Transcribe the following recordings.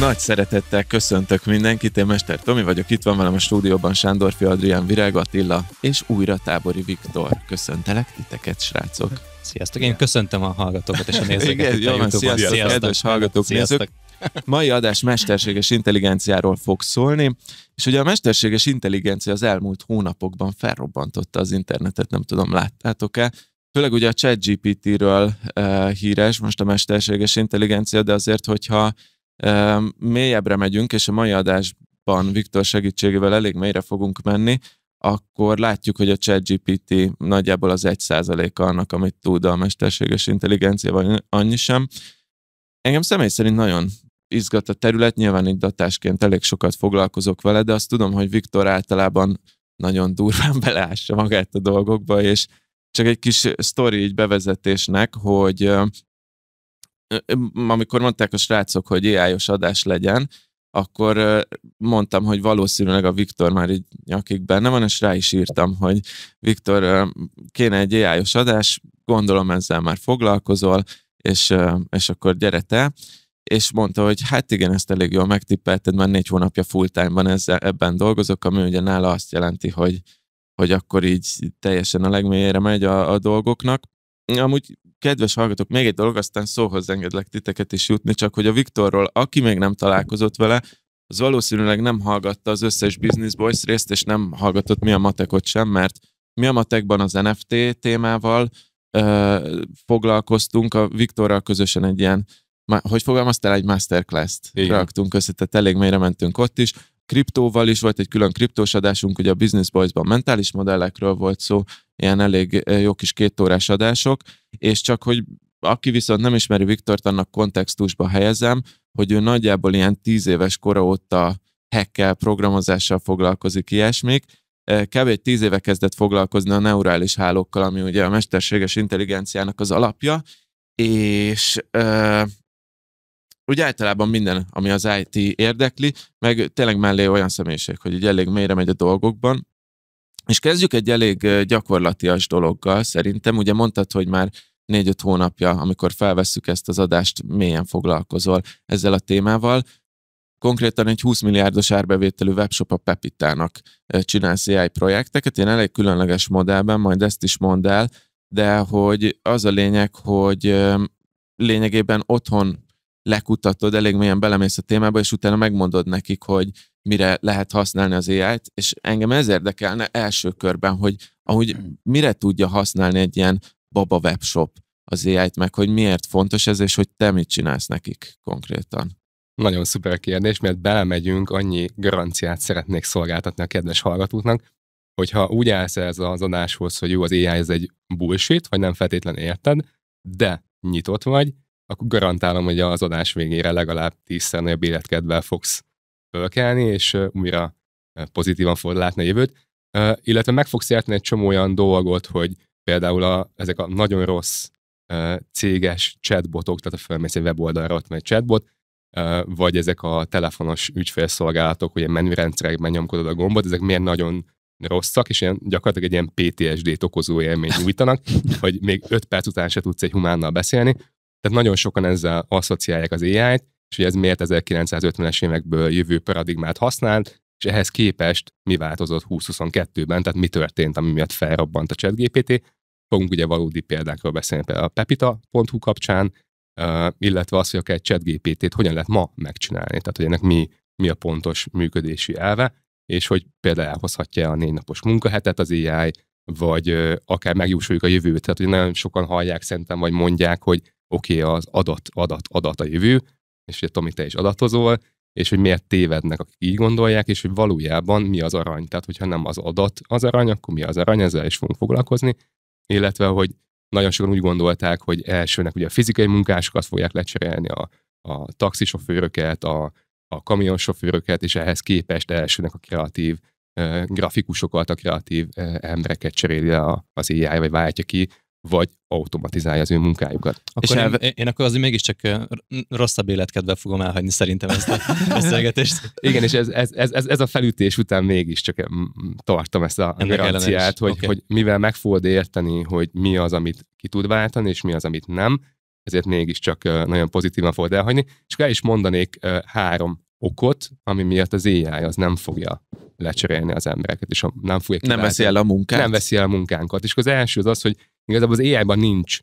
Nagy szeretettel köszöntök mindenkit, én Mester Tomi vagyok, itt van velem a stúdióban Sándorfi Adrián Virág Attila, és újra Tábori Viktor. Köszöntelek titeket, srácok! Sziasztok! Én köszöntöm a hallgatókat és a nézőket. Igen, jó, van, sziasztok, sziasztok, kedves hallgatók, sziasztok. nézők! Mai adás mesterséges intelligenciáról fog szólni, és ugye a mesterséges intelligencia az elmúlt hónapokban felrobbantotta az internetet, nem tudom, láttátok-e? Főleg ugye a ChatGPT-ről e, híres most a mesterséges intelligencia, de azért, hogyha e, mélyebbre megyünk, és a mai adásban Viktor segítségével elég mélyre fogunk menni, akkor látjuk, hogy a ChatGPT nagyjából az egy százaléka annak, amit tud a mesterséges intelligencia, vagy annyi sem. Engem személy szerint nagyon izgat a terület, nyilván itt datásként elég sokat foglalkozok vele, de azt tudom, hogy Viktor általában nagyon durván beleássa magát a dolgokba, és csak egy kis sztori így bevezetésnek, hogy amikor mondták a srácok, hogy ai adás legyen, akkor mondtam, hogy valószínűleg a Viktor már így nyakig benne van, és rá is írtam, hogy Viktor, kéne egy ai adás, gondolom ezzel már foglalkozol, és, és akkor gyere te és mondta, hogy hát igen, ezt elég jól megtippelted, már négy hónapja full time ezzel, ebben dolgozok, ami ugye nála azt jelenti, hogy, hogy akkor így teljesen a legmélyére megy a, a dolgoknak. Amúgy kedves hallgatók, még egy dolog, aztán szóhoz engedlek titeket is jutni, csak hogy a Viktorról, aki még nem találkozott vele, az valószínűleg nem hallgatta az összes Business Boys részt, és nem hallgatott mi a matekot sem, mert mi a matekban az NFT témával ö, foglalkoztunk, a Viktorral közösen egy ilyen hogy fogalmaztál, egy masterclass-t Igen. raktunk össze, tehát elég mélyre mentünk ott is. Kriptóval is volt egy külön kriptós adásunk, ugye a Business Boys-ban mentális modellekről volt szó, ilyen elég jó kis kétórás adások, és csak hogy aki viszont nem ismeri Viktort, annak kontextusba helyezem, hogy ő nagyjából ilyen tíz éves kora óta hekkel, programozással foglalkozik ilyesmik, kb. egy tíz éve kezdett foglalkozni a neurális hálókkal, ami ugye a mesterséges intelligenciának az alapja, és úgy általában minden, ami az IT érdekli, meg tényleg mellé olyan személyiség, hogy így elég mélyre megy a dolgokban. És kezdjük egy elég gyakorlatias dologgal szerintem. Ugye mondtad, hogy már négy-öt hónapja, amikor felvesszük ezt az adást, mélyen foglalkozol ezzel a témával. Konkrétan egy 20 milliárdos árbevételű webshop a Pepitának csinálsz AI projekteket, én elég különleges modellben, majd ezt is mondd el, de hogy az a lényeg, hogy lényegében otthon lekutatod, elég mélyen belemész a témába, és utána megmondod nekik, hogy mire lehet használni az AI-t, és engem ez érdekelne első körben, hogy ahogy hmm. mire tudja használni egy ilyen baba webshop az AI-t, meg hogy miért fontos ez, és hogy te mit csinálsz nekik konkrétan. Nagyon szuper kérdés, mert belemegyünk, annyi garanciát szeretnék szolgáltatni a kedves hallgatóknak, hogyha úgy állsz ez az adáshoz, hogy jó, az AI ez egy bullshit, vagy nem feltétlenül érted, de nyitott vagy, akkor garantálom, hogy az adás végére legalább tízszer nagyobb életkedvel fogsz fölkelni, és újra pozitívan fogod látni a jövőt. Illetve meg fogsz érteni egy csomó olyan dolgot, hogy például a, ezek a nagyon rossz céges chatbotok, tehát a felmész egy weboldalra, ott van egy chatbot, vagy ezek a telefonos ügyfélszolgálatok, hogy a menürendszerekben nyomkodod a gombot, ezek miért nagyon rosszak, és ilyen, gyakorlatilag egy ilyen PTSD-t okozó élmény nyújtanak, hogy még 5 perc után se tudsz egy humánnal beszélni, tehát nagyon sokan ezzel asszociálják az AI-t, és hogy ez miért 1950-es évekből jövő paradigmát használ, és ehhez képest mi változott 2022-ben, tehát mi történt, ami miatt felrobbant a ChatGPT. Fogunk ugye valódi példákról beszélni, például a pepita.hu kapcsán, illetve az, hogy akár egy ChatGPT-t hogyan lehet ma megcsinálni, tehát hogy ennek mi, mi a pontos működési elve, és hogy például elhozhatja a négy napos munkahetet az AI, vagy akár megjósoljuk a jövőt. Tehát, hogy nagyon sokan hallják szerintem, vagy mondják, hogy oké, okay, az adat, adat, adat a jövő, és ugye Tomi, te is adatozol, és hogy miért tévednek, akik így gondolják, és hogy valójában mi az arany. Tehát, hogyha nem az adat az arany, akkor mi az arany, ezzel is fogunk foglalkozni, illetve, hogy nagyon sokan úgy gondolták, hogy elsőnek ugye a fizikai munkásokat fogják lecserélni, a, a taxisofőröket, a, a kamionsofőröket, és ehhez képest elsőnek a kreatív grafikusokat, a kreatív embereket cseréli az AI, vagy váltja ki, vagy automatizálja az ő munkájukat. Akkor és én, elve... én akkor azért mégiscsak rosszabb életkedvel fogom elhagyni szerintem ezt a beszélgetést. Igen, és ez, ez, ez, ez a felütés után mégiscsak tartom ezt a Ennek garanciát, hogy, okay. hogy mivel meg fogod érteni, hogy mi az, amit ki tud váltani, és mi az, amit nem, ezért mégiscsak nagyon pozitívan fogod elhagyni. És akkor el is mondanék három okot, ami miatt az AI az nem fogja lecserélni az embereket, és nem fogja kiválni. Nem veszi el a munkát. Nem veszi el a munkánkat. És az első az az, hogy Igazából az AI-ban nincs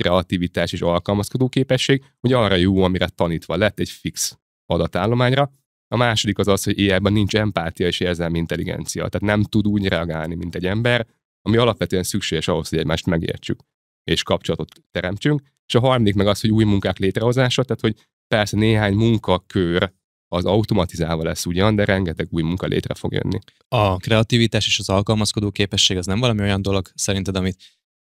kreativitás és alkalmazkodó képesség, hogy arra jó, amire tanítva lett egy fix adatállományra. A második az az, hogy AI-ban nincs empátia és érzelmi intelligencia, tehát nem tud úgy reagálni, mint egy ember, ami alapvetően szükséges ahhoz, hogy egymást megértsük és kapcsolatot teremtsünk. És a harmadik meg az, hogy új munkák létrehozása, tehát hogy persze néhány munkakör az automatizálva lesz ugyan, de rengeteg új munka létre fog jönni. A kreativitás és az alkalmazkodó képesség az nem valami olyan dolog szerinted, amit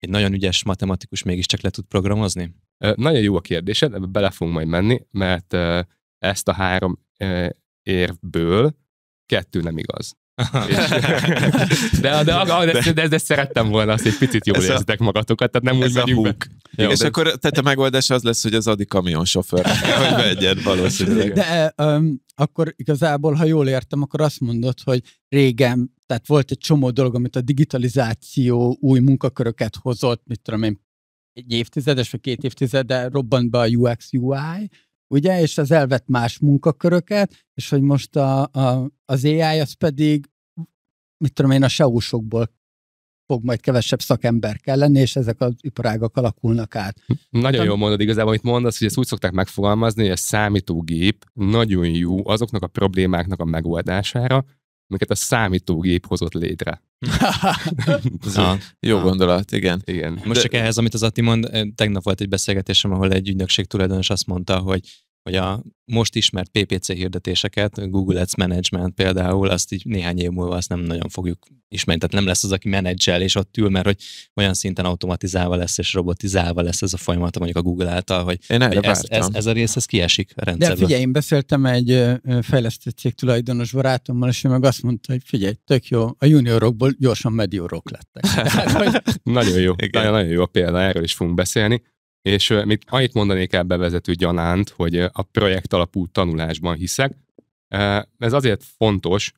egy nagyon ügyes matematikus mégiscsak le tud programozni? Nagyon jó a kérdésed, ebbe bele fogunk majd menni, mert ezt a három érvből kettő nem igaz de, de, de, de, de, de, szerettem volna azt, egy picit jól érzitek magatokat, tehát nem úgy megyünk be. Jó, és de... akkor tehát a megoldás az lesz, hogy az Adi kamionsofőr, hogy vegyed valószínűleg. De um, akkor igazából, ha jól értem, akkor azt mondod, hogy régen, tehát volt egy csomó dolog, amit a digitalizáció új munkaköröket hozott, mit tudom én, egy évtizedes vagy két évtized, de robbant be a UX UI, ugye, és az elvett más munkaköröket, és hogy most a, a, az AI az pedig, mit tudom én, a seúsokból fog majd kevesebb szakember kell lenni, és ezek az iparágak alakulnak át. Nagyon Te... Hát- jól mondod igazából, amit mondasz, hogy ezt úgy szokták megfogalmazni, hogy a számítógép nagyon jó azoknak a problémáknak a megoldására, amiket a számítógép hozott létre. ha, jó ha. gondolat, igen. igen. Most De... csak ehhez, amit az Atti mond, tegnap volt egy beszélgetésem, ahol egy ügynökség tulajdonos azt mondta, hogy hogy a most ismert PPC hirdetéseket, Google Ads Management például, azt így néhány év múlva azt nem nagyon fogjuk ismerni, tehát nem lesz az, aki menedzsel és ott ül, mert hogy olyan szinten automatizálva lesz és robotizálva lesz ez a folyamat mondjuk a Google által, hogy, én hogy ez, ez, ez, a rész ez kiesik a rendszerbe. De figyelj, én beszéltem egy fejlesztő cég tulajdonos barátommal, és ő meg azt mondta, hogy figyelj, tök jó, a juniorokból gyorsan mediorok lettek. nagyon jó, nagyon, nagyon jó a példa, erről is fogunk beszélni. És mit, annyit mondanék el bevezető gyanánt, hogy a projekt alapú tanulásban hiszek. Ez azért fontos,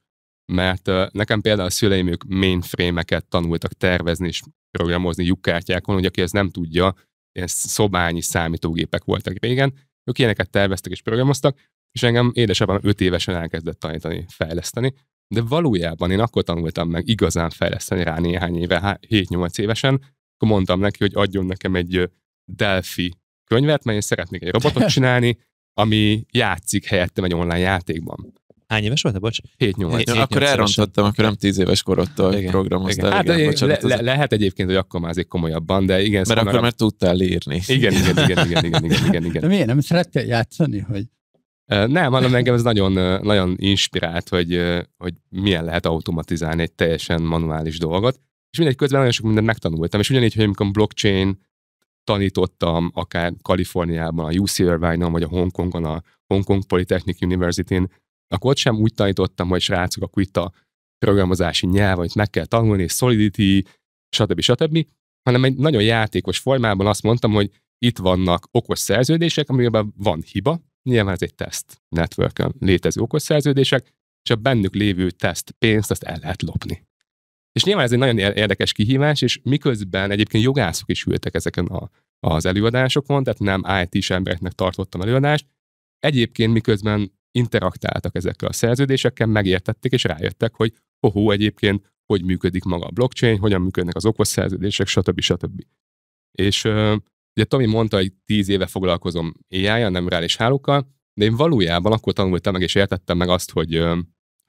mert nekem például a szüleim ők mainframe-eket tanultak tervezni és programozni lyukkártyákon, hogy aki ezt nem tudja, ilyen szobányi számítógépek voltak régen, ők ilyeneket terveztek és programoztak, és engem édesapám 5 évesen elkezdett tanítani, fejleszteni, de valójában én akkor tanultam meg igazán fejleszteni rá néhány éve, 7-8 évesen, akkor mondtam neki, hogy adjon nekem egy Delphi könyvet, mert én szeretnék egy robotot csinálni, ami játszik helyettem egy online játékban. Hány éves volt, bocs? 7-8. Ja, akkor elrontottam, akkor nem 10 éves korodtól igen, programoztál. Igen. Hát, igen, bocsánat, le, le, lehet egyébként, hogy akkor már azért komolyabban, de igen. Mert szóval akkor már tudtál írni. Igen, igen, igen, igen, igen, igen, igen, igen. De miért nem szerettél játszani, hogy nem, hanem engem ez nagyon, nagyon inspirált, hogy, hogy milyen lehet automatizálni egy teljesen manuális dolgot. És mindegy közben nagyon sok mindent megtanultam. És ugyanígy, hogy amikor blockchain tanítottam akár Kaliforniában, a UC irvine vagy a Hongkongon, a Hongkong Polytechnic University-n, akkor ott sem úgy tanítottam, hogy srácok, akkor itt a programozási nyelv, amit meg kell tanulni, Solidity, stb. stb., hanem egy nagyon játékos formában azt mondtam, hogy itt vannak okos szerződések, amiben van hiba, nyilván ez egy teszt network létező okos szerződések, és a bennük lévő teszt pénzt azt el lehet lopni. És nyilván ez egy nagyon érdekes kihívás, és miközben egyébként jogászok is ültek ezeken a az előadásokon, tehát nem IT-s embereknek tartottam előadást. Egyébként miközben interaktáltak ezekkel a szerződésekkel, megértették és rájöttek, hogy hohó egyébként hogy működik maga a blockchain, hogyan működnek az okos szerződések, stb. stb. És ugye Tomi mondta, hogy tíz éve foglalkozom AI-jal, nem reális hálókkal, de én valójában akkor tanultam meg és értettem meg azt, hogy hogy,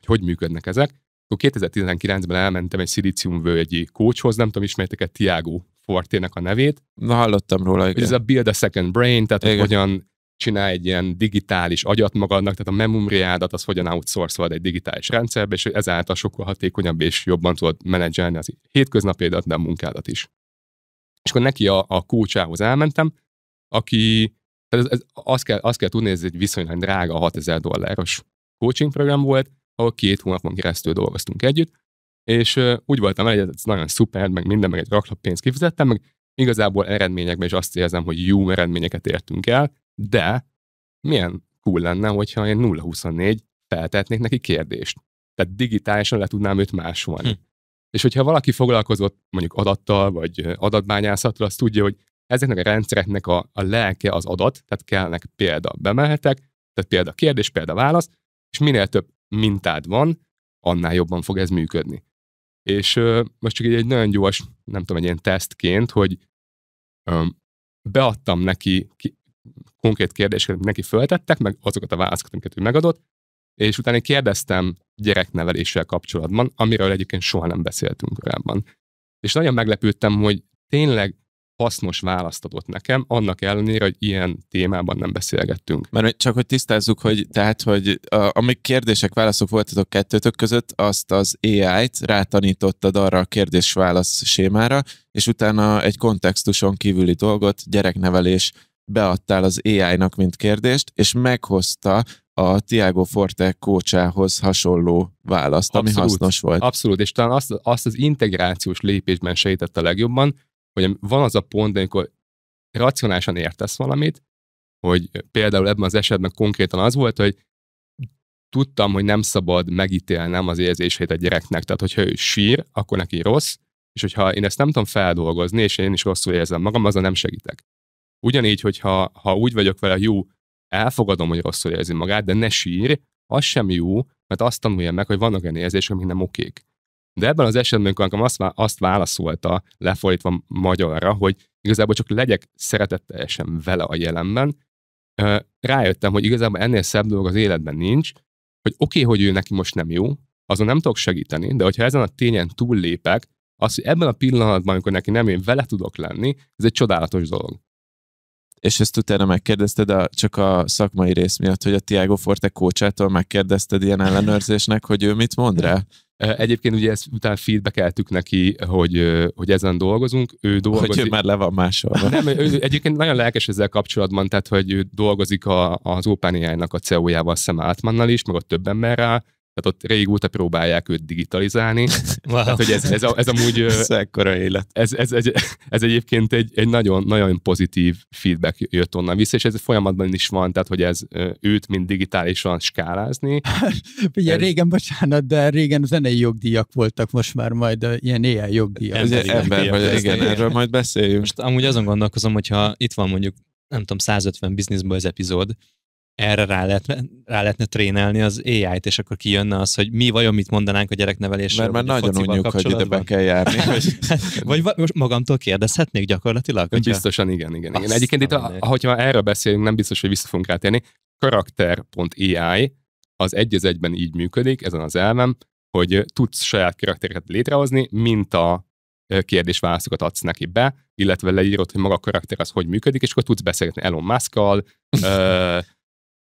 hogy működnek ezek. Akkor 2019-ben elmentem egy szilíciumvölgyi kócshoz, nem tudom, ismertek-e Tiago Fortének a nevét. Na, hallottam róla, igen. Ez a Build a Second Brain, tehát Hogy hogyan csinálj egy ilyen digitális agyat magadnak, tehát a memóriádat, az hogyan outsource egy digitális rendszerbe, és ezáltal sokkal hatékonyabb és jobban tudod menedzselni az hétköznapédat, de a munkádat is. És akkor neki a, a kócsához elmentem, aki, tehát ez, ez, azt, kell, azt kell tudni, ez egy viszonylag drága 6000 dolláros coaching program volt, ahol két hónapon keresztül dolgoztunk együtt, és uh, úgy voltam hogy ez nagyon szuper, meg minden, meg egy raklap pénzt kifizettem, meg igazából eredményekben is azt érzem, hogy jó eredményeket értünk el, de milyen cool lenne, hogyha én 0-24 feltetnék neki kérdést. Tehát digitálisan le tudnám őt másolni. Hm. És hogyha valaki foglalkozott mondjuk adattal, vagy adatbányászattal, azt tudja, hogy ezeknek a rendszereknek a, a lelke az adat, tehát kellnek példa bemehetek, tehát példa kérdés, példa válasz, és minél több mintád van, annál jobban fog ez működni. És uh, most csak így egy nagyon gyors, nem tudom, egy ilyen tesztként, hogy um, beadtam neki ki, konkrét kérdéseket, neki föltettek, meg azokat a válaszokat, amiket ő megadott, és utána kérdeztem gyerekneveléssel kapcsolatban, amiről egyébként soha nem beszéltünk korábban. És nagyon meglepődtem, hogy tényleg hasznos választ adott nekem, annak ellenére, hogy ilyen témában nem beszélgettünk. Mert csak hogy tisztázzuk, hogy tehát, hogy a, amik kérdések, válaszok voltatok kettőtök között, azt az AI-t rátanítottad arra a kérdés-válasz sémára, és utána egy kontextuson kívüli dolgot, gyereknevelés, beadtál az AI-nak, mint kérdést, és meghozta a Tiago Forte kócsához hasonló választ, abszolút, ami hasznos volt. Abszolút, és talán azt, azt az integrációs lépésben segített a legjobban, hogy van az a pont, amikor racionálisan értesz valamit, hogy például ebben az esetben konkrétan az volt, hogy tudtam, hogy nem szabad megítélnem az érzését a gyereknek. Tehát, hogyha ő sír, akkor neki rossz, és hogyha én ezt nem tudom feldolgozni, és én is rosszul érzem magam, azzal nem segítek. Ugyanígy, hogyha ha úgy vagyok vele, jó, elfogadom, hogy rosszul érzi magát, de ne sír, az sem jó, mert azt tanulja meg, hogy vannak olyan érzések, amik nem okék. De ebben az esetben amikor azt, azt válaszolta lefordítva magyarra, hogy igazából csak legyek szeretetteljesen vele a jelenben. Rájöttem, hogy igazából ennél szebb dolog az életben nincs, hogy oké, okay, hogy ő neki most nem jó, azon nem tudok segíteni, de hogyha ezen a tényen túllépek, az, hogy ebben a pillanatban, amikor neki nem én vele tudok lenni, ez egy csodálatos dolog. És ezt utána megkérdezted a, csak a szakmai rész miatt, hogy a Tiago Forte kócsától megkérdezted ilyen ellenőrzésnek, hogy ő mit mond rá? Egyébként ugye ezt utána feedbackeltük neki, hogy, hogy ezen dolgozunk. Ő dolgozik. Hogy ő már le van másolva. Nem, ő egyébként nagyon lelkes ezzel kapcsolatban, tehát hogy ő dolgozik a, az OpenAI-nak a CEO-jával, Sam Altmannal is, meg ott több rá tehát ott régóta próbálják őt digitalizálni. Wow. Tehát, hogy ez, ez, a ez amúgy... ez ekkora élet. Ez, ez, ez, ez egyébként egy, egy nagyon, nagyon pozitív feedback jött onnan vissza, és ez folyamatban is van, tehát hogy ez őt, mint digitálisan skálázni. Ugye ez... régen, bocsánat, de régen zenei jogdíjak voltak most már majd ilyen éjjel jogdíjak. Ez ember, vagy, igen, erről majd beszéljünk. Most amúgy azon gondolkozom, hogyha itt van mondjuk nem tudom, 150 bizniszből az epizód, erre rá lehetne, rá lehetne trénelni az AI-t, és akkor kijönne az, hogy mi vajon mit mondanánk a gyereknevelésről. Mert már nagyon unjuk, hogy ide be kell járni. Vagy, vagy most magamtól kérdezhetnék gyakorlatilag? Hogyha... Biztosan igen, igen. igen. Egyébként itt, a, erről beszélünk, nem biztos, hogy vissza fogunk rátérni. Karakter.ai az egy az egyben így működik, ezen az elvem, hogy tudsz saját karaktereket létrehozni, mint a kérdésválaszokat adsz neki be, illetve leírod, hogy maga a karakter az hogy működik, és akkor tudsz beszélgetni Elon Musk-kal,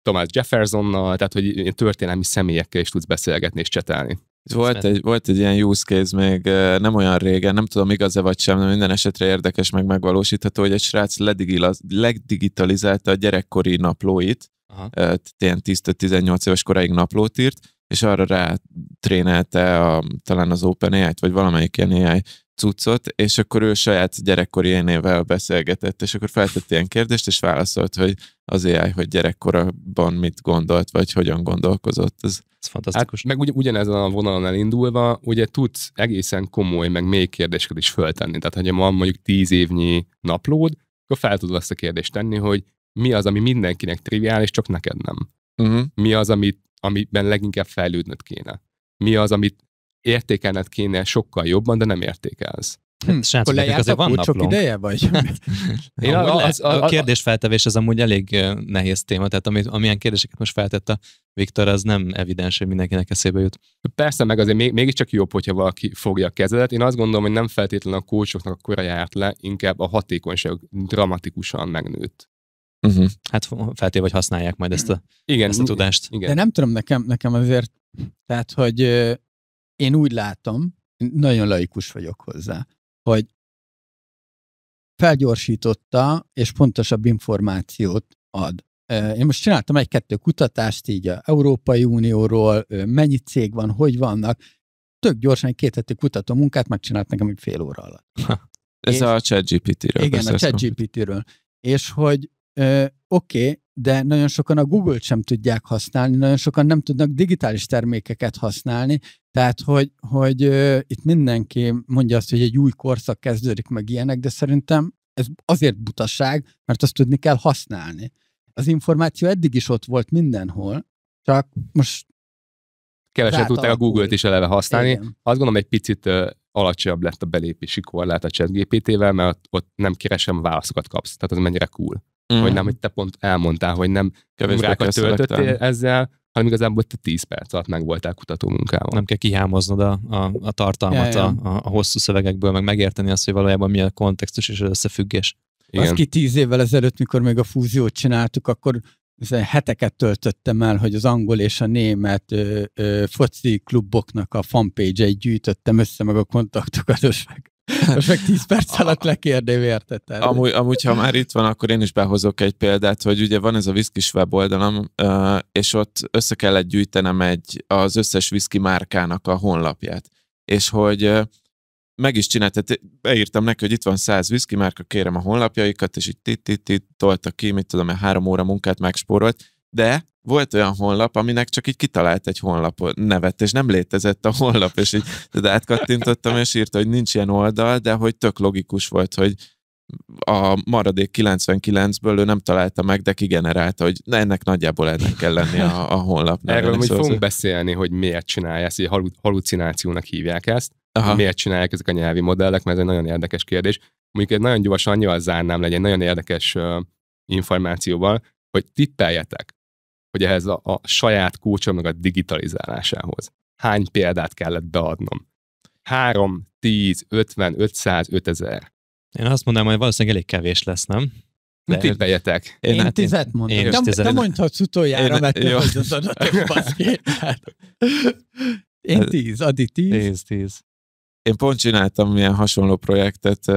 Thomas Jeffersonnal, tehát hogy történelmi személyekkel is tudsz beszélgetni és csetelni. Volt egy, volt egy ilyen use case még nem olyan régen, nem tudom igaz-e vagy sem, de minden esetre érdekes meg megvalósítható, hogy egy srác legdigitalizálta a gyerekkori naplóit, Aha. ilyen 10-18 éves koráig naplót írt, és arra rá trénelte a, talán az OpenAI-t, vagy valamelyik ilyen AI cuccot, és akkor ő saját gyerekkori énével beszélgetett, és akkor feltett ilyen kérdést, és válaszolt, hogy az AI, hogy gyerekkoraban mit gondolt, vagy hogyan gondolkozott. Ez, ez fantasztikus. Hát, meg ugy, ugyanezen a vonalon elindulva, ugye tudsz egészen komoly, meg mély kérdéseket is föltenni. Tehát, hogyha van mondjuk tíz évnyi naplód, akkor fel tudod azt a kérdést tenni, hogy mi az, ami mindenkinek triviális, csak neked nem. Uh-huh. Mi az, amit amiben leginkább fejlődnöd kéne? Mi az, amit értékelned kéne sokkal jobban, de nem értékelsz? Hát, hm, Srácok, nekünk azért van sok ideje, vagy? Hát, Én a, az, a, a, a kérdésfeltevés az amúgy elég nehéz téma, tehát ami, amilyen kérdéseket most feltett a Viktor, az nem evidens, hogy mindenkinek eszébe jut. Persze, meg azért még, mégiscsak jobb, hogyha valaki fogja a kezedet. Én azt gondolom, hogy nem feltétlenül a kulcsoknak a kora járt le, inkább a hatékonyság dramatikusan megnőtt. Uh-huh. Hát feltéve, hogy használják majd ezt a, igen, ezt a tudást. Igen. De nem tudom, nekem, nekem azért, tehát, hogy én úgy látom, nagyon laikus vagyok hozzá, hogy felgyorsította és pontosabb információt ad. Én most csináltam egy-kettő kutatást így a Európai Unióról, mennyi cég van, hogy vannak. Tök gyorsan egy két heti kutató munkát megcsinált nekem egy fél óra alatt. Ha, ez és, a ChatGPT-ről. Igen, a ChatGPT-ről. És hogy oké, okay, de nagyon sokan a Google-t sem tudják használni, nagyon sokan nem tudnak digitális termékeket használni, tehát hogy, hogy ö, itt mindenki mondja azt, hogy egy új korszak kezdődik meg ilyenek, de szerintem ez azért butaság, mert azt tudni kell használni. Az információ eddig is ott volt mindenhol, csak most keveset tudták a Google-t is eleve használni. Igen. Azt gondolom, egy picit ö, alacsonyabb lett a belépési korlát a ChatGPT-vel, mert ott nem keresem válaszokat kapsz. Tehát az mennyire cool mm. hogy mhm. nem, hogy te pont elmondtál, hogy nem Kövésbe órákat töltöttél ezzel, hanem igazából te 10 perc alatt meg voltál kutató munkával. Nem kell kihámoznod a, a, a tartalmat ja, A, a, hosszú szövegekből, meg megérteni azt, hogy valójában mi a kontextus és az összefüggés. Igen. Az ki tíz évvel ezelőtt, mikor még a fúziót csináltuk, akkor heteket töltöttem el, hogy az angol és a német ö, ö, foci kluboknak a fanpage-eit gyűjtöttem össze, meg a kontaktokat, és meg most meg 10 perc alatt lekérdém, értette. Amúgy, amúgy, ha már itt van, akkor én is behozok egy példát, hogy ugye van ez a viszkis weboldalam, és ott össze kellett gyűjtenem egy, az összes viszki márkának a honlapját. És hogy meg is csináltam, beírtam neki, hogy itt van száz viszki márka, kérem a honlapjaikat, és itt tit tit tit tolta ki, mit tudom, három óra munkát megspórolt, de volt olyan honlap, aminek csak így kitalált egy honlap nevet, és nem létezett a honlap, és így átkattintottam, és írta, hogy nincs ilyen oldal, de hogy tök logikus volt, hogy a maradék 99-ből ő nem találta meg, de kigenerálta, hogy ennek nagyjából ennek kell lenni a, a honlap. Erről hogy szóval fogunk beszélni, hogy miért csinálják ezt, hogy halucinációnak hívják ezt, Aha. miért csinálják ezek a nyelvi modellek, mert ez egy nagyon érdekes kérdés. Mondjuk egy nagyon gyorsan annyival zárnám legyen, nagyon érdekes uh, információval, hogy tippeljetek, hogy ehhez a, a saját kulcsomnak a digitalizálásához hány példát kellett beadnom? 3, 10, 50, 500, 5000. Én azt mondanám, hogy valószínűleg elég kevés lesz, nem? De tippeljetek. Én, én hát tizet mondom. Én, én de, tizen... de mondhatsz utoljára, én, mert jó. az adatok, baszki. Én tíz, Adi tíz. Tíz, tíz. Én pont csináltam ilyen hasonló projektet,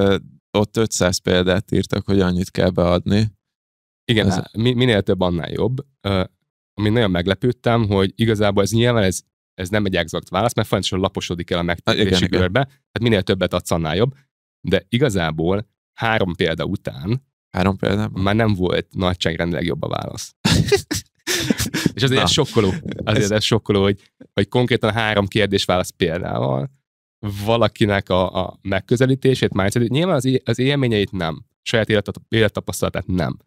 ott 500 példát írtak, hogy annyit kell beadni. Igen, Ez... minél több, annál jobb ami nagyon meglepődtem, hogy igazából ez nyilván ez, ez nem egy exakt válasz, mert folyamatosan laposodik el a hát megtérési körbe, tehát minél többet adsz, annál jobb. De igazából három példa után három példa már nem volt nagyságrendileg jobb a válasz. És azért Na. ez sokkoló. Azért ez... ez sokkoló, hogy, hogy konkrétan három kérdés válasz példával valakinek a, a megközelítését, már nyilván az, az élményeit nem, saját élettapasztalatát nem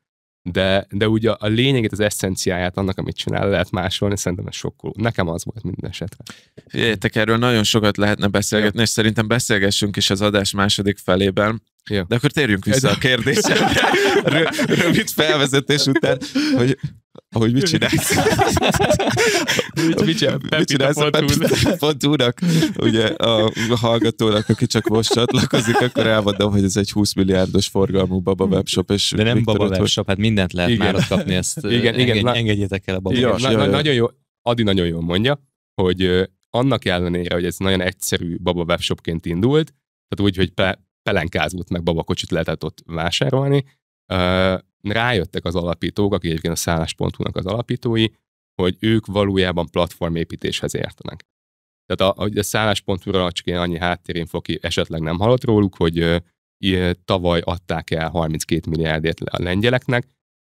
de, de ugye a lényegét, az eszenciáját annak, amit csinál, lehet másolni, szerintem ez sokkal. Nekem az volt minden esetre. Figyeljétek, erről nagyon sokat lehetne beszélgetni, Jó. és szerintem beszélgessünk is az adás második felében, Jó. De akkor térjünk vissza a kérdésre, rövid felvezetés után, hogy ahogy mit csinálsz? mit, csinál, csinálsz a Pepita Ugye a hallgatónak, aki csak most csatlakozik, akkor elmondom, hogy ez egy 20 milliárdos forgalmú Baba webshop. És De nem Viktor Baba webshop, hát mindent lehet igen. már ott kapni, ezt igen, igen, engedj, engedjétek el a Baba igen, webshop. Nagyon jó, Adi nagyon jól mondja, hogy annak ellenére, hogy ez nagyon egyszerű Baba webshopként indult, tehát úgy, hogy pe, pelenkázót meg babakocsit lehetett ott vásárolni, rájöttek az alapítók, akik egyébként a szálláspontúnak az alapítói, hogy ők valójában platformépítéshez értenek. Tehát a, a, a szálláspontúra csak én annyi háttérinfo, aki esetleg nem hallott róluk, hogy ö, tavaly adták el 32 milliárdért a lengyeleknek,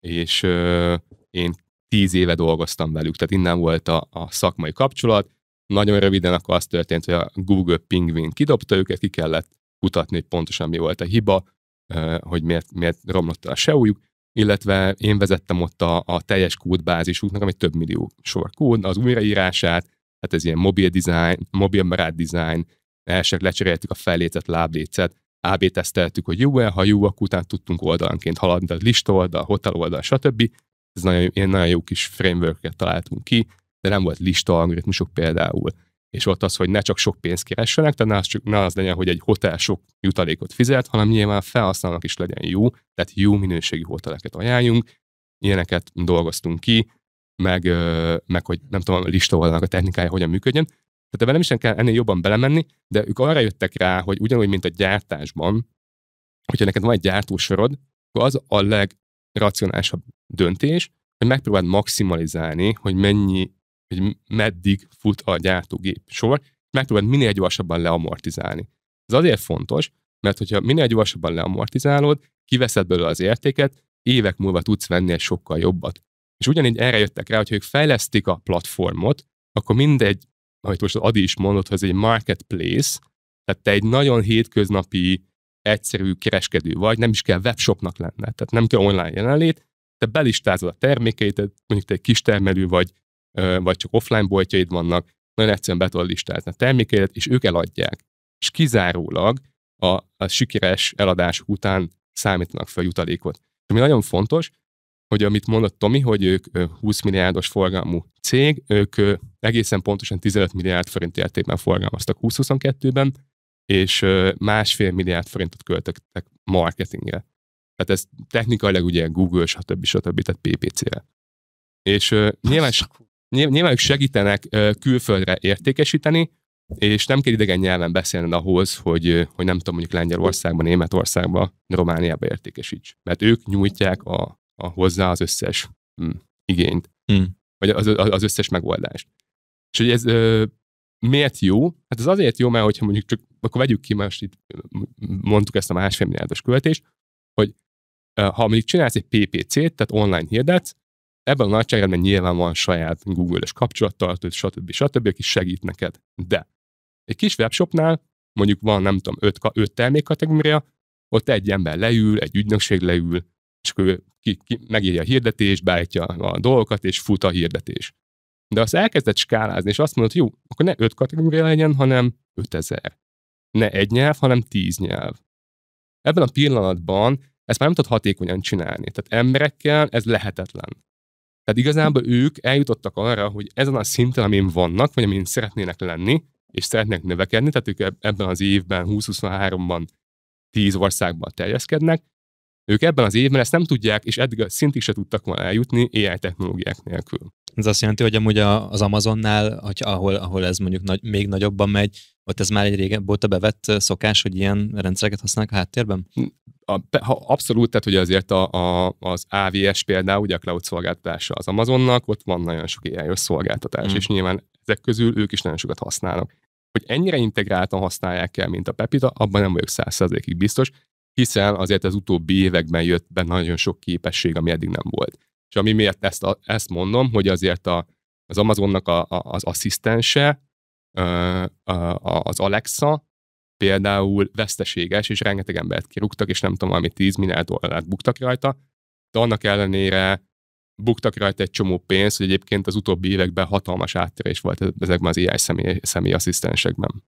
és ö, én 10 éve dolgoztam velük, tehát innen volt a, a szakmai kapcsolat. Nagyon röviden akkor az történt, hogy a Google Penguin kidobta őket, ki kellett kutatni, hogy pontosan mi volt a hiba, hogy miért, miért romlott el a seújuk, illetve én vezettem ott a, a teljes kódbázisuknak, ami több millió sor kód, az újraírását, tehát ez ilyen mobil design, mobil barát design, elsők lecseréltük a fellécet, láblécet, AB teszteltük, hogy jó-e, ha jó, akkor utána tudtunk oldalanként haladni a lista oldal, hotel oldal, stb. Ez nagyon, ilyen nagyon jó kis frameworket találtunk ki, de nem volt lista algoritmusok például és ott az, hogy ne csak sok pénzt keressenek, tehát ne az, csak, ne az legyen, hogy egy hotel sok jutalékot fizet, hanem nyilván felhasználnak is legyen jó, tehát jó minőségi hoteleket ajánljunk, ilyeneket dolgoztunk ki, meg, meg hogy nem tudom, a lista a technikája hogyan működjön. Tehát ebben nem is kell ennél jobban belemenni, de ők arra jöttek rá, hogy ugyanúgy, mint a gyártásban, hogyha neked van egy gyártósorod, akkor az a legracionálisabb döntés, hogy megpróbáld maximalizálni, hogy mennyi hogy meddig fut a gyártógép sor, megpróbáld minél gyorsabban leamortizálni. Ez azért fontos, mert hogyha minél gyorsabban leamortizálod, kiveszed belőle az értéket, évek múlva tudsz venni egy sokkal jobbat. És ugyanígy erre jöttek rá, hogyha ők fejlesztik a platformot, akkor mindegy, amit most Adi is mondott, hogy ez egy marketplace, tehát te egy nagyon hétköznapi, egyszerű kereskedő vagy, nem is kell webshopnak lenned, tehát nem kell online jelenlét, te belistázod a termékeit, mondjuk te egy kis termelő vagy, vagy csak offline boltjaid vannak, nagyon egyszerűen be tudod listázni a termékeidet, és ők eladják. És kizárólag a, a sikeres eladás után számítanak fel jutalékot. Ami nagyon fontos, hogy amit mondott Tomi, hogy ők 20 milliárdos forgalmú cég, ők egészen pontosan 15 milliárd forint értékben forgalmaztak 2022-ben, és másfél milliárd forintot költöttek marketingre. Tehát ez technikailag ugye Google, stb. stb. stb. tehát PPC-re. És uh, nyilván nyilván ők segítenek külföldre értékesíteni, és nem kell idegen nyelven beszélni ahhoz, hogy, hogy nem tudom, mondjuk Lengyelországban, Németországban, Romániában értékesíts. Mert ők nyújtják a, a hozzá az összes mm, igényt, mm. vagy az, az összes megoldást. És hogy ez ö, miért jó? Hát ez azért jó, mert hogyha mondjuk csak, akkor vegyük ki, most itt mondtuk ezt a másfél milliárdos követést, hogy ha mondjuk csinálsz egy PPC-t, tehát online hirdetsz, Ebben a nagyságrendben nyilván van saját Google-es kapcsolattartó, stb. stb., aki segít neked. De egy kis webshopnál mondjuk van, nem tudom, öt, öt termékkategória, ott egy ember leül, egy ügynökség leül, és ő ki, ki, megírja a hirdetést, beállítja a dolgokat, és fut a hirdetés. De azt elkezdett skálázni, és azt mondod, jó, akkor ne öt kategória legyen, hanem 5000. Ne egy nyelv, hanem tíz nyelv. Ebben a pillanatban ezt már nem tudod hatékonyan csinálni. Tehát emberekkel ez lehetetlen. Tehát igazából ők eljutottak arra, hogy ezen a szinten, amin vannak, vagy amin szeretnének lenni, és szeretnek növekedni, tehát ők ebben az évben, 2023-ban 10 országban terjeszkednek, ők ebben az évben ezt nem tudják, és eddig a szintig se tudtak volna eljutni AI technológiák nélkül. Ez azt jelenti, hogy amúgy az Amazonnál, hogy ahol, ahol ez mondjuk nagy, még nagyobban megy, ott ez már egy régebb óta bevett szokás, hogy ilyen rendszereket használnak a háttérben? a, ha abszolút, tehát ugye azért a, a, az AVS például, ugye a cloud szolgáltatása az Amazonnak, ott van nagyon sok ilyen szolgáltatás, mm. és nyilván ezek közül ők is nagyon sokat használnak. Hogy ennyire integráltan használják el, mint a Pepita, abban nem vagyok százszerzékig biztos, hiszen azért az utóbbi években jött be nagyon sok képesség, ami eddig nem volt. És ami miért ezt, a, ezt mondom, hogy azért a, az Amazonnak a, a, az asszisztense, az Alexa, például veszteséges, és rengeteg embert kirúgtak, és nem tudom, valami 10 milliárd dollárt buktak rajta, de annak ellenére buktak rajta egy csomó pénzt, hogy egyébként az utóbbi években hatalmas áttörés volt ezekben az AI személy, asszisztensekben.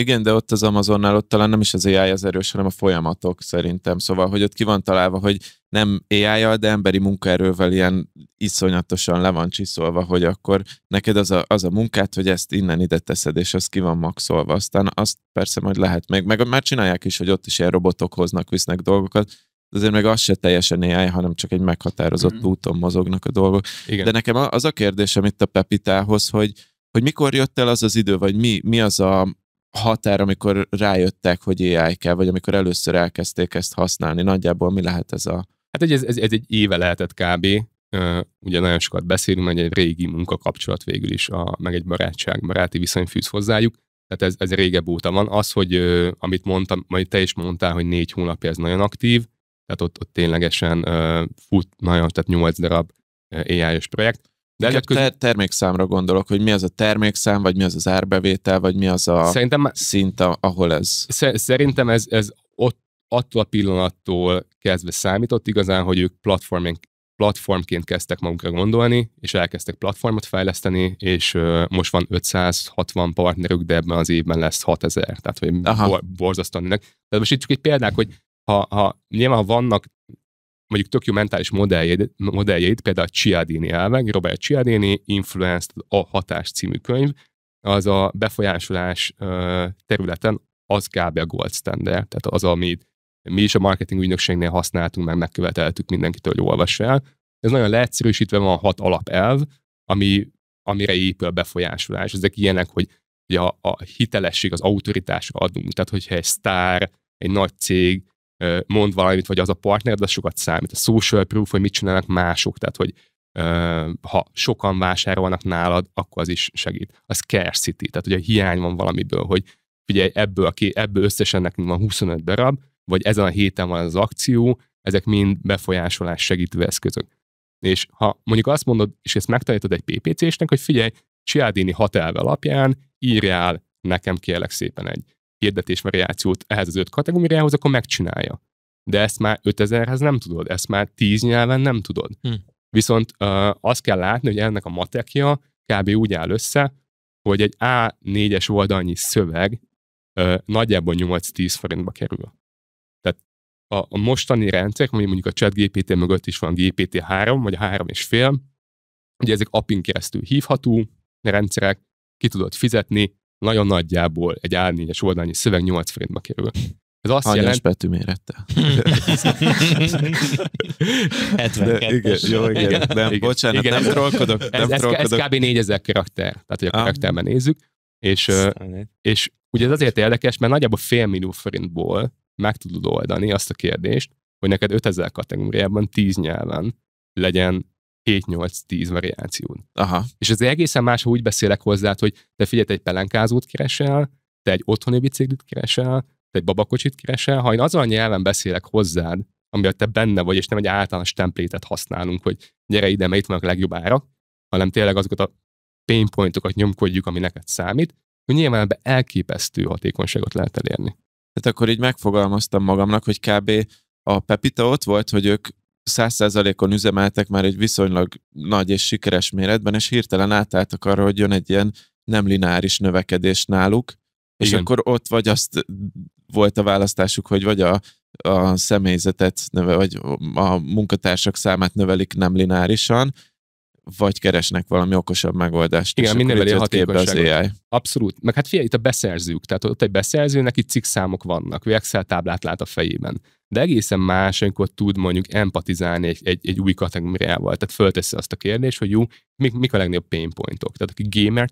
Igen, de ott az Amazonnál ott talán nem is az AI az erős, hanem a folyamatok szerintem. Szóval, hogy ott ki van találva, hogy nem ai de emberi munkaerővel ilyen iszonyatosan le van csiszolva, hogy akkor neked az a, az a munkát, hogy ezt innen ide teszed, és az ki van maxolva. Aztán azt persze majd lehet meg, meg már csinálják is, hogy ott is ilyen robotok hoznak, visznek dolgokat, azért meg az se teljesen AI, hanem csak egy meghatározott mm. úton mozognak a dolgok. Igen. De nekem az a kérdésem itt a Pepitához, hogy, hogy mikor jött el az az idő, vagy mi, mi az a határ, amikor rájöttek, hogy AI kell, vagy amikor először elkezdték ezt használni? Nagyjából mi lehet ez a... Hát egy, ez, ez, ez egy éve lehetett kb. Ugye nagyon sokat beszélünk, meg egy régi munkakapcsolat végül is, a, meg egy barátság, baráti viszony fűz hozzájuk. Tehát ez, ez régebb óta van. Az, hogy amit mondtam, majd te is mondtál, hogy négy hónapja ez nagyon aktív, tehát ott, ott ténylegesen fut nagyon, tehát nyolc darab AI-os projekt de ezek közül... ter- termékszámra gondolok, hogy mi az a termékszám, vagy mi az az árbevétel, vagy mi az a Szerintem... szint, ahol ez. Szerintem ez, ez ott attól a pillanattól kezdve számított igazán, hogy ők platformen, platformként kezdtek magukra gondolni, és elkezdtek platformot fejleszteni, és uh, most van 560 partnerük, de ebben az évben lesz 6000, tehát hogy bor, borzasztóan Tehát most itt csak egy példák, hogy ha, ha nyilván ha vannak mondjuk tök jó mentális modelljeit, modelljeit például a Csiadini elveg, Robert Csiadini, Influenced a hatás című könyv, az a befolyásolás területen az kb. a gold standard, tehát az, amit mi is a marketing ügynökségnél használtunk, meg megköveteltük mindenkitől, hogy olvassa el. Ez nagyon leegyszerűsítve van hat alapelv, ami, amire épül a befolyásolás. Ezek ilyenek, hogy hogy a, a hitelesség, az autoritásra adunk. Tehát, hogyha egy sztár, egy nagy cég mond valamit, vagy az a partner, de sokat számít. A social proof, hogy mit csinálnak mások, tehát hogy ha sokan vásárolnak nálad, akkor az is segít. A scarcity, tehát hogy a hiány van valamiből, hogy figyelj, ebből, aki, ebből összesen nekünk van 25 darab, vagy ezen a héten van az akció, ezek mind befolyásolás segítő eszközök. És ha mondjuk azt mondod, és ezt megtanítod egy PPC-snek, hogy figyelj, Csiádini hat elve alapján írjál nekem kérlek szépen egy hirdetésvariációt ehhez az öt kategóriához, akkor megcsinálja. De ezt már 5000-hez nem tudod, ezt már 10 nyelven nem tudod. Hm. Viszont ö, azt kell látni, hogy ennek a matekja kb. úgy áll össze, hogy egy A4-es oldalnyi szöveg ö, nagyjából 8-10 forintba kerül. Tehát a, a mostani rendszer, ami mondjuk a chat GPT mögött is van GPT-3, vagy a fél, ugye ezek apin keresztül hívható rendszerek, ki tudod fizetni, nagyon nagyjából egy A4-es oldalnyi szöveg 8 forintba kerül. Ez azt Hanyas jelent... betű mérettel? 72 igen, jó, igen. igen. Nem, igen. bocsánat, igen, nem ez, trollkodok. Ez, nem ez, trollkodok. ez kb. 4000 karakter, tehát hogy a ah. karakterben nézzük. És, és ugye ez azért érdekes, mert nagyjából fél millió forintból meg tudod oldani azt a kérdést, hogy neked 5000 kategóriában, 10 nyelven legyen 7-8-10 variáción. Aha. És az egészen más, ha úgy beszélek hozzád, hogy te figyelj, egy pelenkázót keresel, te egy otthoni biciklit keresel, te egy babakocsit keresel, ha én azon a nyelven beszélek hozzád, amiben te benne vagy, és nem egy általános templétet használunk, hogy gyere ide, mert itt vannak legjobb árak, hanem tényleg azokat a pain pointokat nyomkodjuk, ami neked számít, hogy nyilván ebbe elképesztő hatékonyságot lehet elérni. Tehát akkor így megfogalmaztam magamnak, hogy kb. a Pepita ott volt, hogy ők százszázalékon üzemeltek már egy viszonylag nagy és sikeres méretben, és hirtelen átálltak arra, hogy jön egy ilyen nem lineáris növekedés náluk, és Igen. akkor ott vagy azt volt a választásuk, hogy vagy a, a személyzetet, növe, vagy a munkatársak számát növelik nem lineárisan, vagy keresnek valami okosabb megoldást. Igen, minden hatékonyság. Az AI. Abszolút. Meg hát figyelj, itt a beszerzők, tehát ott egy beszerző, neki cikkszámok vannak, ő Excel táblát lát a fejében de egészen más, amikor tud mondjuk empatizálni egy, egy, egy új kategóriával. Tehát fölteszi azt a kérdést, hogy jó, mik, mik a legnagyobb pain pointok. Tehát aki gamer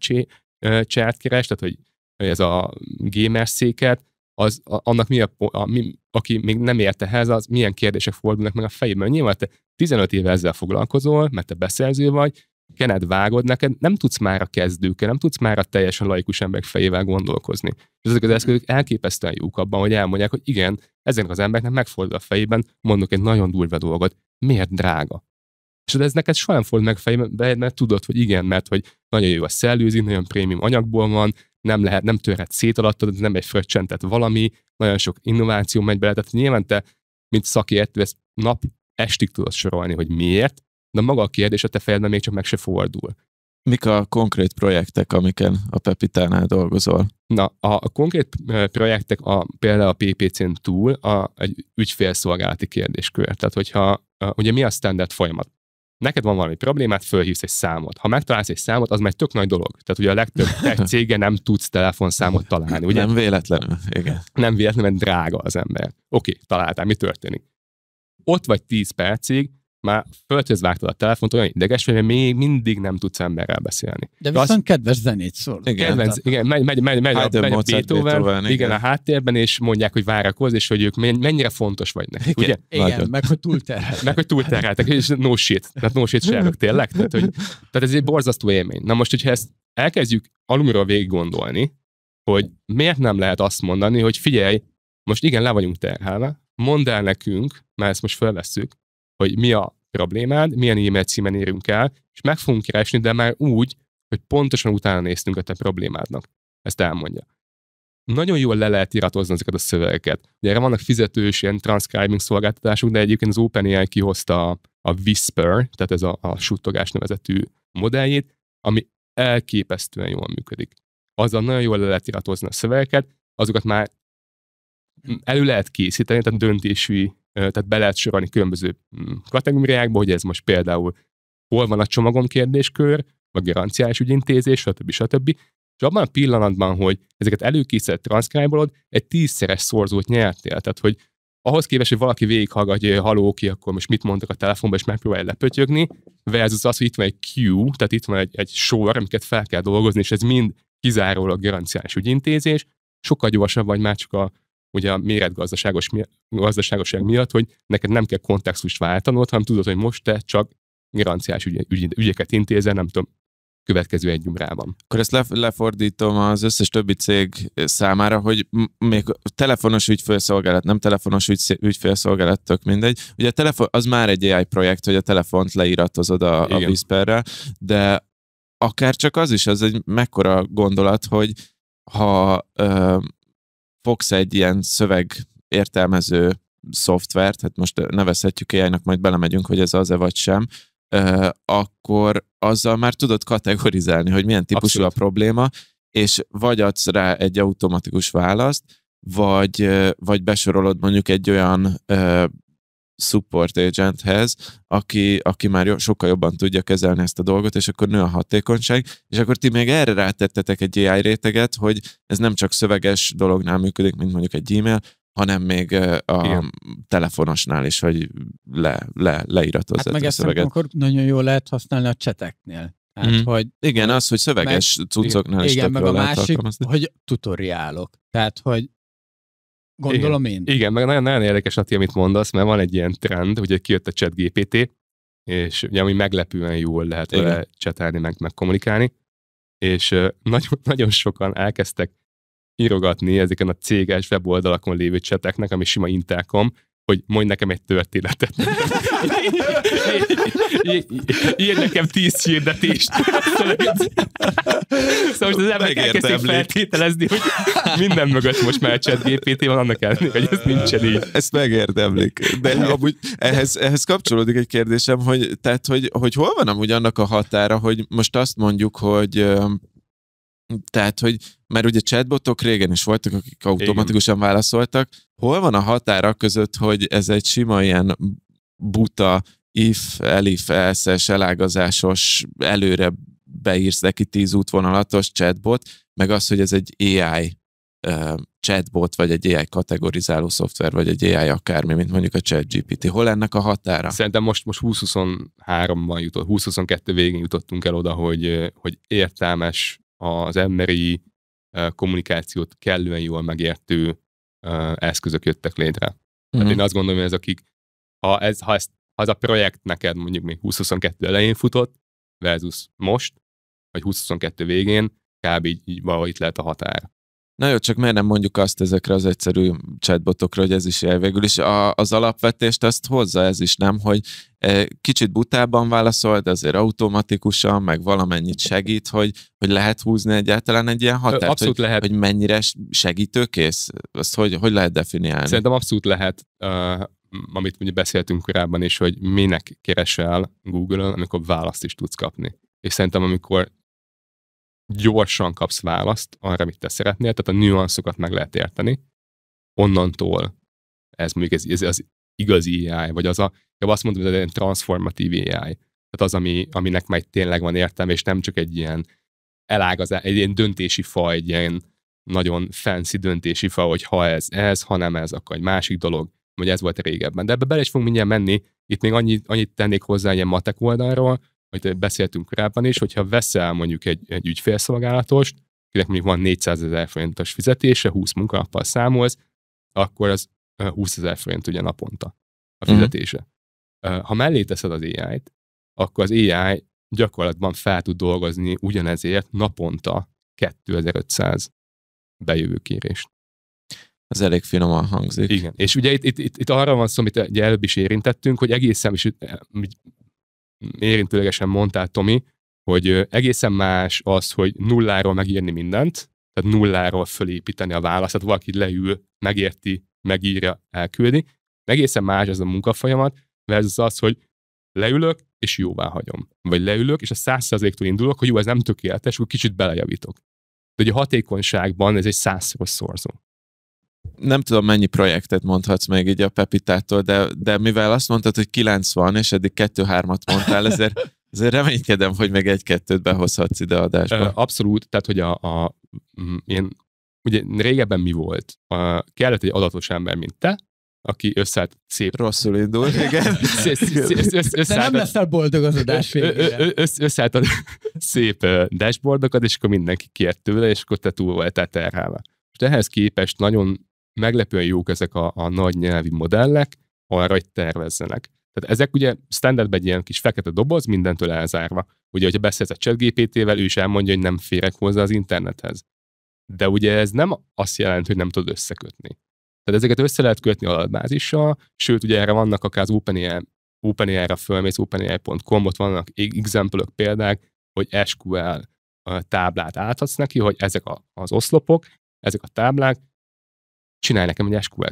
chat keres, tehát hogy ez a gamer széket, az, a, annak mi a, a mi, aki még nem ért ehhez, az milyen kérdések fordulnak meg a fejében. Nyilván te 15 éve ezzel foglalkozol, mert te beszerző vagy, kened vágod, neked nem tudsz már a kezdőkkel, nem tudsz már a teljesen laikus emberek fejével gondolkozni. És ezek az eszközök elképesztően jók abban, hogy elmondják, hogy igen, ezeknek az embereknek megfordul a fejében, mondok egy nagyon durva dolgot, miért drága? És ez neked soha nem fordul meg fejbe, mert tudod, hogy igen, mert hogy nagyon jó a szellőzi, nagyon prémium anyagból van, nem lehet, nem törhet szét alattad, ez nem egy fröccsentett valami, nagyon sok innováció megy bele, tehát nyilván te, mint szakértő, ezt nap estig tudod sorolni, hogy miért, de maga a kérdés a te fejedben még csak meg se fordul. Mik a konkrét projektek, amiken a Pepitánál dolgozol? Na, a, a konkrét projektek a, például a PPC-n túl a, egy ügyfélszolgálati kérdéskör. Tehát, hogyha a, ugye mi a standard folyamat? Neked van valami problémát, fölhívsz egy számot. Ha megtalálsz egy számot, az már tök nagy dolog. Tehát ugye a legtöbb cége nem tudsz telefonszámot találni. Ugye? Nem véletlenül, igen. Nem véletlenül, mert drága az ember. Oké, találtál, mi történik? Ott vagy 10 percig, már földhöz vágtad a telefont, olyan ideges, hogy még mindig nem tudsz emberrel beszélni. De viszont azt, kedves zenét szól. Igen, kedvenc, igen megy, megy, megy, megy, a, megy a Beethoven, Beethoven igen. igen, a háttérben, és mondják, hogy várakoz, és hogy ők mennyire fontos vagy nekik, ugye? Igen, Nagyon. meg hogy túlterheltek. meg hogy túlterheltek, és no shit. Tehát no shit Sherlock, tényleg? Tehát, hogy, tehát ez egy borzasztó élmény. Na most, hogyha ezt elkezdjük alulról végig gondolni, hogy miért nem lehet azt mondani, hogy figyelj, most igen, le vagyunk terhelve, mondd el nekünk, mert ezt most felvesszük, hogy mi a problémád, milyen e-mail címen érünk el, és meg fogunk keresni, de már úgy, hogy pontosan utána néztünk a te problémádnak. Ezt elmondja. Nagyon jól le lehet iratozni ezeket a szövegeket. Ugye erre vannak fizetős ilyen transcribing szolgáltatások, de egyébként az OpenAI kihozta a, a Whisper, tehát ez a, a suttogás nevezetű modelljét, ami elképesztően jól működik. Azzal nagyon jól le lehet iratozni a szövegeket, azokat már elő lehet készíteni, tehát döntési tehát be lehet sorolni különböző mm, kategóriákba, hogy ez most például hol van a csomagom kérdéskör, a garanciális ügyintézés, stb. stb. És abban a pillanatban, hogy ezeket előkészített transzkrájbolod, egy tízszeres szorzót nyertél. Tehát, hogy ahhoz képest, hogy valaki végighallgatja, hogy haló, ki, akkor most mit mondtak a telefonban, és megpróbálja lepötyögni, versus az, hogy itt van egy Q, tehát itt van egy, egy sor, amiket fel kell dolgozni, és ez mind kizárólag garanciális ügyintézés, sokkal gyorsabb vagy már csak a ugye a méretgazdaságos gazdaságosság miatt, hogy neked nem kell kontextust váltanod, hanem tudod, hogy most te csak garanciás ügy, ügy, ügyeket intézel, nem tudom, következő egy órában. Akkor ezt lefordítom az összes többi cég számára, hogy még telefonos ügyfélszolgálat, nem telefonos ügy- ügyfélszolgálat, tök mindegy. Ugye a telefon, az már egy AI projekt, hogy a telefont leiratozod a, a Whisperrel, de akár csak az is, az egy mekkora gondolat, hogy ha ö, fogsz egy ilyen szöveg értelmező szoftvert, hát most nevezhetjük ai majd belemegyünk, hogy ez az-e vagy sem, akkor azzal már tudod kategorizálni, hogy milyen típusú Abszolút. a probléma, és vagy adsz rá egy automatikus választ, vagy, vagy besorolod mondjuk egy olyan support agenthez, aki, aki már jó sokkal jobban tudja kezelni ezt a dolgot, és akkor nő a hatékonyság, és akkor ti még erre rátettetek egy AI réteget, hogy ez nem csak szöveges dolognál működik, mint mondjuk egy e-mail, hanem még a Igen. telefonosnál is, hogy le, le, leiratozzat hát meg a szöveget. akkor nagyon jól lehet használni a cseteknél. Hát, mm. hogy, igen, az, hogy szöveges meg, cuccoknál igen, is Igen, meg a másik, hogy tutoriálok. Tehát, hogy Gondolom igen. én. Igen, meg nagyon, nagyon érdekes, Ati, amit mondasz, mert van egy ilyen trend, hogy kijött a chat GPT, és ugye ami meglepően jól lehet igen. vele csetelni, meg, meg kommunikálni, és uh, nagyon, nagyon sokan elkezdtek írogatni ezeken a céges weboldalakon lévő cseteknek, ami sima intákom, hogy mondj nekem egy történetet. ír nekem tíz hirdetést. szóval, szóval most az emberek elkezdik feltételezni, hogy minden mögött most már chat GPT van, annak ellenére, hogy ez nincsen így. Ezt megérdemlik. De amúgy ehhez, ehhez kapcsolódik egy kérdésem, hogy, tehát, hogy, hogy hol van amúgy annak a határa, hogy most azt mondjuk, hogy tehát, hogy mert ugye chatbotok régen is voltak, akik automatikusan válaszoltak. Hol van a határa között, hogy ez egy sima ilyen buta if, elif, elszes, elágazásos, előre beírsz neki tíz útvonalatos chatbot, meg az, hogy ez egy AI chatbot, vagy egy AI kategorizáló szoftver, vagy egy AI akármi, mint mondjuk a ChatGPT. Hol ennek a határa? Szerintem most, most 20-23-ban jutott, 20 végén jutottunk el oda, hogy, hogy értelmes az emberi kommunikációt kellően jól megértő eszközök jöttek létre. Mm-hmm. Hát mhm. én azt gondolom, hogy ez akik, ha, ez, ha ezt ha az a projekt neked mondjuk még 2022 elején futott, versus most, vagy 2022 végén, kb. így, így valahogy itt lehet a határ. Na jó, csak miért nem mondjuk azt ezekre az egyszerű chatbotokra, hogy ez is él végül is. A, az alapvetést azt hozza ez is, nem? Hogy e, kicsit butában válaszol, de azért automatikusan, meg valamennyit segít, hogy, hogy lehet húzni egyáltalán egy ilyen határt, abszolút hogy, lehet. hogy mennyire segítőkész? Azt hogy, hogy lehet definiálni? Szerintem abszolút lehet amit ugye beszéltünk korábban is, hogy minek keresel Google-on, amikor választ is tudsz kapni. És szerintem, amikor gyorsan kapsz választ arra, amit te szeretnél, tehát a nüanszokat meg lehet érteni, onnantól ez mondjuk ez, ez az igazi AI, vagy az a, jobb azt mondom, hogy egy transformatív AI, tehát az, ami, aminek majd tényleg van értelme, és nem csak egy ilyen elágazás, egy ilyen döntési fa, egy ilyen nagyon fancy döntési fa, hogy ha ez ez, ha nem ez, akkor egy másik dolog, hogy ez volt régebben. De ebbe bele is fogunk mindjárt menni. Itt még annyit, annyit tennék hozzá ilyen matek oldalról, hogy beszéltünk korábban is, hogyha veszel mondjuk egy, egy ügyfélszolgálatost, akinek mondjuk van 400 ezer forintos fizetése, 20 munkanappal számolsz, akkor az 20 ezer forint ugye naponta a mhm. fizetése. Uh-huh. Ha mellé teszed az AI-t, akkor az AI gyakorlatban fel tud dolgozni ugyanezért naponta 2500 bejövő kérést. Az elég finoman hangzik. Igen, és ugye itt, itt, itt, itt arra van szó, amit ugye előbb is érintettünk, hogy egészen, és érintőlegesen mondtál, Tomi, hogy egészen más az, hogy nulláról megírni mindent, tehát nulláról fölépíteni a választ, tehát valaki leül, megérti, megírja, elküldi. Egészen más ez a munkafolyamat, mert ez az, hogy leülök, és jóvá hagyom. Vagy leülök, és a százszerzéktől indulok, hogy jó, ez nem tökéletes, akkor kicsit belejavítok. De ugye a hatékonyságban ez egy százszoros szorzó nem tudom mennyi projektet mondhatsz még így a Pepitától, de, de mivel azt mondtad, hogy 90, és eddig 2-3-at mondtál, ezért, ezért reménykedem, hogy meg egy-kettőt behozhatsz ide adásba. Abszolút, tehát hogy a, a én, ugye régebben mi volt? A, kellett egy adatos ember, mint te, aki összeállt szép... Rosszul indul, igen. De nem leszel boldog az adás Összeállt a szép dashboardokat, és akkor mindenki kért tőle, és akkor te túl voltál terhelve. És ehhez képest nagyon meglepően jók ezek a, a nagy nyelvi modellek, arra, hogy tervezzenek. Tehát ezek ugye standardben egy ilyen kis fekete doboz, mindentől elzárva. Ugye, hogyha beszélsz a chatgpt-vel, ő is elmondja, hogy nem férek hozzá az internethez. De ugye ez nem azt jelenti, hogy nem tudod összekötni. Tehát ezeket össze lehet kötni adatbázissal, sőt, ugye erre vannak akár az OpenAI, OpenAI-ra fölmész, openai.com, ott vannak example példák, hogy SQL táblát áthatsz neki, hogy ezek az oszlopok, ezek a táblák csinálj nekem egy SQL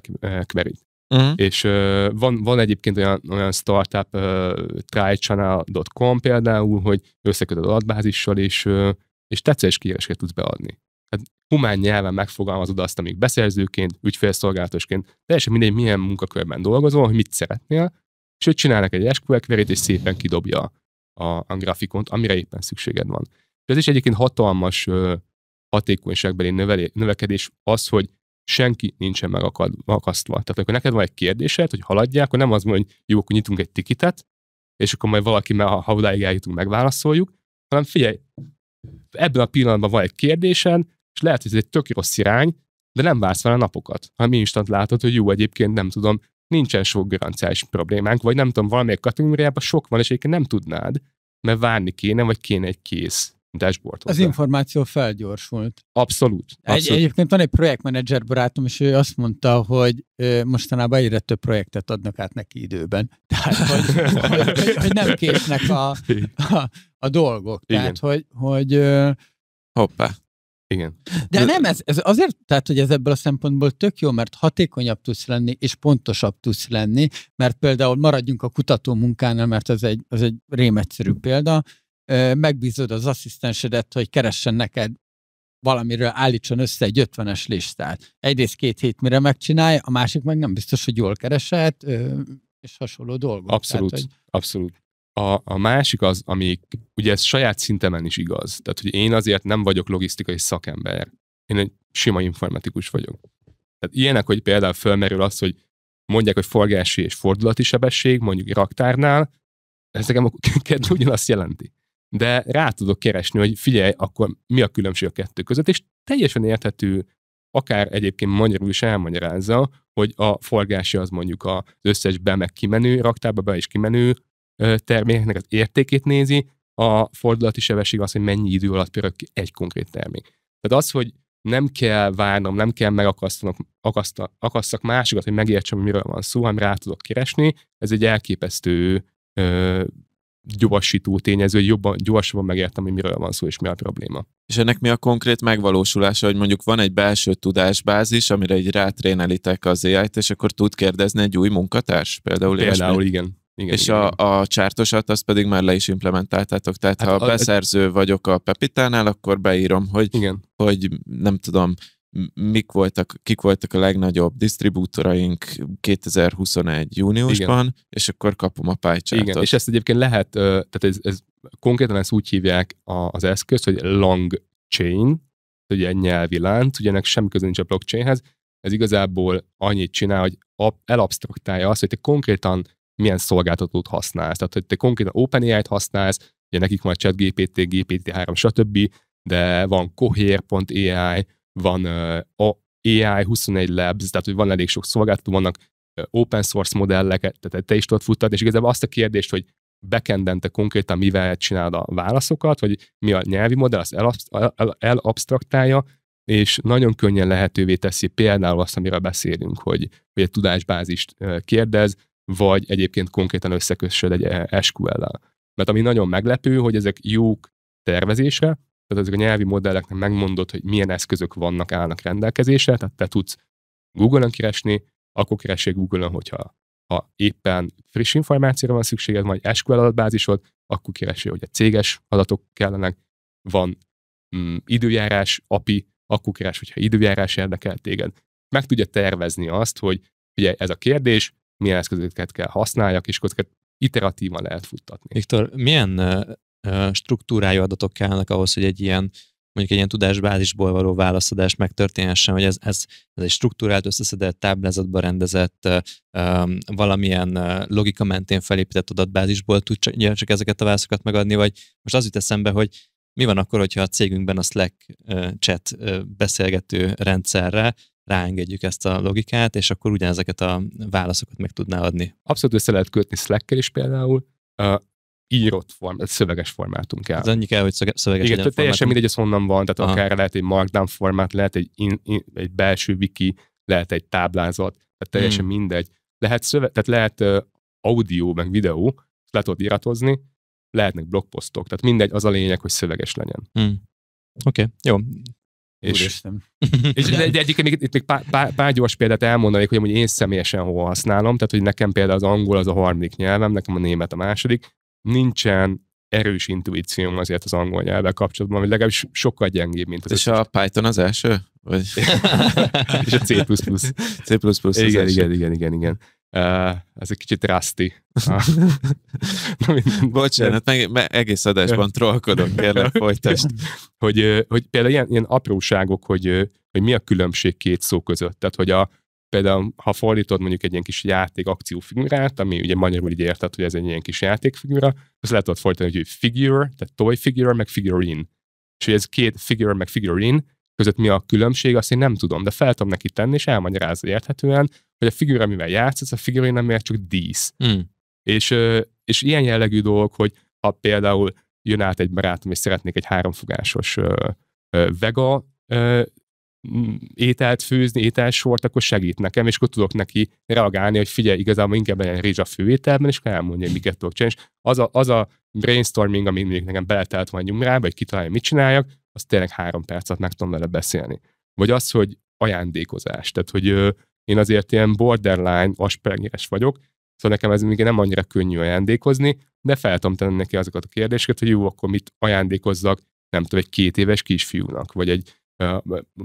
query Uh-huh. Mhm. És uh, van, van egyébként olyan, olyan startup, uh, trychannel.com például, hogy összeköt az adatbázissal, és, uh, és tetszés kiírásért tudsz beadni. Tehát humán nyelven megfogalmazod azt, amíg beszerzőként, ügyfélszolgálatosként, teljesen mindegy, milyen munkakörben dolgozol, hogy mit szeretnél, és hogy csinálnak egy SQL query és szépen kidobja a, a grafikont, amire éppen szükséged van. És ez is egyébként hatalmas uh, hatékonyságbeli növeli, növekedés az, hogy senki nincsen megakasztva. Tehát akkor neked van egy kérdésed, hogy haladják, akkor nem az mondja, hogy jó, akkor nyitunk egy tikitet, és akkor majd valaki, ha, ha odáig eljutunk, megválaszoljuk, hanem figyelj, ebben a pillanatban van egy kérdésen, és lehet, hogy ez egy tök rossz irány, de nem vársz vele napokat, hanem instant látod, hogy jó, egyébként nem tudom, nincsen sok garanciális problémánk, vagy nem tudom, valamelyik kategóriában sok van, és egyébként nem tudnád, mert várni kéne, vagy kéne egy kész dashboardhoz. Az információ felgyorsult. Abszolút. abszolút. Egy, egyébként van egy projektmenedzser barátom, és ő azt mondta, hogy mostanában egyre több projektet adnak át neki időben. Tehát, hogy, hogy, hogy, hogy nem késnek a, a, a dolgok. Igen. Tehát, hogy... hogy Hoppá. Igen. De nem, ez, ez azért, tehát, hogy ez ebből a szempontból tök jó, mert hatékonyabb tudsz lenni, és pontosabb tudsz lenni, mert például maradjunk a kutató munkánál, mert ez egy, az egy rémegyszerű példa, megbízod az asszisztensedet, hogy keressen neked valamiről állítson össze egy 50-es listát. Egyrészt két hét mire megcsinálja, a másik meg nem biztos, hogy jól keresett, és hasonló dolgok. Abszolút, Tehát, hogy... abszolút. A, a másik az, ami, ugye ez saját szintemen is igaz. Tehát, hogy én azért nem vagyok logisztikai szakember. Én egy sima informatikus vagyok. Tehát ilyenek, hogy például fölmerül az, hogy mondják, hogy forgási és fordulati sebesség, mondjuk raktárnál, ez nekem a kettő ugyanazt jelenti de rá tudok keresni, hogy figyelj, akkor mi a különbség a kettő között, és teljesen érthető, akár egyébként magyarul is elmagyarázza, hogy a forgási az mondjuk az összes be meg kimenő, raktába be is kimenő termékeknek az értékét nézi, a fordulati sebesség az, hogy mennyi idő alatt pörög ki egy konkrét termék. Tehát az, hogy nem kell várnom, nem kell megakasztanok, akaszta, akasztak másokat, hogy megértsem, hogy miről van szó, hanem rá tudok keresni. Ez egy elképesztő ö, gyorsító tényező, hogy jobban, gyorsabban megértem, hogy miről van szó és mi a probléma. És ennek mi a konkrét megvalósulása, hogy mondjuk van egy belső tudásbázis, amire egy rátrénelitek az ai és akkor tud kérdezni egy új munkatárs? Például, Például igen. Igen, és igen. A, a csártosat azt pedig már le is implementáltátok. Tehát hát ha a, beszerző a... vagyok a Pepitánál, akkor beírom, hogy, igen. hogy nem tudom, mik voltak, kik voltak a legnagyobb disztribútoraink 2021 júniusban, Igen. és akkor kapom a pálycsátot. Igen, és ezt egyébként lehet, tehát ez, ez konkrétan ezt úgy hívják az eszközt, hogy long chain, ugye egy nyelvi lánc, ugye ennek semmi köze nincs a blockchainhez, ez igazából annyit csinál, hogy elabsztraktálja azt, hogy te konkrétan milyen szolgáltatót használsz. Tehát, hogy te konkrétan OpenAI-t használsz, ugye nekik van ChatGPT, GPT-3, stb., de van Cohere.ai, van a AI 21 Labs, tehát hogy van elég sok szolgáltató, vannak open source modelleket, tehát te is tudod futtatni, és igazából azt a kérdést, hogy backenden te konkrétan mivel csinálod a válaszokat, vagy mi a nyelvi modell, az elabsztraktálja, és nagyon könnyen lehetővé teszi például azt, amiről beszélünk, hogy, hogy egy tudásbázist kérdez, vagy egyébként konkrétan összekössöd egy e, SQL-lel. Mert ami nagyon meglepő, hogy ezek jók tervezésre, tehát ezek a nyelvi modelleknek megmondod, hogy milyen eszközök vannak, állnak rendelkezésre, tehát te tudsz Google-on keresni, akkor keressél Google-on, hogyha ha éppen friss információra van szükséged, vagy SQL adatbázisod, akkor keresél, hogy a céges adatok kellenek, van mm, időjárás, API, akkor keres, hogyha időjárás érdekel téged. Meg tudja tervezni azt, hogy ugye ez a kérdés, milyen eszközöket kell használjak, és akkor iteratívan lehet futtatni. Viktor, milyen struktúrájú adatok kellnek ahhoz, hogy egy ilyen mondjuk egy ilyen tudásbázisból való válaszadás megtörténhessen, hogy ez, ez, ez egy struktúrált, összeszedett, táblázatba rendezett, um, valamilyen logika mentén felépített adatbázisból tudja csak ezeket a válaszokat megadni, vagy most az jut eszembe, hogy mi van akkor, hogyha a cégünkben a Slack chat beszélgető rendszerre ráengedjük ezt a logikát, és akkor ugyanezeket a válaszokat meg tudná adni. Abszolút össze lehet kötni Slack-kel is például írott formát, szöveges formátum kell. Ez annyi kell, hogy szöveges Igen, legyen teljesen mindegy, hogy honnan van, tehát Aha. akár lehet egy markdown formát, lehet egy, in, in, egy belső wiki, lehet egy táblázat, tehát teljesen hmm. mindegy. Lehet szöve, tehát lehet uh, audio, meg videó, le tudod iratozni, lehetnek blogposztok, tehát mindegy, az a lényeg, hogy szöveges legyen. Hmm. Oké, okay. jó. És, és de, de még, itt még pár, pár, gyors példát elmondanék, hogy amúgy én személyesen hova használom, tehát hogy nekem például az angol az a harmadik nyelvem, nekem a német a második, nincsen erős intuícióm azért az angol nyelvvel kapcsolatban, vagy legalábbis sokkal gyengébb, mint az. És a Python az első? Vagy? és a C++. C++ az igen, első. igen, igen, igen, igen. Uh, ez egy kicsit rusty. Ah. Bocsánat, meg, meg egész adásban trollkodom, kérlek, folytasd. hogy, eh, hogy például ilyen, ilyen apróságok, hogy, eh, hogy mi a különbség két szó között. Tehát, hogy a, Például, ha fordítod mondjuk egy ilyen kis játék akciófigurát, ami ugye magyarul így érted, hogy ez egy ilyen kis játékfigura, azt lehet ott fordítani, hogy figure, tehát toy figure, meg figurine. És hogy ez két figure, meg figurine, között mi a különbség, azt én nem tudom, de fel tudom neki tenni, és elmagyarázza érthetően, hogy a figura, amivel játssz, a figurine, nem miért csak dísz. Mm. És, és ilyen jellegű dolgok, hogy ha például jön át egy barátom, és szeretnék egy háromfogásos vega Mm, ételt főzni, ételsort, akkor segít nekem, és akkor tudok neki reagálni, hogy figyelj, igazából inkább legyen rizs a főételben, és akkor elmondja, hogy miket tudok csinálni. És az a, az a brainstorming, ami még nekem beletelt van egy hogy kitalálja, mit csináljak, azt tényleg három percet meg tudom vele beszélni. Vagy az, hogy ajándékozás. Tehát, hogy ö, én azért ilyen borderline aspergeres vagyok, szóval nekem ez még nem annyira könnyű ajándékozni, de fel tudom tenni neki azokat a kérdéseket, hogy jó, akkor mit ajándékozzak, nem tudom, egy két éves kisfiúnak, vagy egy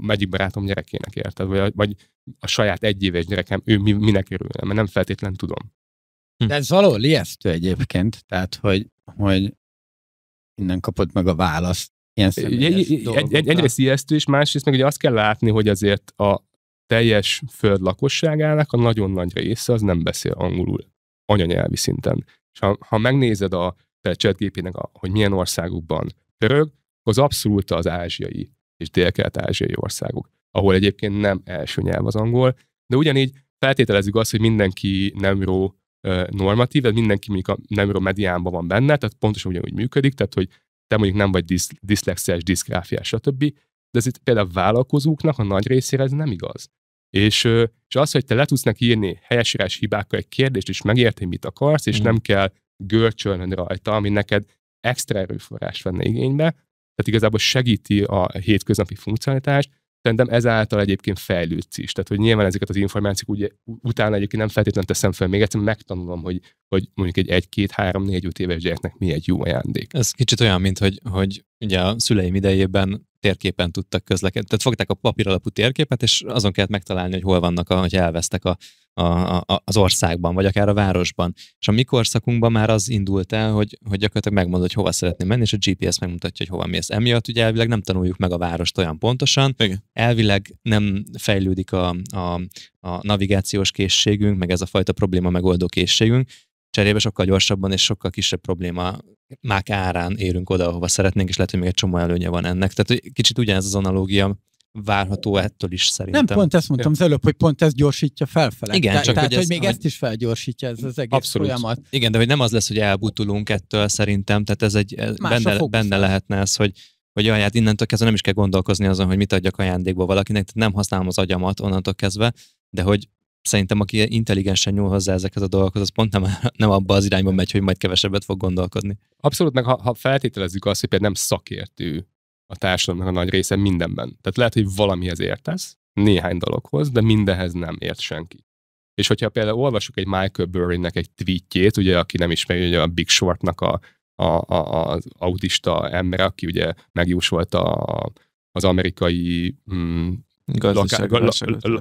egyik barátom gyerekének érted, vagy, vagy a saját egyéves gyerekem, ő mi, minek örülne, mert nem feltétlen tudom. Hm. De ez való liesztő egyébként, tehát hogy, hogy innen kapod meg a választ. Ilyen egy, egy, egy, egyrészt ijesztő, és másrészt meg ugye azt kell látni, hogy azért a teljes föld lakosságának a nagyon nagy része az nem beszél angolul anyanyelvi szinten. És ha, ha megnézed a chatgépének, hogy milyen országokban pörög, az abszolút az ázsiai és dél-kelet-ázsiai országok, ahol egyébként nem első nyelv az angol, de ugyanígy feltételezzük azt, hogy mindenki nem ró normatív, tehát mindenki mondjuk a nemró mediánban van benne, tehát pontosan ugyanúgy működik, tehát hogy te mondjuk nem vagy disz, diszlexiás, diszgráfiás, stb. De ez itt például vállalkozóknak a nagy részére ez nem igaz. És, és az, hogy te le tudsz neki írni helyesírás hibákkal egy kérdést, és megérti, mit akarsz, és mm. nem kell görcsölnöd rajta, ami neked extra erőforrás venne igénybe, tehát igazából segíti a hétköznapi funkcionalitást, szerintem ezáltal egyébként fejlődsz is. Tehát, hogy nyilván ezeket az információk ugye, utána egyébként nem feltétlenül teszem fel, még egyszer megtanulom, hogy, hogy mondjuk egy 1, 2, 3, 4, 5 éves gyereknek mi egy jó ajándék. Ez kicsit olyan, mint hogy, hogy ugye a szüleim idejében térképen tudtak közlekedni. Tehát fogták a papír alapú térképet, és azon kellett megtalálni, hogy hol vannak, a, hogy elvesztek a a, a, az országban, vagy akár a városban. És a mi korszakunkban már az indult el, hogy, hogy gyakorlatilag megmondod, hogy hova szeretném menni, és a GPS megmutatja, hogy hova mész. Emiatt ugye elvileg nem tanuljuk meg a várost olyan pontosan, Igen. elvileg nem fejlődik a, a, a navigációs készségünk, meg ez a fajta probléma megoldó készségünk, cserébe sokkal gyorsabban és sokkal kisebb probléma mák árán érünk oda, ahova szeretnénk, és lehet, hogy még egy csomó előnye van ennek. Tehát kicsit ugyanez az analógia várható ettől is szerintem. Nem pont ezt mondtam az előbb, hogy pont ez gyorsítja felfelé. Igen, Te, csak tehát, hogy, ez, hogy még hogy... ezt is felgyorsítja ez az egész abszolút. folyamat. Igen, de hogy nem az lesz, hogy elbutulunk ettől szerintem, tehát ez egy, ez benne, benne lehetne ez, hogy hogy jaj, hát innentől kezdve nem is kell gondolkozni azon, hogy mit adjak ajándékba valakinek, tehát nem használom az agyamat onnantól kezdve, de hogy szerintem aki intelligensen nyúl hozzá ezekhez a dolgokhoz, az pont nem, nem abba az irányba megy, hogy majd kevesebbet fog gondolkodni. Abszolút, meg ha, ha feltételezzük azt, hogy például nem szakértő a társadalomnak a nagy része mindenben. Tehát lehet, hogy valamihez értesz, néhány dologhoz, de mindenhez nem ért senki. És hogyha például olvasok egy Michael Burry-nek egy tweetjét, ugye, aki nem ismeri, ugye a Big Shortnak a, a, a, az autista ember, aki ugye megjósolt a, az amerikai mm,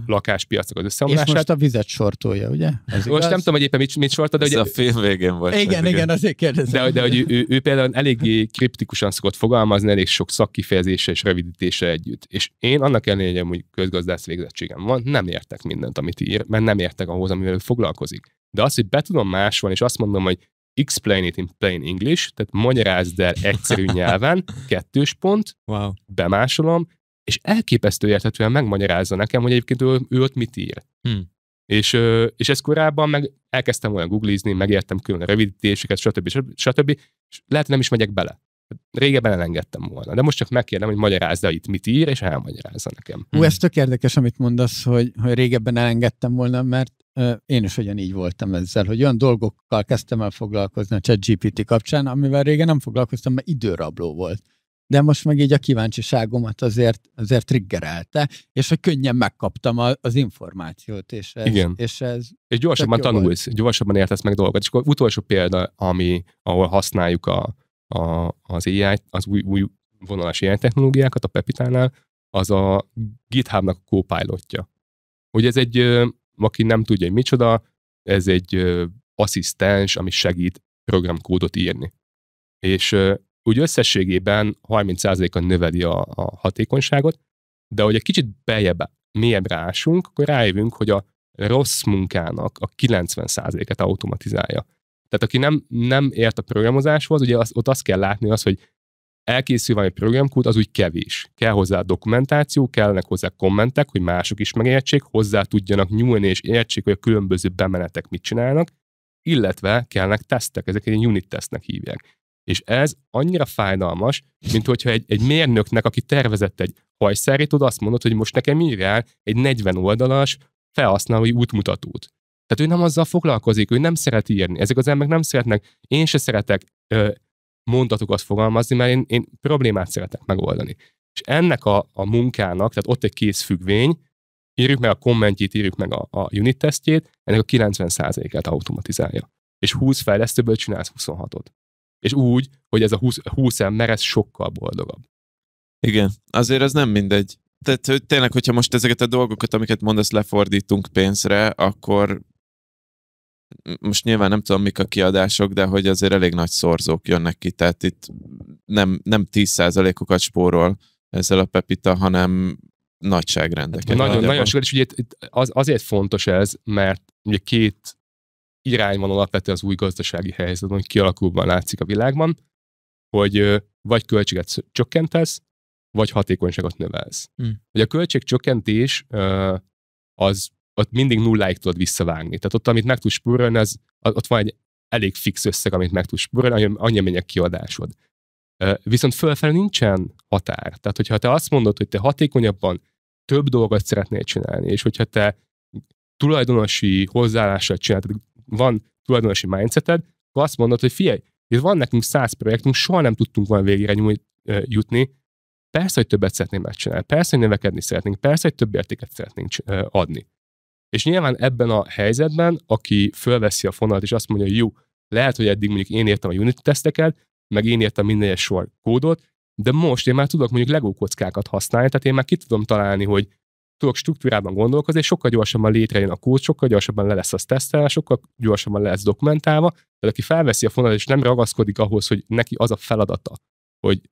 lakáspiacok az összeomlását. És most a vizet sortolja, ugye? Ez most igaz? nem tudom, hogy éppen mit, mit sortol, de... Ez ugye... a film végén volt. Igen, igen, igen, azért kérdezem. De, de hogy ő, ő, ő például eléggé kriptikusan szokott fogalmazni, elég sok szakkifejezése és rövidítése együtt. És én annak ellenére, hogy közgazdász végzettségem van, nem értek mindent, amit ír, mert nem értek ahhoz, amivel ő foglalkozik. De az, hogy be tudom máshol, és azt mondom, hogy explain it in plain English, tehát magyarázd el egyszerű nyelven, kettős pont, wow. bemásolom, és elképesztő érthetően megmagyarázza nekem, hogy egyébként ő, ő ott mit ír. Hmm. És, és ezt korábban meg elkezdtem olyan googlizni, megértem külön a rövidítéseket, stb. stb. stb. És lehet, hogy nem is megyek bele. Régebben elengedtem volna, de most csak megkérdem, hogy magyarázza itt, mit ír, és elmagyarázza nekem. Hú, ez hmm. tök érdekes, amit mondasz, hogy, hogy régebben elengedtem volna, mert uh, én is ugyanígy voltam ezzel, hogy olyan dolgokkal kezdtem el foglalkozni a ChatGPT kapcsán, amivel régen nem foglalkoztam, mert időrabló volt de most meg így a kíváncsiságomat azért, azért triggerelte, és hogy könnyen megkaptam a, az információt, és ez, Igen. És ez és gyorsabban tanulsz, volt. gyorsabban értesz meg dolgokat. És akkor utolsó példa, ami, ahol használjuk a, a, az AI, az új, új vonalas AI technológiákat a Pepitánál, az a GitHub-nak a copilotja. Hogy ez egy, aki nem tudja, hogy micsoda, ez egy asszisztens, ami segít programkódot írni. És úgy összességében 30%-a növeli a, a hatékonyságot, de hogy egy kicsit beljebb, mélyebbre ásunk, akkor rájövünk, hogy a rossz munkának a 90%-et automatizálja. Tehát aki nem, nem ért a programozáshoz, ugye az, ott azt kell látni az, hogy elkészül valami programkód, az úgy kevés. Kell hozzá dokumentáció, kellnek hozzá kommentek, hogy mások is megértsék, hozzá tudjanak nyúlni és értsék, hogy a különböző bemenetek mit csinálnak, illetve kellnek tesztek, ezek egy unit tesztnek hívják. És ez annyira fájdalmas, mint hogyha egy, egy mérnöknek, aki tervezett egy hajszárítod, azt mondod, hogy most nekem írjál egy 40 oldalas felhasználói útmutatót. Tehát ő nem azzal foglalkozik, ő nem szeret írni. Ezek az emberek nem szeretnek, én se szeretek ö, mondatokat fogalmazni, mert én, én problémát szeretek megoldani. És ennek a, a munkának, tehát ott egy kész függvény, írjuk meg a kommentjét, írjuk meg a, a unit tesztjét, ennek a 90%-át automatizálja. És 20 fejlesztőből csinálsz 26-ot. És úgy, hogy ez a 20, 20 ember, ez sokkal boldogabb. Igen, azért ez nem mindegy. Tehát hogy tényleg, hogyha most ezeket a dolgokat, amiket mondasz, lefordítunk pénzre, akkor most nyilván nem tudom, mik a kiadások, de hogy azért elég nagy szorzók jönnek ki, tehát itt nem, nem 10%-okat spórol ezzel a Pepita, hanem nagyságrendeket. Hát, nagyon, nagyon sokat, és ugye az, azért fontos ez, mert ugye két van alapvetően az új gazdasági helyzetben, hogy kialakulóban látszik a világban, hogy vagy költséget csökkentesz, vagy hatékonyságot növelsz. Mm. Hogy a költségcsökkentés az ott mindig nulláig tudod visszavágni. Tehát ott, amit meg tudsz spórolni, az, ott van egy elég fix összeg, amit meg tudsz spórolni, annyi mennyi kiadásod. Viszont fölfelé nincsen határ. Tehát, hogyha te azt mondod, hogy te hatékonyabban több dolgot szeretnél csinálni, és hogyha te tulajdonosi hozzáállással csinálod, van tulajdonosi mindseted, akkor azt mondod, hogy figyelj, itt van nekünk száz projektünk, soha nem tudtunk volna végére nyújt, jutni, persze, hogy többet szeretnénk megcsinálni, persze, hogy növekedni szeretnénk, persze, hogy több értéket szeretnénk adni. És nyilván ebben a helyzetben, aki fölveszi a fonalat és azt mondja, hogy jó, lehet, hogy eddig mondjuk én értem a unit teszteket, meg én értem minden egyes sor kódot, de most én már tudok mondjuk legókockákat használni, tehát én már ki tudom találni, hogy tudok struktúrában gondolkozni, és sokkal gyorsabban létrejön a kód, sokkal gyorsabban le lesz az tesztelés, sokkal gyorsabban lesz dokumentálva. Tehát aki felveszi a fonalat, és nem ragaszkodik ahhoz, hogy neki az a feladata, hogy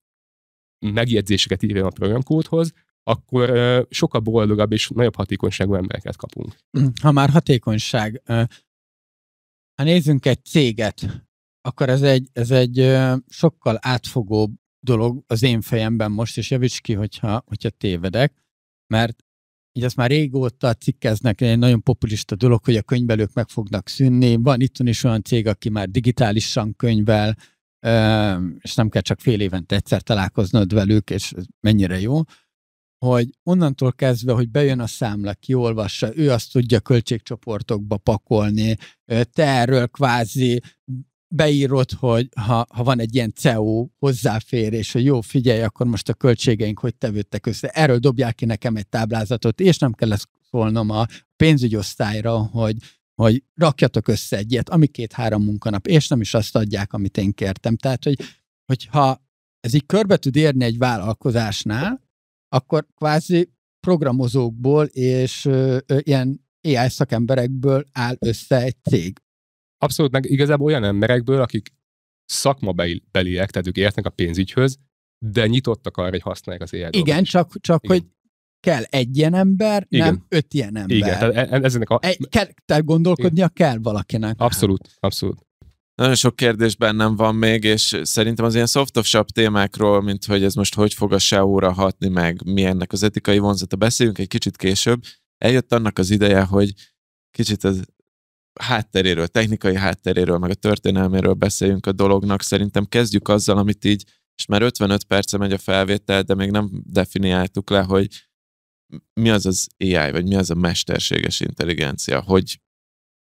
megjegyzéseket írjon a programkódhoz, akkor sokkal boldogabb és nagyobb hatékonyságú embereket kapunk. Ha már hatékonyság, ha nézzünk egy céget, akkor ez egy, ez egy sokkal átfogóbb dolog az én fejemben most, és javíts ki, hogyha, hogyha tévedek, mert így ezt már régóta cikkeznek, egy nagyon populista dolog, hogy a könyvelők meg fognak szűnni. Van itt is olyan cég, aki már digitálisan könyvel, és nem kell csak fél évente egyszer találkoznod velük, és ez mennyire jó, hogy onnantól kezdve, hogy bejön a számla, kiolvassa, ő azt tudja költségcsoportokba pakolni, te erről kvázi beírod, hogy ha, ha van egy ilyen CEO hozzáférés, hogy jó, figyelj, akkor most a költségeink hogy tevődtek össze. Erről dobják ki nekem egy táblázatot, és nem kell ezt szólnom a pénzügyosztályra, hogy hogy rakjatok össze egy ilyet, ami két-három munkanap, és nem is azt adják, amit én kértem. Tehát, hogy, hogyha ez így körbe tud érni egy vállalkozásnál, akkor kvázi programozókból és ö, ö, ilyen AI szakemberekből áll össze egy cég. Abszolút, meg igazából olyan emberekből, akik szakmabeliek, tehát ők értnek a pénzügyhöz, de nyitottak arra, hogy használják az AI Igen, csak, csak Igen. hogy kell egy ilyen ember, Igen. nem öt ilyen ember. Igen, tehát, e-, e- ezenek a... Egy, kell, tehát gondolkodnia Igen. kell valakinek. Abszolút, abszolút. Nagyon sok kérdés bennem van még, és szerintem az ilyen soft of shop témákról, mint hogy ez most hogy fog a SEO-ra hatni, meg mi ennek az etikai vonzata, beszéljünk egy kicsit később. Eljött annak az ideje, hogy kicsit az hátteréről, technikai hátteréről, meg a történelméről beszéljünk a dolognak. Szerintem kezdjük azzal, amit így, és már 55 perce megy a felvétel, de még nem definiáltuk le, hogy mi az az AI, vagy mi az a mesterséges intelligencia, hogy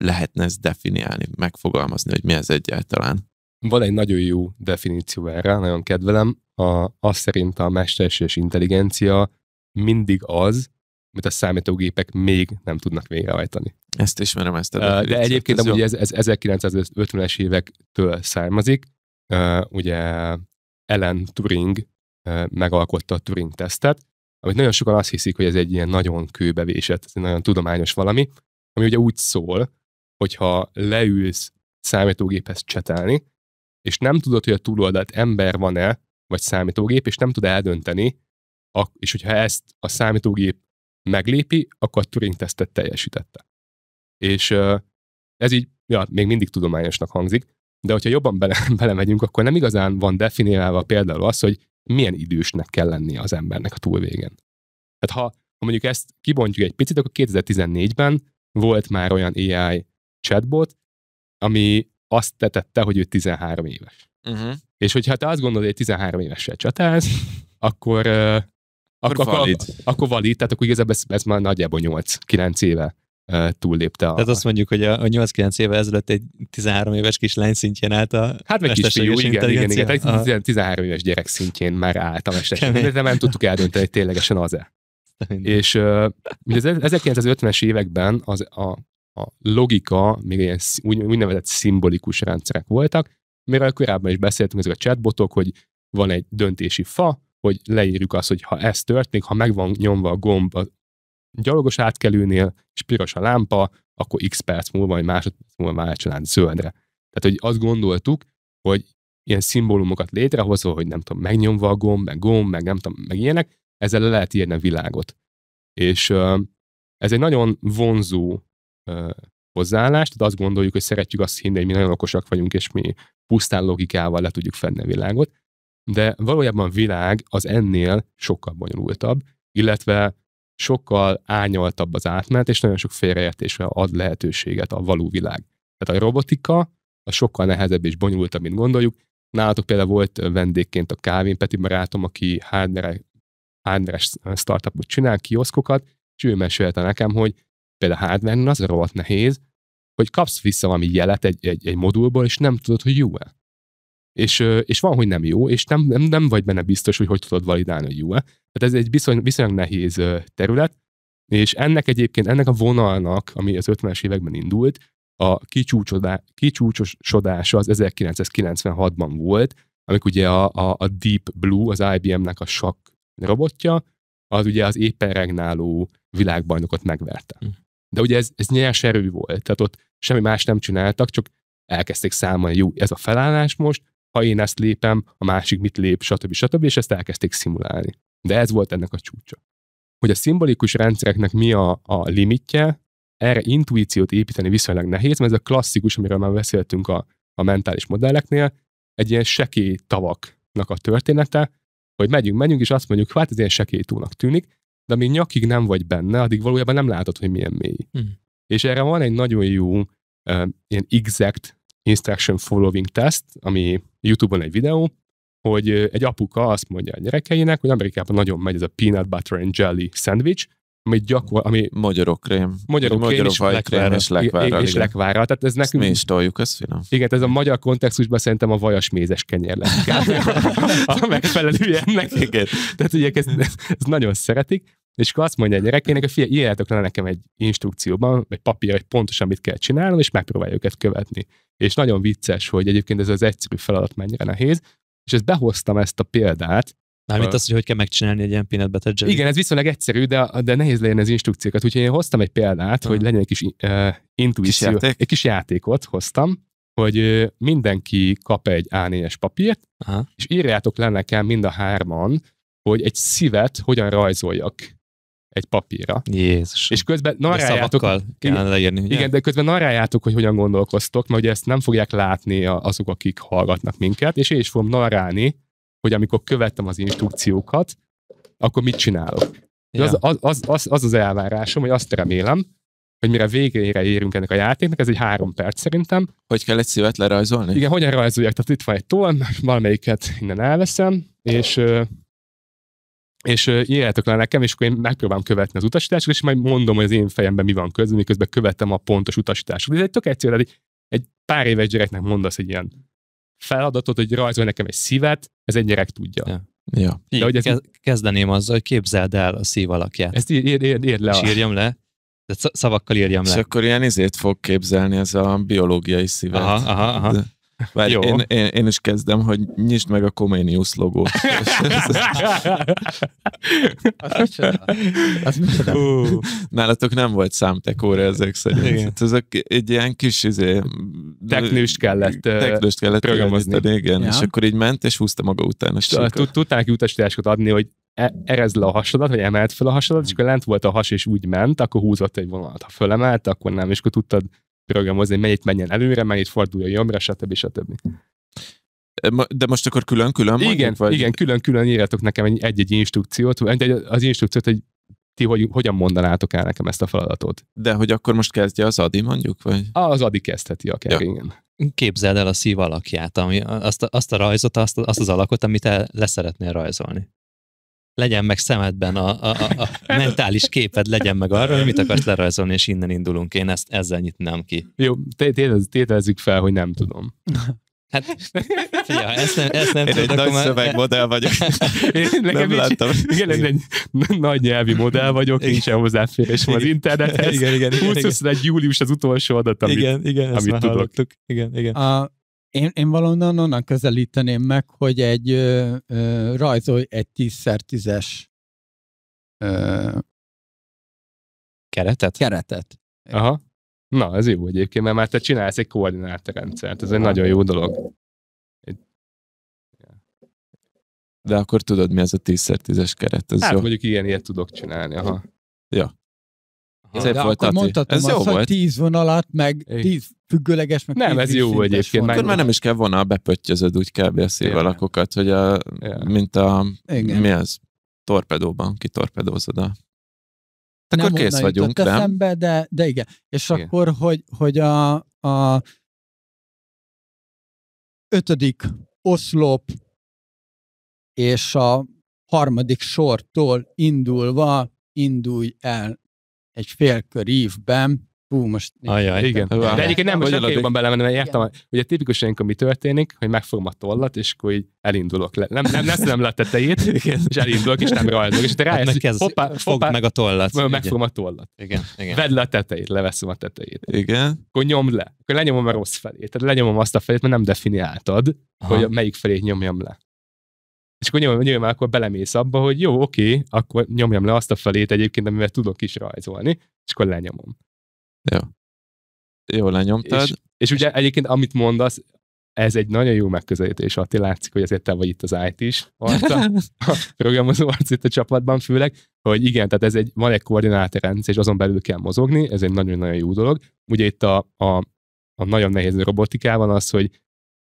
lehetne ezt definiálni, megfogalmazni, hogy mi ez egyáltalán. Van egy nagyon jó definíció erre, nagyon kedvelem. A, azt szerint a mesterséges intelligencia mindig az, amit a számítógépek még nem tudnak végrehajtani. Ezt ismerem, ezt a uh, De egyébként ez ugye ez, ez 1950-es évektől származik. Uh, ugye Ellen Turing uh, megalkotta a Turing-tesztet, amit nagyon sokan azt hiszik, hogy ez egy ilyen nagyon kőbevésett, ez egy nagyon tudományos valami, ami ugye úgy szól, hogyha leülsz számítógéphez csetelni, és nem tudod, hogy a túloldalt ember van-e, vagy számítógép, és nem tud eldönteni, és hogyha ezt a számítógép meglépi, akkor a Turing tesztet teljesítette. És ez így ja, még mindig tudományosnak hangzik, de hogyha jobban bele, belemegyünk, akkor nem igazán van definiálva például az, hogy milyen idősnek kell lennie az embernek a túlvégen. Tehát ha, ha mondjuk ezt kibontjuk egy picit, akkor 2014-ben volt már olyan AI chatbot, ami azt tetette, hogy ő 13 éves. Uh-huh. És hogyha te azt gondolod, hogy 13 évessel csatálsz, akkor, uh, akkor, akkor valid. Akkor, akkor valid, tehát akkor igazából ez, ez már nagyjából 8-9 éve túllépte. A... Tehát azt mondjuk, hogy a, a 8-9 éve ezelőtt egy 13 éves kis lány szintjén állt a Hát meg fiú, igen, igen, igen, tehát egy 13 éves gyerek szintjén már állt a mesterséges de nem tudtuk eldönteni, hogy ténylegesen az-e. És ugye az 1950-es e- években az, a, a logika, még ilyen úgy, úgynevezett szimbolikus rendszerek voltak, mivel korábban is beszéltünk, ezek a chatbotok, hogy van egy döntési fa, hogy leírjuk azt, hogy ha ez történik, ha megvan nyomva a gomb a gyalogos átkelőnél, és piros a lámpa, akkor x perc múlva, vagy másodperc múlva váltson zöldre. Tehát, hogy azt gondoltuk, hogy ilyen szimbólumokat létrehozva, hogy nem tudom, megnyomva a gomb, meg gomb, meg nem tudom, meg ilyenek, ezzel le lehet írni a világot. És ez egy nagyon vonzó hozzáállás, tehát azt gondoljuk, hogy szeretjük azt hinni, hogy mi nagyon okosak vagyunk, és mi pusztán logikával le tudjuk fedni a világot, de valójában a világ az ennél sokkal bonyolultabb, illetve sokkal árnyaltabb az átmenet, és nagyon sok félreértésre ad lehetőséget a való világ. Tehát a robotika a sokkal nehezebb és bonyolultabb, mint gondoljuk. Nálatok például volt vendégként a Calvin Peti barátom, aki hardware hardware startupot csinál, kioszkokat, és ő mesélte nekem, hogy például hardware az rohadt nehéz, hogy kapsz vissza valami jelet egy, egy, egy modulból, és nem tudod, hogy jó-e. És, és van, hogy nem jó, és nem, nem, nem vagy benne biztos, hogy hogy tudod validálni, hogy jó-e. Tehát ez egy viszony, viszonylag nehéz terület, és ennek egyébként, ennek a vonalnak, ami az 50-es években indult, a kicsúcsosodása az 1996-ban volt, amikor ugye a, a, a Deep Blue, az IBM-nek a sok robotja, az ugye az éppen regnáló világbajnokot megverte. Hm. De ugye ez, ez nyers erő volt, tehát ott semmi más nem csináltak, csak elkezdték számolni, jó, ez a felállás most, ha én ezt lépem, a másik mit lép, stb. stb. stb. és ezt elkezdték szimulálni. De ez volt ennek a csúcsa. Hogy a szimbolikus rendszereknek mi a, a limitje, erre intuíciót építeni viszonylag nehéz, mert ez a klasszikus, amiről már beszéltünk a, a mentális modelleknél, egy ilyen sekély tavaknak a története, hogy megyünk, megyünk, és azt mondjuk, hát ez ilyen sekély túlnak tűnik, de amíg nyakig nem vagy benne, addig valójában nem látod, hogy milyen mély. Mm. És erre van egy nagyon jó uh, ilyen exact instruction following test, ami YouTube-on egy videó, hogy egy apuka azt mondja a gyerekeinek, hogy Amerikában nagyon megy ez a peanut butter and jelly sandwich, ami gyakor, ami... Magyarok krém. Magyarok krém, magyarok és, lekvára, és lekvára. És lekvára. Tehát ez nekünk... mi is toljuk, ez finom. Igen, ez a magyar kontextusban szerintem a vajas mézes kenyér lesz. a megfelelő ennek. Igen. Tehát ugye ezt, ezt, nagyon szeretik. És akkor azt mondja a gyerekének, hogy figyelj, írjátok le nekem egy instrukcióban, vagy papír, hogy pontosan mit kell csinálnom, és megpróbáljuk ezt követni. És nagyon vicces, hogy egyébként ez az egyszerű feladat mennyire nehéz, és ezt behoztam ezt a példát. Mármint azt, hogy hogy kell megcsinálni egy ilyen peanut butter jelly. Igen, ez viszonylag egyszerű, de, de nehéz leírni az instrukciókat. Úgyhogy én hoztam egy példát, uh hogy legyen egy kis uh, intuíció. Kis játék. Egy kis játékot hoztam, hogy uh, mindenki kap egy A4-es papírt, és írjátok le nekem mind a hárman, hogy egy szívet hogyan rajzoljak egy papírra. Jézus. És közben narrájátok. Igen, leírni, igen, de közben narrájátok, hogy hogyan gondolkoztok, mert ugye ezt nem fogják látni azok, akik hallgatnak minket, és én is fogom narrálni, hogy amikor követtem az instrukciókat, akkor mit csinálok. Ja. Az, az, az, az, az elvárásom, hogy azt remélem, hogy mire végére érünk ennek a játéknak, ez egy három perc szerintem. Hogy kell egy szívet lerajzolni? Igen, hogyan rajzolják? Tehát itt van egy toll, valamelyiket innen elveszem, és és írjátok le nekem, és akkor én megpróbálom követni az utasításokat, és majd mondom, hogy az én fejemben mi van közben, miközben követem a pontos utasításokat. Ez egy tök egyszerű, egy, egy pár éves gyereknek mondasz egy ilyen feladatot, hogy rajzolj nekem egy szívet, ez egy gyerek tudja. Ja. ja. De, hogy ez Kezdeném azzal, hogy képzeld el a szív alakját. Ezt írd ír, ír, ír le. És írjam le. De szavakkal írjam le. És akkor ilyen izét fog képzelni, ez a biológiai szívet. Aha, aha, aha. De... Várj, Jó. Én, én, én is kezdem, hogy nyisd meg a Comenius logót. az micsoda? nálatok nem volt számtekóra ezek szerint. Igen. Hát ezek egy ilyen kis izé, teknőst kellett, teknőst kellett programozni. Igen, ja. és akkor így ment, és húzta maga után. Tudták utasításokat adni, hogy e, erezd le a hasadat, vagy emelt fel a hasadat, és mm. akkor lent volt a has, és úgy ment, akkor húzott egy vonalat. Ha fölemelt, akkor nem, és akkor tudtad programozni, mennyit menjen előre, mennyit forduljon jobbra, stb. stb. De most akkor külön-külön igen, vagy? Igen, külön-külön írjátok nekem egy-egy instrukciót, az instrukciót, hogy ti hogy, hogyan mondanátok el nekem ezt a feladatot. De hogy akkor most kezdje az Adi mondjuk? Vagy? Az Adi kezdheti akár, ja. igen. Képzeld el a szív alakját, ami, azt, azt a rajzot, azt, azt az alakot, amit el leszeretnél rajzolni legyen meg szemedben a, a, a, a mentális képed, legyen meg arra, hogy mit akarsz lerajzolni, és innen indulunk. Én ezt ezzel nyitnám ki. Jó, tételezzük fel, hogy nem tudom. Hát, ja, ezt nem, ezt nem Én tudod, egy nagy már... szövegmodell vagyok. Én nekem nem láttam. Igen, én egy nagy nyelvi modell vagyok, igen. nincsen hozzáférésim az internethez. Igen, igen, igen, 20 igen. július az utolsó adat, amit, igen, igen, amit tudok. Igen, igen. A, én, én valonnan onnan közelíteném meg, hogy egy ö, ö, rajzolj egy 10x10-es ö, keretet? Keretet. Aha. Na, ez jó egyébként, mert már te csinálsz egy koordinátorrendszert. Ez egy nagyon jó dolog. De akkor tudod, mi az a 10x10-es keret? Ez hát jó. mondjuk ilyen ilyet tudok csinálni. Aha. Ja. Szép volt, akkor mondhatom ez azt, jó hogy volt. tíz vonalat, meg tíz függőleges, meg Nem, ez jó egyébként. Akkor már nem is kell vonal, bepöttyözöd úgy kell a szívalakokat, hogy a, Igen. mint a, Igen. mi az torpedóban kitorpedózod a nem akkor kész vagyunk, nem? Eszembe, de, de igen. És igen. akkor, hogy, hogy a, a ötödik oszlop és a harmadik sortól indulva indulj el egy félkör ívben, hú, most... Ajaj, igen. De, de egyébként nem, most jobban belemenni, mert értem, hogy a tipikus ilyenkor mi történik, hogy megfogom a tollat, és akkor így elindulok. Le, nem, nem, nem le a tetejét, és elindulok, és nem rajzolok. És te rájössz, hát kezd, hoppá, hoppá, meg a tollat. Meg, megfogom a tollat. Igen, igen. Vedd le a tetejét, leveszem a tetejét. Igen. Akkor nyomd le. Akkor lenyomom a rossz felét. Tehát lenyomom azt a felét, mert nem definiáltad, Aha. hogy melyik felét nyomjam le és akkor nyilván, nyilván akkor belemész abba, hogy jó, oké, akkor nyomjam le azt a felét egyébként, amivel tudok is rajzolni, és akkor lenyomom. Jó. Jó, lenyomtad. És, és ugye egyébként, amit mondasz, ez egy nagyon jó megközelítés, Atti, látszik, hogy azért te vagy itt az IT is, arca, a programozó arc itt a csapatban főleg, hogy igen, tehát ez egy, van egy koordinátorrendszer, és azon belül kell mozogni, ez egy nagyon-nagyon jó dolog. Ugye itt a, a, a nagyon nehéz robotikában az, hogy,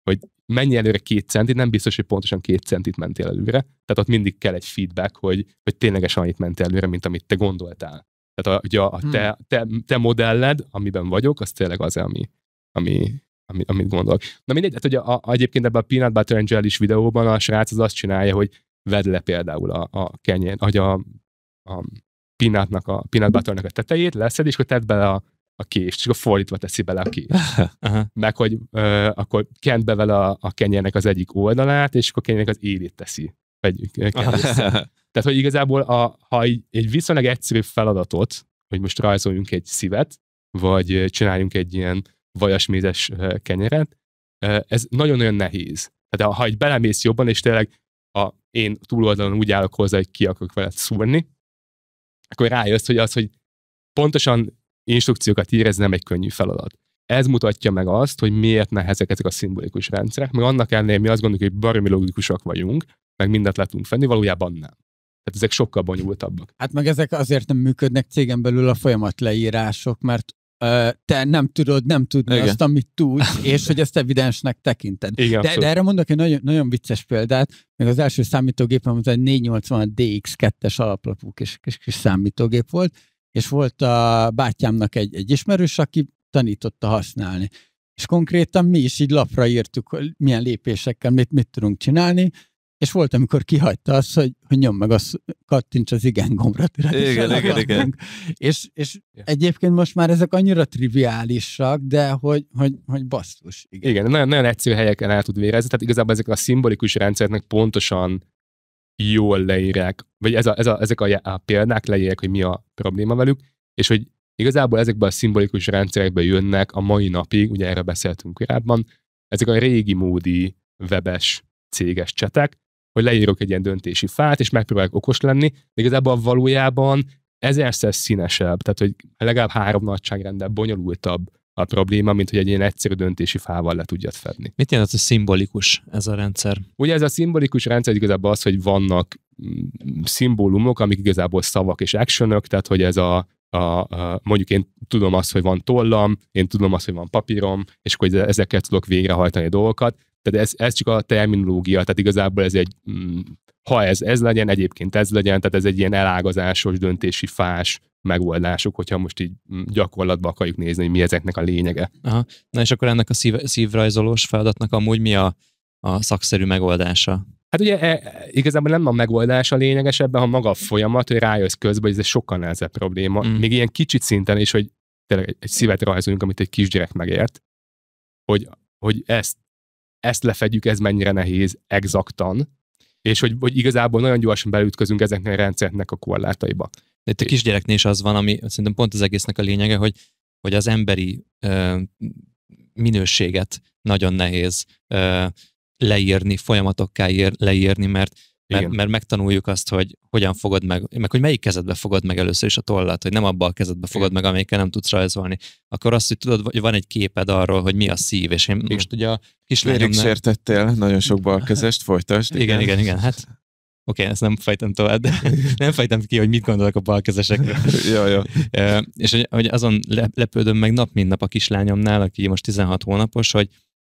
hogy mennyi előre két centit, nem biztos, hogy pontosan két centit mentél előre. Tehát ott mindig kell egy feedback, hogy, hogy ténylegesen annyit mentél előre, mint amit te gondoltál. Tehát a, ugye a, a te, hmm. te, te modelled, amiben vagyok, az tényleg az, ami, ami, ami, amit gondolok. Na mindegy, hát ugye a, a, egyébként ebben a Peanut Butter and Jelly-s videóban a srác az azt csinálja, hogy vedd le például a, a kenyén, vagy a, a peanutnak, a peanut butternek a tetejét, leszed, és akkor tedd bele a, a kést, csak a fordítva teszi bele a kést. Aha. Meg, hogy ö, akkor kent be vele a, a kenyérnek az egyik oldalát, és akkor a kenyérnek az élét teszi. Vagy Tehát, hogy igazából a, ha egy, egy viszonylag egyszerű feladatot, hogy most rajzoljunk egy szívet, vagy csináljunk egy ilyen vajasmézes kenyeret, ez nagyon-nagyon nehéz. Tehát ha egy belemész jobban, és tényleg a, én túloldalon úgy állok hozzá, hogy ki akarok veled szúrni, akkor rájössz, hogy az, hogy pontosan instrukciókat ír, ez nem egy könnyű feladat. Ez mutatja meg azt, hogy miért nehezek ezek a szimbolikus rendszerek, mert annak ellenére mi azt gondoljuk, hogy baromi logikusak vagyunk, meg mindent lettünk fenni, valójában nem. Tehát ezek sokkal bonyolultabbak. Hát meg ezek azért nem működnek cégen belül a folyamat leírások, mert te nem tudod, nem tudni Igen. azt, amit tudsz, és hogy ezt evidensnek tekinted. Igen, de, de erre mondok egy nagyon, nagyon vicces példát, még az első számítógépem az egy 480 DX2-es alaplapú kis, kis, kis számítógép volt, és volt a bátyámnak egy, egy ismerős, aki tanította használni. És konkrétan mi is így lapra írtuk, milyen lépésekkel mit, mit tudunk csinálni, és volt, amikor kihagyta azt, hogy, hogy nyom meg, az, kattints az igen gombra. Tület, igen, igen, igen. És, és egyébként most már ezek annyira triviálisak, de hogy, hogy, hogy basszus. Igen, igen nagyon, nagyon egyszerű helyeken el tud végezni, tehát igazából ezek a szimbolikus rendszereknek pontosan jól leírják, vagy ez a, ez a, ezek a, a példák leírják, hogy mi a probléma velük, és hogy igazából ezekben a szimbolikus rendszerekben jönnek a mai napig, ugye erre beszéltünk korábban, ezek a régi módi webes céges csetek, hogy leírok egy ilyen döntési fát, és megpróbálok okos lenni, de igazából valójában ezerszer színesebb, tehát hogy legalább három nagyságrendel bonyolultabb a probléma, mint hogy egy ilyen egyszerű döntési fával le tudjad fedni. Mit jelent az, a szimbolikus ez a rendszer? Ugye ez a szimbolikus rendszer igazából az, hogy vannak mm, szimbólumok, amik igazából szavak és actionök, tehát hogy ez a a, a, mondjuk én tudom azt, hogy van tollam, én tudom azt, hogy van papírom, és akkor ezeket tudok végrehajtani dolgokat. Tehát ez, ez csak a terminológia, tehát igazából ez egy, mm, ha ez ez legyen, egyébként ez legyen, tehát ez egy ilyen elágazásos, döntési fás megoldásuk, hogyha most így gyakorlatba akarjuk nézni, hogy mi ezeknek a lényege. Aha. Na és akkor ennek a szív, szívrajzolós feladatnak amúgy mi a, a szakszerű megoldása? Hát ugye e, igazából nem a megoldás a lényegesebb, ha maga a folyamat, hogy rájössz közben, hogy ez egy sokkal nehezebb probléma. Mm. Még ilyen kicsit szinten is, hogy tényleg egy szívet rajzoljunk, amit egy kisgyerek megért, hogy, hogy ezt, ezt lefedjük, ez mennyire nehéz exaktan, és hogy, hogy igazából nagyon gyorsan belütközünk ezeknek a rendszernek a korlátaiba. De itt a kisgyereknél is az van, ami szerintem pont az egésznek a lényege, hogy, hogy az emberi ö, minőséget nagyon nehéz ö, leírni, folyamatokká ír, leírni, mert, mert, mert megtanuljuk azt, hogy hogyan fogod meg, meg hogy melyik kezedbe fogod meg először is a tollat, hogy nem abba a kezedbe fogod Igen. meg, amelyikkel nem tudsz rajzolni. Akkor azt, hogy tudod, hogy van egy képed arról, hogy mi a szív, és én Igen. most ugye a kislányomnál... Vérig sértettél, nagyon sok balkezest, folytasd. Igen, igen, igen, igen hát Oké, okay, ezt nem fejtem tovább, de nem fejtem ki, hogy mit gondolok a balkezesekről. ja, ja. E, és hogy, hogy azon lepődöm meg nap, mint nap a kislányomnál, aki most 16 hónapos, hogy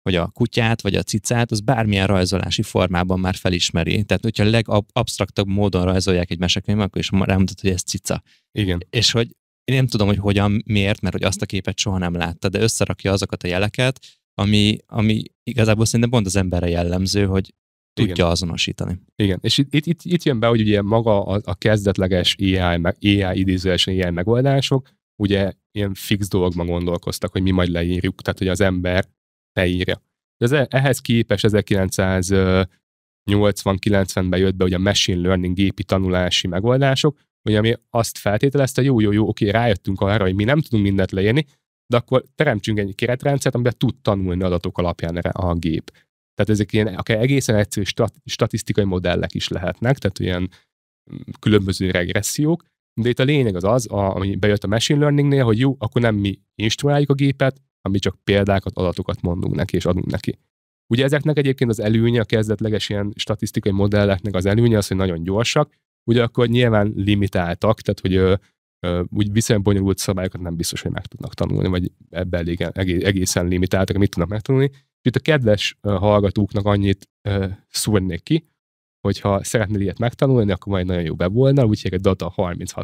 hogy a kutyát vagy a cicát, az bármilyen rajzolási formában már felismeri. Tehát, hogyha legabsztraktabb módon rajzolják egy mesekönyvben, akkor is rámutat, hogy ez cica. Igen. És hogy én nem tudom, hogy hogyan, miért, mert hogy azt a képet soha nem látta, de összerakja azokat a jeleket, ami, ami igazából szerintem pont az emberre jellemző, hogy tudja Igen. azonosítani. Igen, és itt, itt, itt jön be, hogy ugye maga a, a kezdetleges AI, meg AI idézőesen AI megoldások, ugye ilyen fix dologban gondolkoztak, hogy mi majd leírjuk, tehát hogy az ember leírja. Ez e, ehhez képest 1980-90-ben jött be ugye a machine learning gépi tanulási megoldások, hogy ami azt feltételezte, hogy jó, jó, jó, oké, rájöttünk arra, hogy mi nem tudunk mindent leírni, de akkor teremtsünk egy keretrendszert, amiben tud tanulni adatok alapján a gép. Tehát ezek ilyen akár egészen egyszerű stat- statisztikai modellek is lehetnek, tehát ilyen mm, különböző regressziók, de itt a lényeg az az, a, ami bejött a machine learningnél, hogy jó, akkor nem mi instruáljuk a gépet, ami csak példákat, adatokat mondunk neki és adunk neki. Ugye ezeknek egyébként az előnye, a kezdetleges ilyen statisztikai modelleknek az előnye az, hogy nagyon gyorsak, Ugye akkor nyilván limitáltak, tehát hogy ö, ö, úgy viszonylag bonyolult szabályokat nem biztos, hogy meg tudnak tanulni, vagy ebben elég, egészen limitáltak, mit tudnak megtanulni itt a kedves hallgatóknak annyit szúrnék ki, hogyha szeretnél ilyet megtanulni, akkor majd nagyon jó weboldal, úgyhogy a data pontom.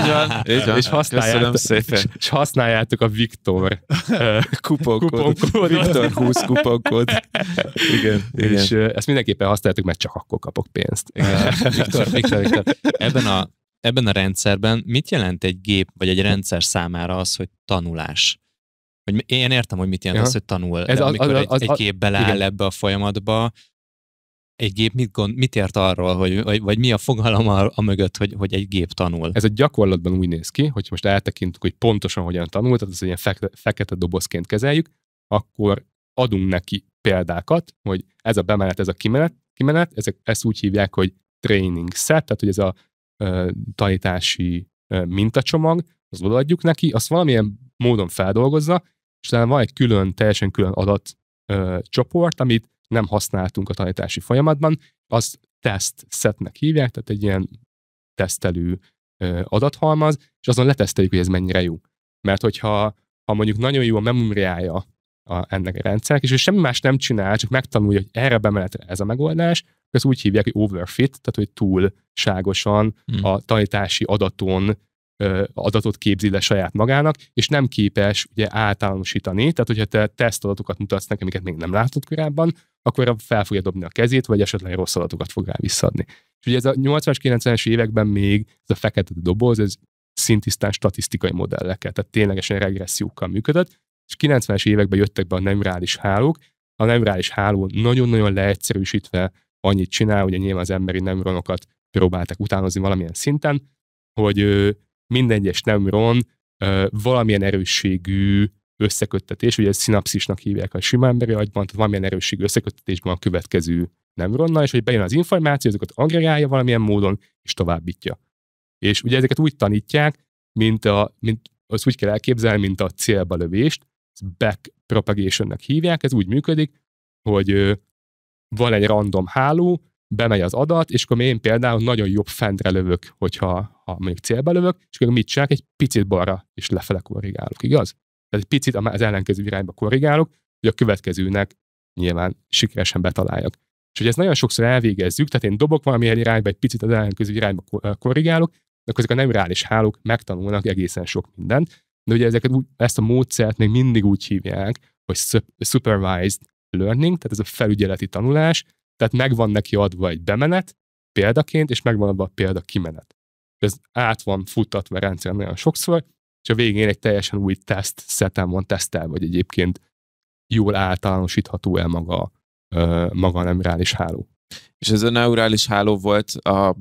így van, így van. És használjátok, szépen. És használjátok a Viktor kuponkódot. Viktor 20 kuponkód. igen, igen. És ezt mindenképpen használjátok, mert csak akkor kapok pénzt. Viktor, Viktor, Viktor. Ebben a, ebben a rendszerben mit jelent egy gép vagy egy rendszer számára az, hogy tanulás? Hogy én értem, hogy mit jelent ja. az, hogy tanul. Ez az, amikor az, az, az, egy, egy gép beleáll ebbe a folyamatba, egy gép mit, gond, mit ért arról, hogy, vagy, vagy mi a fogalom a, a mögött, hogy, hogy egy gép tanul? Ez a gyakorlatban úgy néz ki, hogy most eltekintünk, hogy pontosan hogyan tanul, tehát ez ilyen fekete, fekete dobozként kezeljük, akkor adunk neki példákat, hogy ez a bemenet, ez a kimenet, kimenet ezek, ezt úgy hívják, hogy training set, tehát hogy ez a e, tanítási e, mintacsomag, az odaadjuk neki, azt valamilyen módon feldolgozza, és talán van egy külön, teljesen külön adatcsoport, amit nem használtunk a tanítási folyamatban, azt test setnek hívják, tehát egy ilyen tesztelő ö, adathalmaz, és azon leteszteljük, hogy ez mennyire jó. Mert hogyha ha mondjuk nagyon jó a memóriája a, ennek a rendszernek, és ő semmi más nem csinál, csak megtanulja, hogy erre bemenetre ez a megoldás, ezt úgy hívják, hogy overfit, tehát hogy túlságosan hmm. a tanítási adaton adatot képzi le saját magának, és nem képes ugye általánosítani, tehát hogyha te tesztadatokat mutatsz nekem, amiket még nem látott korábban, akkor fel fogja dobni a kezét, vagy esetleg rossz adatokat fog rá visszadni. És ugye ez a 80-as, 90-es években még ez a fekete doboz, ez szintisztán statisztikai modellekkel, tehát ténylegesen regressziókkal működött, és 90-es években jöttek be a neurális hálók, a neurális háló nagyon-nagyon leegyszerűsítve annyit csinál, ugye nyilván az emberi neuronokat próbáltak utánozni valamilyen szinten, hogy minden egyes neuron valamilyen erősségű összeköttetés, ugye ezt szinapszisnak hívják a sima emberi agyban, tehát valamilyen erősségű összeköttetésben a következő neuronnal, és hogy bejön az információ, azokat agregálja valamilyen módon, és továbbítja. És ugye ezeket úgy tanítják, mint, a, mint az úgy kell elképzelni, mint a célba lövést, back propagationnek hívják, ez úgy működik, hogy van egy random háló, bemegy az adat, és akkor én például nagyon jobb fendre lövök, hogyha ha mondjuk célba lövök, és akkor mit csinálok? Egy picit balra és lefele korrigálok, igaz? Tehát egy picit az ellenkező irányba korrigálok, hogy a következőnek nyilván sikeresen betaláljak. És hogy ezt nagyon sokszor elvégezzük, tehát én dobok valamilyen irányba, egy picit az ellenkező irányba korrigálok, akkor ezek a neurális hálók megtanulnak egészen sok mindent. De ugye ezeket ezt a módszert még mindig úgy hívják, hogy supervised learning, tehát ez a felügyeleti tanulás, tehát megvan neki adva egy bemenet példaként, és megvan adva a példa kimenet ez át van futtatva rendszeren nagyon sokszor, és a végén egy teljesen új teszt szetem van tesztel, vagy egyébként jól általánosítható el maga, maga a neurális háló. És ez a neurális háló volt a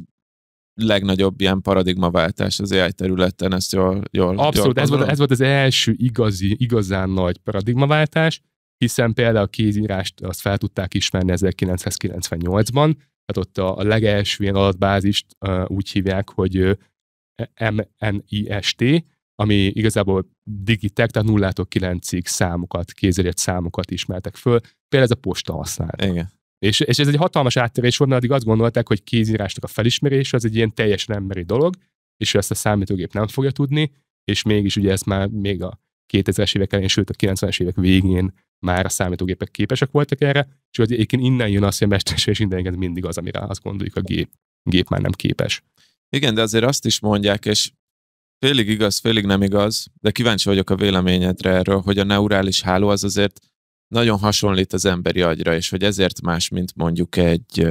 legnagyobb ilyen paradigmaváltás az AI területen, ezt jól... jól Abszolút, jól ez, volt, ez volt az első igazi, igazán nagy paradigmaváltás, hiszen például a kézírást azt fel tudták ismerni 1998-ban, Hát ott a, a legelső ilyen adatbázist uh, úgy hívják, hogy MNIST, ami igazából digitek, tehát nullától kilencig számokat, kézérjett számokat ismertek föl. Például ez a posta használ. Igen. És, és ez egy hatalmas áttérés volt, mert addig azt gondolták, hogy kézírásnak a felismerése az egy ilyen teljesen emberi dolog, és ezt a számítógép nem fogja tudni, és mégis ugye ezt már még a 2000-es évek elején, sőt a 90-es évek végén már a számítógépek képesek voltak erre, és hogy egyébként innen jön az, hogy a mesterséges intelligencia mindig az, amire azt gondoljuk a gép. A gép már nem képes. Igen, de azért azt is mondják, és félig igaz, félig nem igaz, de kíváncsi vagyok a véleményedre erről, hogy a neurális háló az azért nagyon hasonlít az emberi agyra, és hogy ezért más, mint mondjuk egy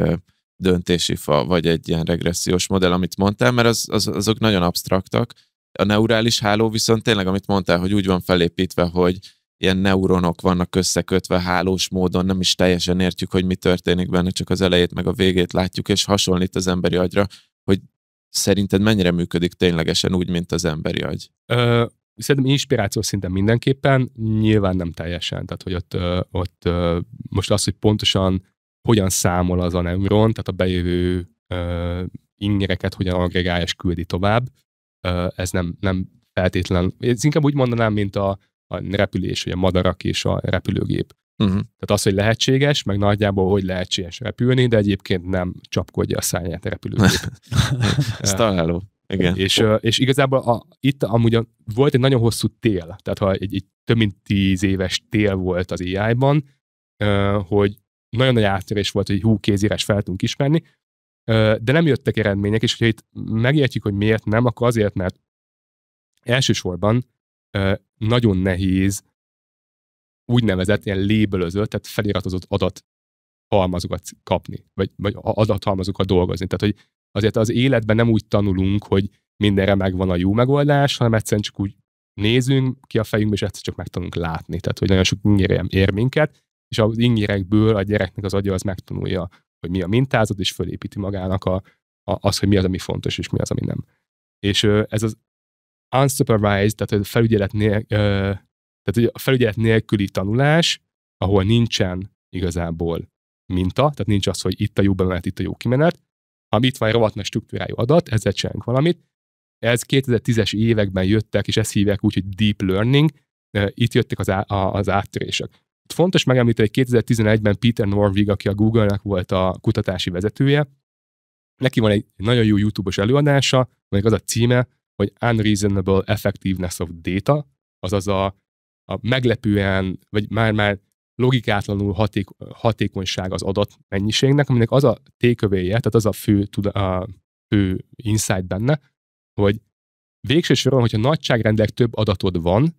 döntési fa, vagy egy ilyen regressziós modell, amit mondtál, mert az, az, azok nagyon absztraktak. A neurális háló viszont tényleg, amit mondtál, hogy úgy van felépítve, hogy ilyen neuronok vannak összekötve hálós módon, nem is teljesen értjük, hogy mi történik benne, csak az elejét meg a végét látjuk, és hasonlít az emberi agyra, hogy szerinted mennyire működik ténylegesen úgy, mint az emberi agy? Ö, szerintem inspiráció szinten mindenképpen, nyilván nem teljesen, tehát hogy ott, ö, ott ö, most az, hogy pontosan hogyan számol az a neuron, tehát a bejövő ö, ingereket hogyan agregálja és küldi tovább, ö, ez nem, nem feltétlen, ez inkább úgy mondanám, mint a, a repülés, vagy a madarak és a repülőgép. Uh-huh. Tehát az, hogy lehetséges, meg nagyjából hogy lehetséges repülni, de egyébként nem csapkodja a száját a repülőgép. Ez találó. Igen. És, és igazából a, itt amúgy a, volt egy nagyon hosszú tél, tehát ha egy, egy több mint tíz éves tél volt az AI-ban, hogy nagyon nagy áttörés volt, hogy hú, kézírás fel tudunk ismerni, de nem jöttek eredmények, és hogyha itt megértjük, hogy miért nem, akkor azért, mert elsősorban nagyon nehéz úgynevezett ilyen lébölözött, tehát feliratozott adat halmazokat kapni, vagy, vagy adathalmazokat dolgozni. Tehát, hogy azért az életben nem úgy tanulunk, hogy mindenre megvan a jó megoldás, hanem egyszerűen csak úgy nézünk ki a fejünkbe, és egyszer csak tudunk látni. Tehát, hogy nagyon sok ingérem ér minket, és az ingérekből a gyereknek az agya az megtanulja, hogy mi a mintázat, és fölépíti magának a, a, az, hogy mi az, ami fontos, és mi az, ami nem. És ez az unsupervised, tehát a felügyelet, nélkül, tehát a felügyelet nélküli tanulás, ahol nincsen igazából minta, tehát nincs az, hogy itt a jó bemenet, itt a jó kimenet, hanem itt van egy rovatna struktúrájú adat, ezzel csinálunk valamit. Ez 2010-es években jöttek, és ezt hívják úgy, hogy deep learning, itt jöttek az, á, az áttörések. Fontos megemlíteni, hogy 2011-ben Peter Norvig, aki a Google-nek volt a kutatási vezetője, neki van egy nagyon jó YouTube-os előadása, amelyik az a címe, hogy unreasonable effectiveness of data, azaz a, a meglepően, vagy már-már logikátlanul haték, hatékonyság az adat mennyiségnek, aminek az a tékövéje, tehát az a fő, a fő insight benne, hogy végső soron, hogyha nagyságrendek több adatod van,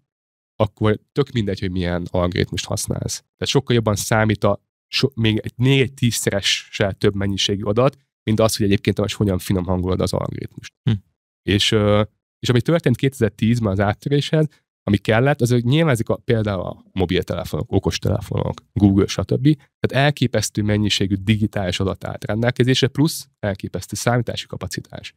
akkor tök mindegy, hogy milyen algoritmust használsz. Tehát sokkal jobban számít a so, még egy, négy tízszeres se több mennyiségű adat, mint az, hogy egyébként most hogyan finom hangolod az algoritmust. Hm. És, és ami történt 2010-ben az áttöréshez, ami kellett, az, hogy nyilván ezek a, például a mobiltelefonok, okostelefonok, Google, stb. Tehát elképesztő mennyiségű digitális adat állt rendelkezésre, plusz elképesztő számítási kapacitás.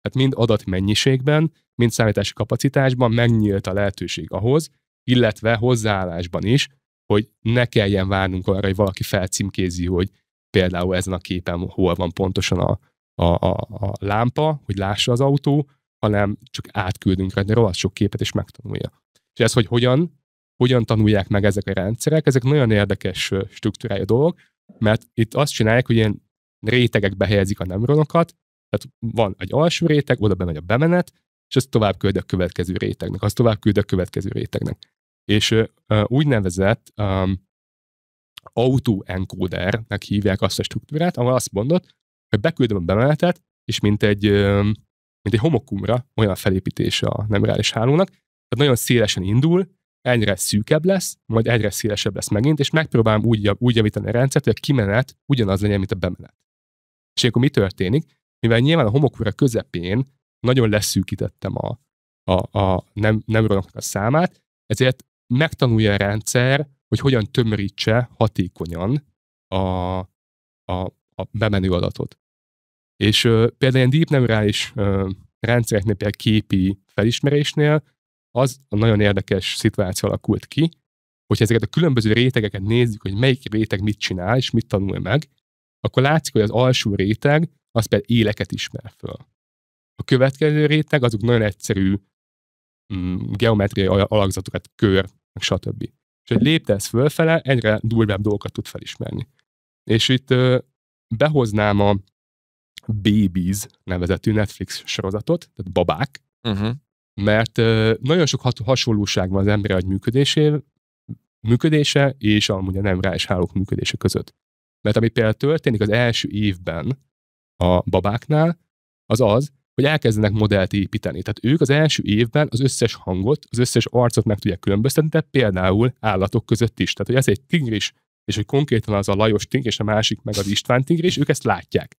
Tehát mind adatmennyiségben, mind számítási kapacitásban megnyílt a lehetőség ahhoz, illetve hozzáállásban is, hogy ne kelljen várnunk arra, hogy valaki felcímkézi, hogy például ezen a képen hol van pontosan a, a, a, a lámpa, hogy lássa az autó, hanem csak átküldünk rajta rohadt sok képet, és megtanulja. És ez, hogy hogyan, hogyan tanulják meg ezek a rendszerek, ezek nagyon érdekes struktúrája dolgok, mert itt azt csinálják, hogy ilyen rétegekbe helyezik a nemronokat, tehát van egy alsó réteg, oda bemegy a bemenet, és ezt tovább küld a következő rétegnek, azt tovább küld a következő rétegnek. És uh, úgynevezett um, autoencodernek hívják azt a struktúrát, ahol azt mondod, hogy beküldöm a bemenetet és mint egy, mint egy homokumra olyan felépítés a nem reális hálónak, tehát nagyon szélesen indul, egyre szűkebb lesz, majd egyre szélesebb lesz megint, és megpróbálom úgy, úgy javítani a rendszert, hogy a kimenet ugyanaz legyen, mint a bemenet. És akkor mi történik? Mivel nyilván a homokúra közepén nagyon leszűkítettem a, a, a nem, nem a számát, ezért megtanulja a rendszer, hogy hogyan tömörítse hatékonyan a, a a bemenő adatot. És ö, például ilyen deep neurális ö, rendszereknél, például képi felismerésnél az a nagyon érdekes szituáció alakult ki, hogyha ezeket a különböző rétegeket nézzük, hogy melyik réteg mit csinál és mit tanul meg, akkor látszik, hogy az alsó réteg az például éleket ismer föl. A következő réteg azok nagyon egyszerű mm, geometriai alakzatokat, kör, meg stb. És hogy léptesz fölfele, egyre durvább dolgokat tud felismerni. És itt behoznám a Babies nevezetű Netflix sorozatot, tehát babák, uh-huh. mert nagyon sok hasonlóság van az ember agy működése és amúgy a nem rás hálók működése között. Mert ami például történik az első évben a babáknál, az az, hogy elkezdenek modellt építeni. Tehát ők az első évben az összes hangot, az összes arcot meg tudják különböztetni, de például állatok között is. Tehát, hogy ez egy tigris és hogy konkrétan az a Lajos tigris, és a másik meg az István tigris, ők ezt látják.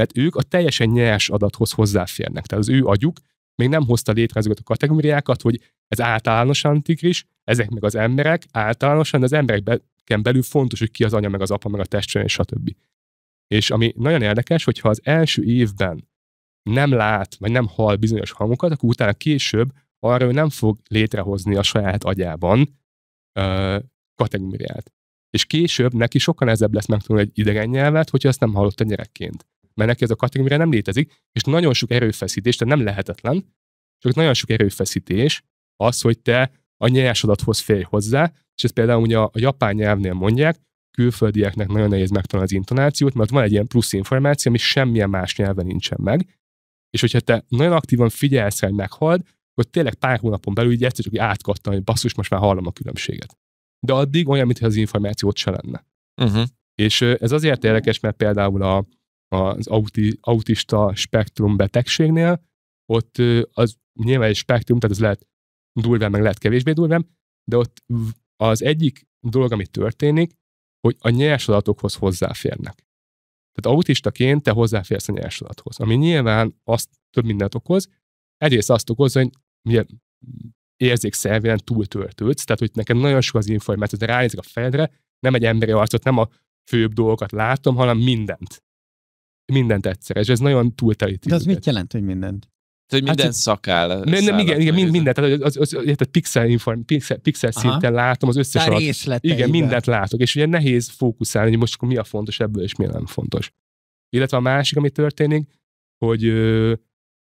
Mert ők a teljesen nyers adathoz hozzáférnek. Tehát az ő agyuk még nem hozta létre azokat a kategóriákat, hogy ez általánosan tigris, ezek meg az emberek, általánosan az emberekben belül fontos, hogy ki az anya, meg az apa, meg a testvér, és stb. És ami nagyon érdekes, hogyha az első évben nem lát, vagy nem hall bizonyos hangokat, akkor utána később arra ő nem fog létrehozni a saját agyában ö, kategóriát. És később neki sokkal nehezebb lesz megtanulni egy idegen nyelvet, hogyha ezt nem hallotta gyerekként. Mert neki ez a kategória nem létezik, és nagyon sok erőfeszítés, tehát nem lehetetlen, csak nagyon sok erőfeszítés az, hogy te a nyersadathoz félj hozzá, és ezt például ugye a, a japán nyelvnél mondják, külföldieknek nagyon nehéz megtanulni az intonációt, mert van egy ilyen plusz információ, ami semmilyen más nyelven nincsen meg. És hogyha te nagyon aktívan figyelsz, hogy meghald, akkor tényleg pár hónapon belül így egyszer csak átkattam, hogy basszus, most már hallom a különbséget de addig olyan, mintha az információt se lenne. Uh-huh. És ez azért érdekes, mert például a, az auti, autista spektrum betegségnél, ott az nyilván egy spektrum, tehát ez lehet durván, meg lehet kevésbé durván, de ott az egyik dolog, ami történik, hogy a nyers adatokhoz hozzáférnek. Tehát autistaként te hozzáférsz a nyers adathoz, ami nyilván azt több mindent okoz. Egyrészt azt okozza, hogy érzékszervélen túltöltődsz, tehát hogy nekem nagyon sok az információ, de ránézek a fejedre, nem egy emberi arcot, nem a főbb dolgokat látom, hanem mindent. Mindent egyszer, és ez nagyon túltelíti. De az mit jelent, hogy mindent? Tehát, hogy hát, minden hát, szakáll. Nem, nem, igen, igen mind, mindent. Tehát az, az, az, az pixel, inform, pixel, pixel szinten látom az összes alatt. Igen, mindent látok. És ugye nehéz fókuszálni, hogy most akkor mi a fontos ebből, és mi nem fontos. Illetve a másik, ami történik, hogy ö,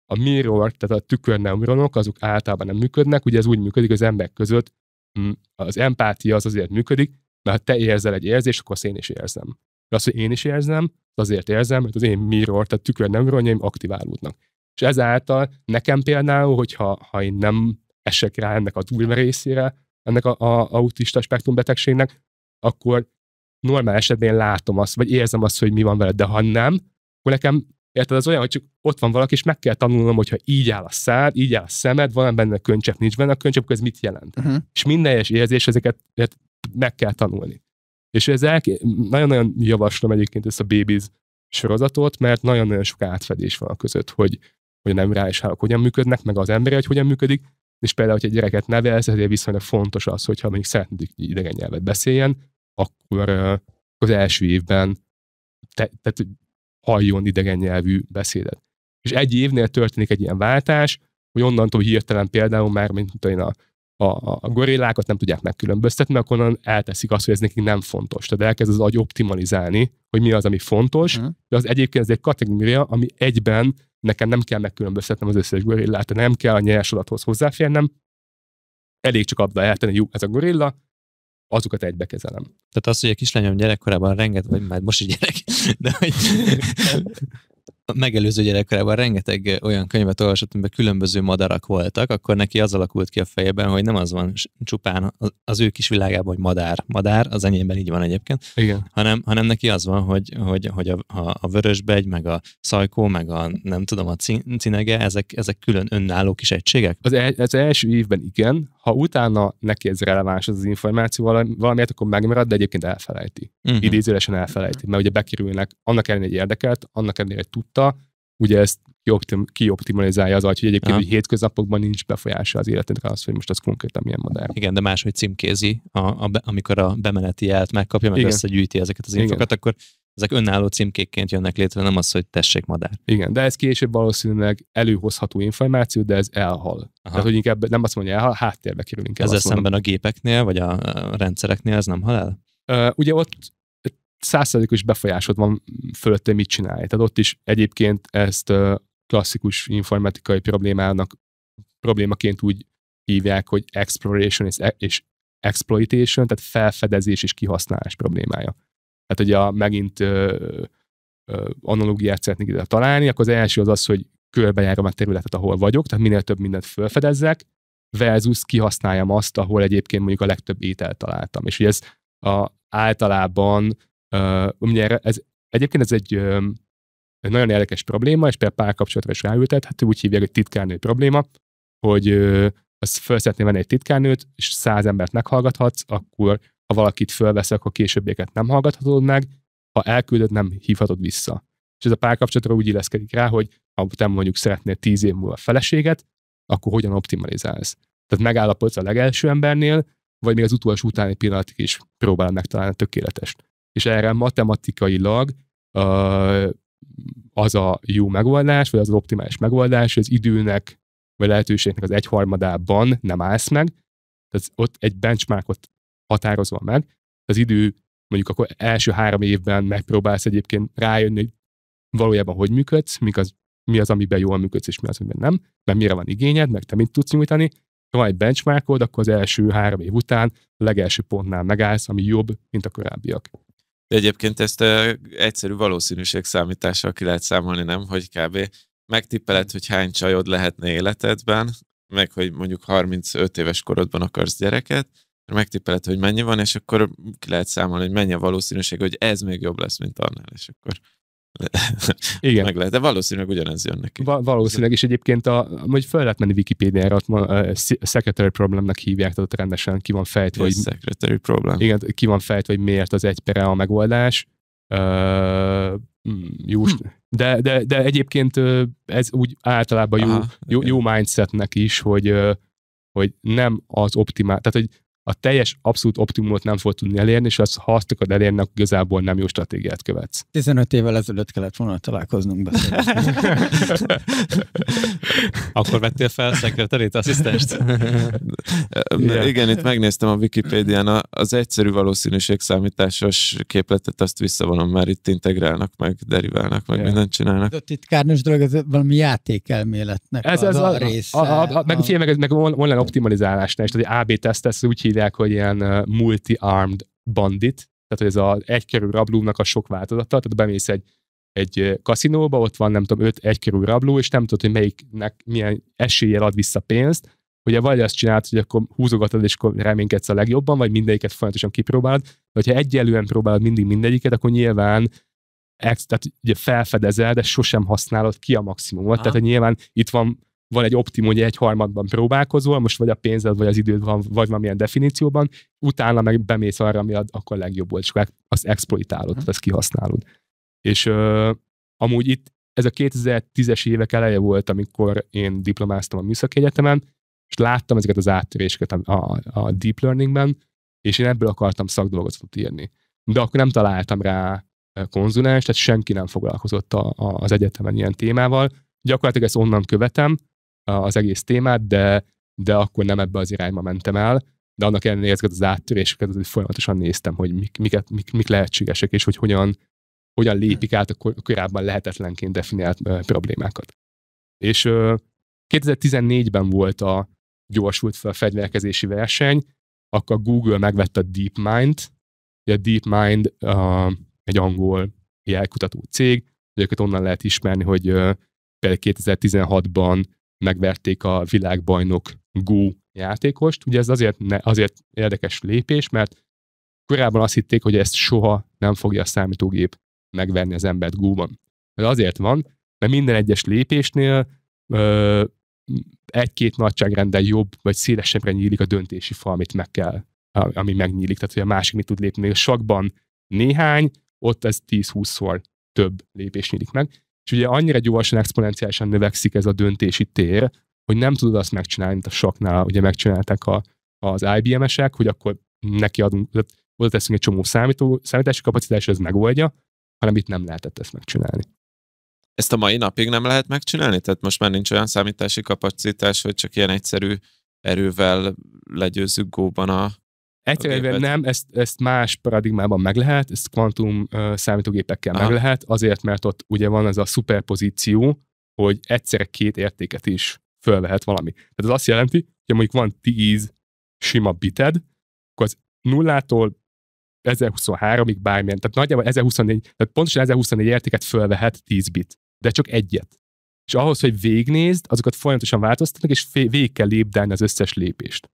a mirror, tehát a tükörneuronok, azok általában nem működnek, ugye ez úgy működik az emberek között, mm, az empátia az azért működik, mert ha te érzel egy érzést, akkor azt én is érzem. De az, hogy én is érzem, azért érzem, mert az én mirror, tehát tükörneuronjaim aktiválódnak. És ezáltal nekem például, hogyha ha én nem esek rá ennek a durva részére, ennek a, a autista spektrum betegségnek, akkor normál esetben én látom azt, vagy érzem azt, hogy mi van veled, de ha nem, akkor nekem Érted, az olyan, hogy csak ott van valaki, és meg kell tanulnom, hogyha így áll a szád, így áll a szemed, van benne könycsepp, nincs benne a akkor ez mit jelent. Uh-huh. És minden egyes érzés, ezeket meg kell tanulni. És ez nagyon-nagyon javaslom egyébként ezt a Babies sorozatot, mert nagyon-nagyon sok átfedés van a között, hogy, hogy nem rá is hálok, hogyan működnek, meg az emberek, hogy hogyan működik, és például, hogy egy gyereket nevelsz, ezért viszonylag fontos az, hogyha még szeretnék idegen nyelvet beszéljen, akkor az első évben te, tehát halljon idegen nyelvű beszédet. És egy évnél történik egy ilyen váltás, hogy onnantól hirtelen például már, mint én a, a, a gorillákat nem tudják megkülönböztetni, akkor onnan elteszik azt, hogy ez nekik nem fontos. Tehát elkezd az agy optimalizálni, hogy mi az, ami fontos, uh-huh. de az egyébként ez egy kategória, ami egyben nekem nem kell megkülönböztetnem az összes gorillát, nem kell a nyers adathoz hozzáférnem, elég csak abba eltenni, jó, ez a gorilla, azokat egybe kezelem. Tehát az, hogy a kislányom gyerekkorában rengeteg, vagy már most is gyerek, de hogy a megelőző gyerekkorában rengeteg olyan könyvet olvasott, amiben különböző madarak voltak, akkor neki az alakult ki a fejében, hogy nem az van csupán az ő kis világában, hogy madár. Madár, az enyémben így van egyébként. Igen. Hanem, hanem neki az van, hogy, hogy, hogy a, a, a vörösbegy, meg a szajkó, meg a nem tudom, a cinege, ezek, ezek külön önálló kis egységek? Az, el, az első évben igen, ha utána neki ez releváns az, az információ valamiért, akkor megmarad, de egyébként elfelejti. Uh-huh. Idézőlesen elfelejti, mert ugye bekerülnek, annak ellenére egy érdekelt, annak ellenére tudta, ugye ezt kioptim, kioptimalizálja az agy, hogy egyébként hogy hétköznapokban nincs befolyása az életedre az, hogy most az konkrétan milyen modell. Igen, de máshogy címkézi, a, a, amikor a bemeneti jelt megkapja, meg Igen. összegyűjti ezeket az Igen. akkor ezek önálló címkékként jönnek létre, nem az, hogy tessék madár. Igen, de ez később valószínűleg előhozható információ, de ez elhal. Aha. Tehát, hogy inkább nem azt mondja elhal, háttérbe kerül inkább. Ezzel szemben a gépeknél, vagy a rendszereknél ez nem hal el? Uh, ugye ott százszerzékos befolyásod van fölött, hogy mit csinálj. Tehát ott is egyébként ezt klasszikus informatikai problémának problémaként úgy hívják, hogy exploration és exploitation, tehát felfedezés és kihasználás problémája hát ugye a, megint ö, ö, analógiát szeretnék ide találni, akkor az első az az, hogy körbejárom a területet, ahol vagyok, tehát minél több mindent felfedezzek, versus kihasználjam azt, ahol egyébként mondjuk a legtöbb ételt találtam. És ugye ez a, általában, ö, ugye ez, egyébként ez egy ö, egy nagyon érdekes probléma, és például párkapcsolatra is ráültethető, úgy hívják, hogy titkárnő probléma, hogy ö, az felszeretné venni egy titkárnőt, és száz embert meghallgathatsz, akkor ha valakit fölveszek, akkor későbbieket nem hallgathatod meg, ha elküldöd, nem hívhatod vissza. És ez a párkapcsolatra úgy illeszkedik rá, hogy ha te mondjuk szeretnél tíz év múlva feleséget, akkor hogyan optimalizálsz. Tehát megállapodsz a legelső embernél, vagy még az utolsó utáni pillanatig is próbál megtalálni a tökéletest. És erre matematikailag az a jó megoldás, vagy az, az optimális megoldás, hogy az időnek, vagy lehetőségnek az egyharmadában nem állsz meg, tehát ott egy benchmarkot határozva meg. Az idő, mondjuk akkor első három évben megpróbálsz egyébként rájönni, hogy valójában hogy működsz, mi az, mi az, amiben jól működsz, és mi az, amiben nem, mert mire van igényed, meg te mit tudsz nyújtani. Ha van egy benchmarkod, akkor az első három év után a legelső pontnál megállsz, ami jobb, mint a korábbiak. De egyébként ezt uh, egyszerű valószínűség számítással ki lehet számolni, nem? Hogy kb. megtippeled, hogy hány csajod lehetne életedben, meg hogy mondjuk 35 éves korodban akarsz gyereket, megtippeled, hogy mennyi van, és akkor ki lehet számolni, hogy mennyi a valószínűség, hogy ez még jobb lesz, mint annál, és akkor igen. Meg lehet, de valószínűleg ugyanez jön neki. Va- valószínűleg, és egyébként a, hogy föl lehet menni Wikipédiára, ott ma, a secretary problemnek hívják, tehát ott rendesen ki van fejtve, yes, hogy, secretary problem. Igen, ki van fejtve, hogy miért az egy pere a megoldás. Uh, jó, hm. de, de, de egyébként ez úgy általában jó, Aha, jó, jó mindsetnek is, hogy hogy nem az optimál, tehát hogy a teljes abszolút optimumot nem fog tudni elérni, és az, ha azt akarod elérni, akkor igazából nem jó stratégiát követsz. 15 évvel ezelőtt kellett volna találkoznunk akkor vettél fel szekretelét, asszisztenst? yeah. Igen, itt megnéztem a Wikipédián az egyszerű számításos képletet, azt visszavonom, mert itt integrálnak meg, deriválnak meg, yeah. mindent csinálnak. De itt kárnos dolog, ez valami játékelméletnek ez, az, az a, a része. A, a, a, meg, a... Figyelj, meg, meg online optimalizálásnál, és az AB-tesztesz úgy hív, hívják, hogy ilyen multi-armed bandit, tehát hogy ez az egykörű rablónak a sok változata, tehát bemész egy, egy kaszinóba, ott van nem tudom, öt egykörű rabló, és nem tudod, hogy melyiknek milyen eséllyel ad vissza pénzt, ugye vagy azt csinálsz, hogy akkor húzogatod, és akkor reménykedsz a legjobban, vagy mindegyiket folyamatosan kipróbálod, de hogyha egyelően próbálod mindig mindegyiket, akkor nyilván ex, tehát ugye felfedezel, de sosem használod ki a maximumot, Aha. tehát hogy nyilván itt van van egy optimum, hogy egy harmadban próbálkozol, most vagy a pénzed, vagy az időd van, vagy valamilyen definícióban, utána meg bemész arra, ami ad, akkor legjobb volt, csak azt exploitálod, hmm. azt kihasználod. És ö, amúgy itt ez a 2010-es évek eleje volt, amikor én diplomáztam a Műszaki Egyetemen, és láttam ezeket az áttöréseket a, a, a deep learningben, és én ebből akartam szakdolgozatot írni. De akkor nem találtam rá konzulens, tehát senki nem foglalkozott a, a, az egyetemen ilyen témával. Gyakorlatilag ezt onnan követem, az egész témát, de, de akkor nem ebbe az irányba mentem el, de annak ellenére ezeket az áttöréseket azért folyamatosan néztem, hogy mik, miket, mik, mik lehetségesek, és hogy hogyan, hogyan lépik át a korábban lehetetlenként definiált uh, problémákat. És uh, 2014-ben volt a gyorsult fel a fegyverkezési verseny, akkor Google megvette a deepmind a DeepMind uh, egy angol jelkutató cég, őket onnan lehet ismerni, hogy például 2016-ban megverték a világbajnok Gu játékost. Ugye ez azért, ne, azért érdekes lépés, mert korábban azt hitték, hogy ezt soha nem fogja a számítógép megverni az embert Gu-ban. Ez azért van, mert minden egyes lépésnél ö, egy-két nagyságrenden jobb, vagy szélesebbre nyílik a döntési fal, amit meg kell, ami megnyílik, tehát hogy a másik mit tud lépni. A sakban néhány, ott ez 10-20-szor több lépés nyílik meg. És ugye annyira gyorsan, exponenciálisan növekszik ez a döntési tér, hogy nem tudod azt megcsinálni, mint a soknál, ugye megcsinálták a, az IBM-esek, hogy akkor neki adunk, oda teszünk egy csomó számító, számítási kapacitás, ez megoldja, hanem itt nem lehetett ezt megcsinálni. Ezt a mai napig nem lehet megcsinálni? Tehát most már nincs olyan számítási kapacitás, hogy csak ilyen egyszerű erővel legyőzzük góban a, Egyszerűen nem, ezt, ezt más paradigmában meg lehet, ezt kvantum uh, számítógépekkel Aha. meg lehet, azért, mert ott ugye van ez a szuperpozíció, hogy egyszerre két értéket is fölvehet valami. Tehát ez azt jelenti, hogy mondjuk van 10 sima bited, akkor az nullától 1023-ig bármilyen, tehát nagyjából 1024, tehát pontosan 1024 értéket fölvehet 10 bit, de csak egyet. És ahhoz, hogy végnézd, azokat folyamatosan változtatnak, és végig kell lépdelni az összes lépést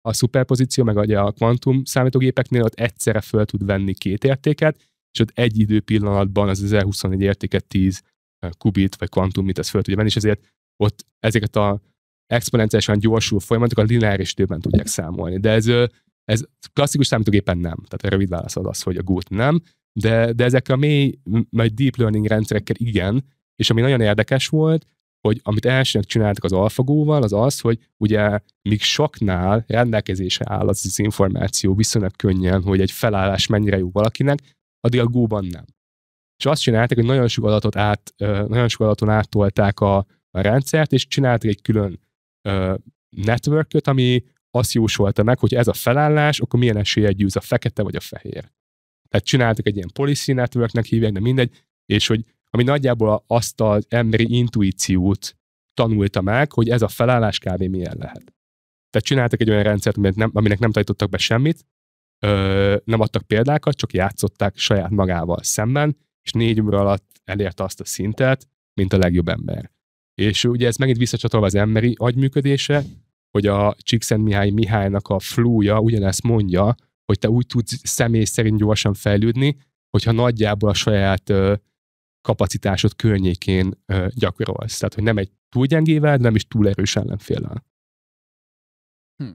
a szuperpozíció, meg ugye a kvantum számítógépeknél ott egyszerre föl tud venni két értéket, és ott egy idő pillanatban az 1021 értéket 10 eh, kubit vagy kvantum mit ez föl tudja venni, és ezért ott ezeket a exponenciálisan gyorsul folyamatokat lineáris időben tudják számolni. De ez, eh, ez klasszikus számítógépen nem. Tehát a rövid válasz az az, hogy a GUT nem, de, de ezek a mély, majd deep learning rendszerekkel igen, és ami nagyon érdekes volt, hogy amit elsőnek csináltak az alfagóval, az az, hogy ugye míg soknál rendelkezésre áll az, az információ viszonylag könnyen, hogy egy felállás mennyire jó valakinek, addig a góban nem. És azt csinálták, hogy nagyon sok adatot át, nagyon sok adaton áttolták a, a rendszert, és csináltak egy külön ö, networköt, ami azt jósolta meg, hogy ez a felállás, akkor milyen esélye győz a fekete vagy a fehér. Tehát csináltak egy ilyen policy networknek hívják, de mindegy, és hogy ami nagyjából azt az emberi intuíciót tanulta meg, hogy ez a felállás kávé milyen lehet. Tehát csináltak egy olyan rendszert, aminek nem, aminek nem tajtottak be semmit, ö, nem adtak példákat, csak játszották saját magával szemben, és négy óra alatt elérte azt a szintet, mint a legjobb ember. És ugye ez megint visszacsatolva az emberi agyműködése, hogy a Csíkszent Mihály Mihálynak a flúja ugyanezt mondja, hogy te úgy tudsz személy szerint gyorsan fejlődni, hogyha nagyjából a saját ö, kapacitásod környékén gyakorolsz. Tehát, hogy nem egy túl gyengével, nem is túl erős ellenféllel. Hm.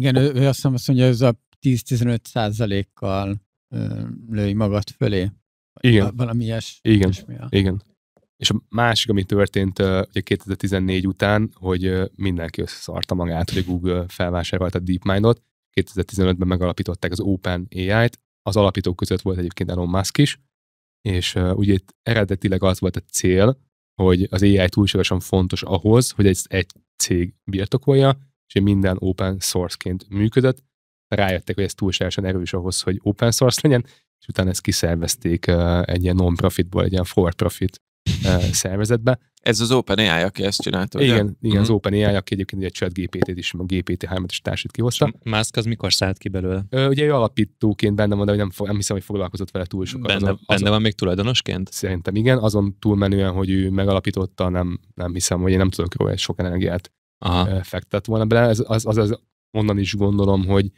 Igen, ő, ő azt mondja, hogy ez a 10-15 százalékkal lői magad fölé. Igen. Valami ilyes. Igen. Igen. És a másik, ami történt ugye 2014 után, hogy mindenki összeszarta magát, hogy Google felvásárolta a DeepMind-ot, 2015-ben megalapították az Open t az alapítók között volt egyébként Elon Musk is, és uh, ugye itt eredetileg az volt a cél, hogy az AI túlságosan fontos ahhoz, hogy ezt egy cég birtokolja, és minden open source-ként működött. Rájöttek, hogy ez túlságosan erős ahhoz, hogy open source legyen, és utána ezt kiszervezték uh, egy ilyen non-profitból, egy ilyen for-profit szervezetbe. Ez az OpenAI, aki ezt csinálta, ugye? Igen, igen uh-huh. az mhm. OpenAI, aki egyébként egy chat GPT-t is, a GPT-3-at is társít kihozta. Musk az mikor szállt ki belőle? Ö, ugye ő alapítóként benne van, de nem, fog, nem hiszem, hogy foglalkozott vele túl sokat. Benne, azon, benne van még tulajdonosként? Szerintem igen, azon túlmenően, hogy ő megalapította, nem, nem hiszem, hogy én nem tudok róla, hogy sok energiát Aha. fektet volna bele. Ez, az, az, az, onnan is gondolom, hogy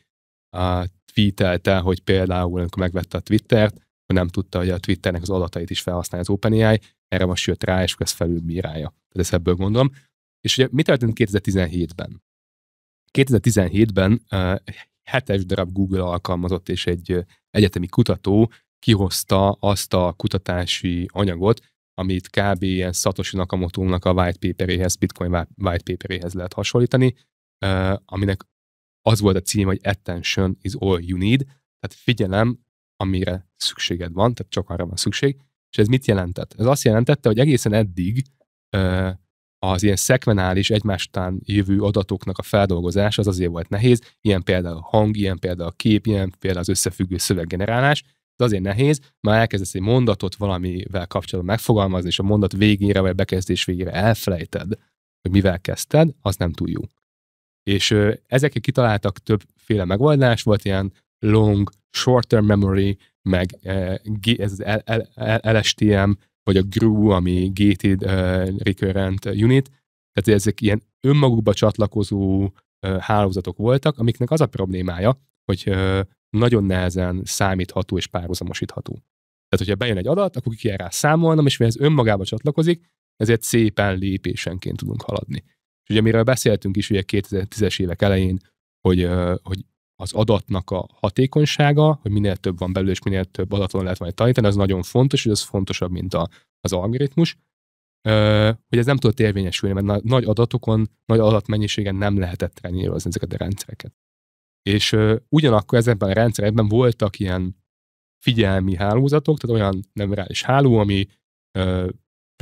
a, tweetelte, hogy például, amikor megvette a Twittert, nem tudta, hogy a Twitternek az adatait is felhasználja az OpenAI, erre most jött rá, és akkor ezt felülbírálja. Tehát ezt ebből gondolom. És ugye mi történt 2017-ben? 2017-ben uh, hetes darab Google alkalmazott, és egy egyetemi kutató kihozta azt a kutatási anyagot, amit kb. ilyen Satoshi nakamoto a white paperéhez, Bitcoin white paperéhez lehet hasonlítani, uh, aminek az volt a cím, hogy attention is all you need, tehát figyelem, amire szükséged van, tehát csak arra van szükség, és ez mit jelentett? Ez azt jelentette, hogy egészen eddig az ilyen szekvenális egymás után jövő adatoknak a feldolgozás az azért volt nehéz, ilyen például hang, ilyen például kép, ilyen például az összefüggő szöveggenerálás, ez azért nehéz, már elkezdesz egy mondatot valamivel kapcsolatban megfogalmazni, és a mondat végére vagy a bekezdés végére elfelejted, hogy mivel kezdted, az nem túl jó. És ezekkel kitaláltak többféle megoldás, volt ilyen long, short-term memory, meg eh, ez az LSTM, vagy a GRU, ami Gated eh, Recurrent Unit, tehát ezek ilyen önmagukba csatlakozó eh, hálózatok voltak, amiknek az a problémája, hogy nagyon nehezen számítható és párhuzamosítható. Tehát, hogyha bejön egy adat, akkor ki kell rá számolnom, és mivel ez önmagába csatlakozik, ezért szépen lépésenként tudunk haladni. És ugye amiről beszéltünk is ugye 2010-es évek elején, hogy, hogy az adatnak a hatékonysága, hogy minél több van belőle, és minél több adaton lehet majd tanítani, az nagyon fontos, és az fontosabb, mint a, az algoritmus. Ö, hogy ez nem tudott érvényesülni, mert nagy adatokon, nagy adatmennyiségen nem lehetett trenírozni ezeket a rendszereket. És ö, ugyanakkor ezekben a rendszerekben voltak ilyen figyelmi hálózatok, tehát olyan neurális háló, ami ö,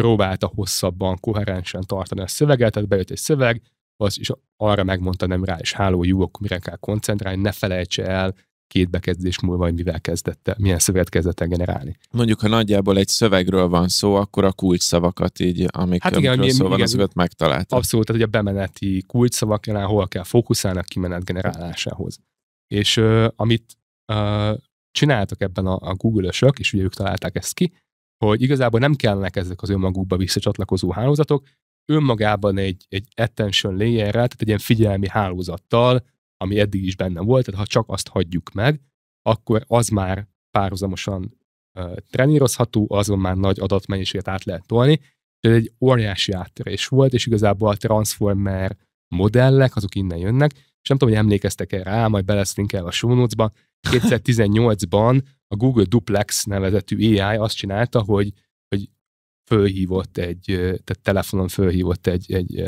próbálta hosszabban, koherensen tartani a szöveget, tehát bejött egy szöveg, az is arra megmondta nem rá, és háló jó, akkor mire kell koncentrálni, ne felejtse el két bekezdés múlva, hogy mivel kezdett el, milyen szöveget kezdett el generálni. Mondjuk, ha nagyjából egy szövegről van szó, akkor a kulcsszavakat így, amik hát igen, szó van, igen, azokat megtalált. Abszolút, tehát hogy a bemeneti kulcsszavaknál hol kell fókuszálni a kimenet generálásához. És uh, amit uh, csináltak ebben a, a Google-ösök, és ugye ők találták ezt ki, hogy igazából nem kellnek ezek az önmagukba visszacsatlakozó hálózatok, önmagában egy, egy attention layer tehát egy ilyen figyelmi hálózattal, ami eddig is benne volt, tehát ha csak azt hagyjuk meg, akkor az már párhuzamosan uh, trenírozható, azon már nagy adatmennyiséget át lehet tolni, Ez egy óriási áttörés volt, és igazából a Transformer modellek, azok innen jönnek, és nem tudom, hogy emlékeztek-e rá, majd beleszünk el a show notes-ba, 2018-ban a Google Duplex nevezetű AI azt csinálta, hogy fölhívott egy, tehát telefonon fölhívott egy, egy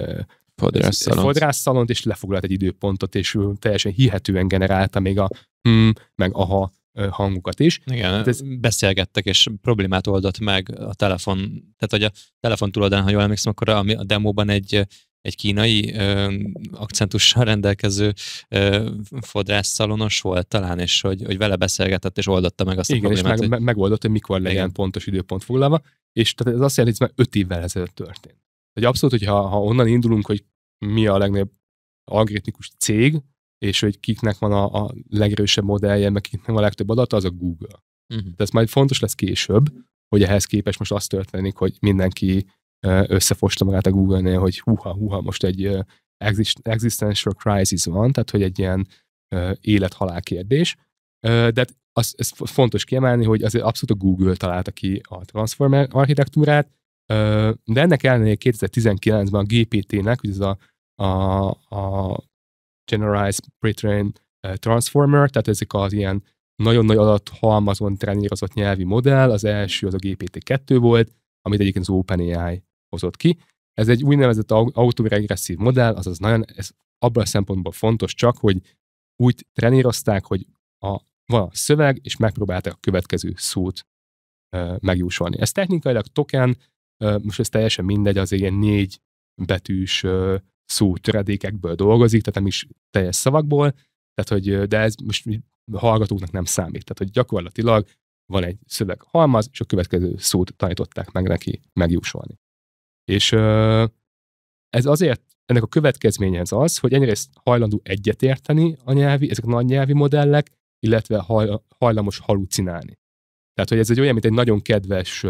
fodrásszalont. és lefoglalt egy időpontot, és teljesen hihetően generálta még a hm, meg aha hangukat is. Igen, hát ez... beszélgettek, és problémát oldott meg a telefon. Tehát, hogy a telefon túloldalán, ha jól emlékszem, akkor a demóban egy egy kínai ö, akcentussal rendelkező ö, szalonos volt talán, és hogy, hogy vele beszélgetett, és oldotta meg azt Igen, a problémát. és meg, hogy... megoldott, hogy mikor legyen Igen. pontos időpont foglalva, és tehát ez azt jelenti, hogy ez már öt évvel ezelőtt történt. Hogy abszolút, hogyha ha onnan indulunk, hogy mi a legnagyobb algoritmikus cég, és hogy kiknek van a, a legerősebb modellje, meg kiknek van a legtöbb adata, az a Google. Uh-huh. Mhm. De ez majd fontos lesz később, hogy ehhez képest most azt történik, hogy mindenki összefosta magát a Google-nél, hogy huha, huha, most egy existential crisis van, tehát hogy egy ilyen élet-halál kérdés. De hát az, ez fontos kiemelni, hogy azért abszolút a Google találta ki a transformer architektúrát, de ennek ellenére 2019-ben a GPT-nek, ez a, a, a Generalized Pre-trained Transformer, tehát ezek az ilyen nagyon nagy adathalmazon trenírozott nyelvi modell, az első az a GPT-2 volt, amit egyébként az OpenAI hozott ki. Ez egy úgynevezett autoregresszív modell, azaz nagyon ez abban a szempontból fontos csak, hogy úgy trenírozták, hogy a, van a szöveg, és megpróbálták a következő szót e, megjósolni. Ez technikailag token, e, most ez teljesen mindegy, az ilyen négy betűs e, szó töredékekből dolgozik, tehát nem is teljes szavakból, tehát hogy, de ez most hallgatóknak nem számít. Tehát, hogy gyakorlatilag van egy szöveg halmaz, és a következő szót tanították meg neki megjósolni. És ez azért, ennek a következménye az az, hogy egyrészt hajlandó egyetérteni a nyelvi, ezek a nagy nyelvi modellek, illetve haj, hajlamos halucinálni. Tehát, hogy ez egy olyan, mint egy nagyon kedves,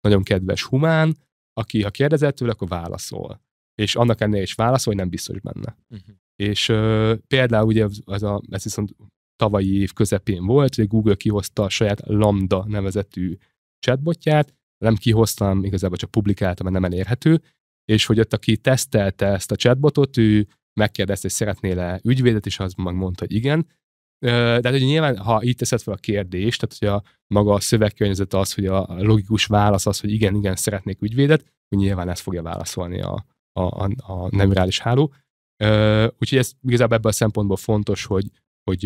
nagyon kedves humán, aki ha kérdezett tőle, akkor válaszol. És annak ennél is válaszol, hogy nem biztos benne. Uh-huh. És uh, például ugye az a, ez viszont tavalyi év közepén volt, hogy Google kihozta a saját Lambda nevezetű chatbotját, nem kihoztam, igazából csak publikáltam, mert nem elérhető, és hogy ott aki tesztelte ezt a chatbotot, ő megkérdezte, hogy szeretnél-e ügyvédet, és az meg mondta, hogy igen. De hát, hogy nyilván, ha így teszed fel a kérdést, tehát hogy a maga a szövegkörnyezet az, hogy a logikus válasz az, hogy igen, igen, szeretnék ügyvédet, hogy nyilván ezt fogja válaszolni a, a, a, a neurális háló. Úgyhogy ez igazából ebből a szempontból fontos, hogy, hogy,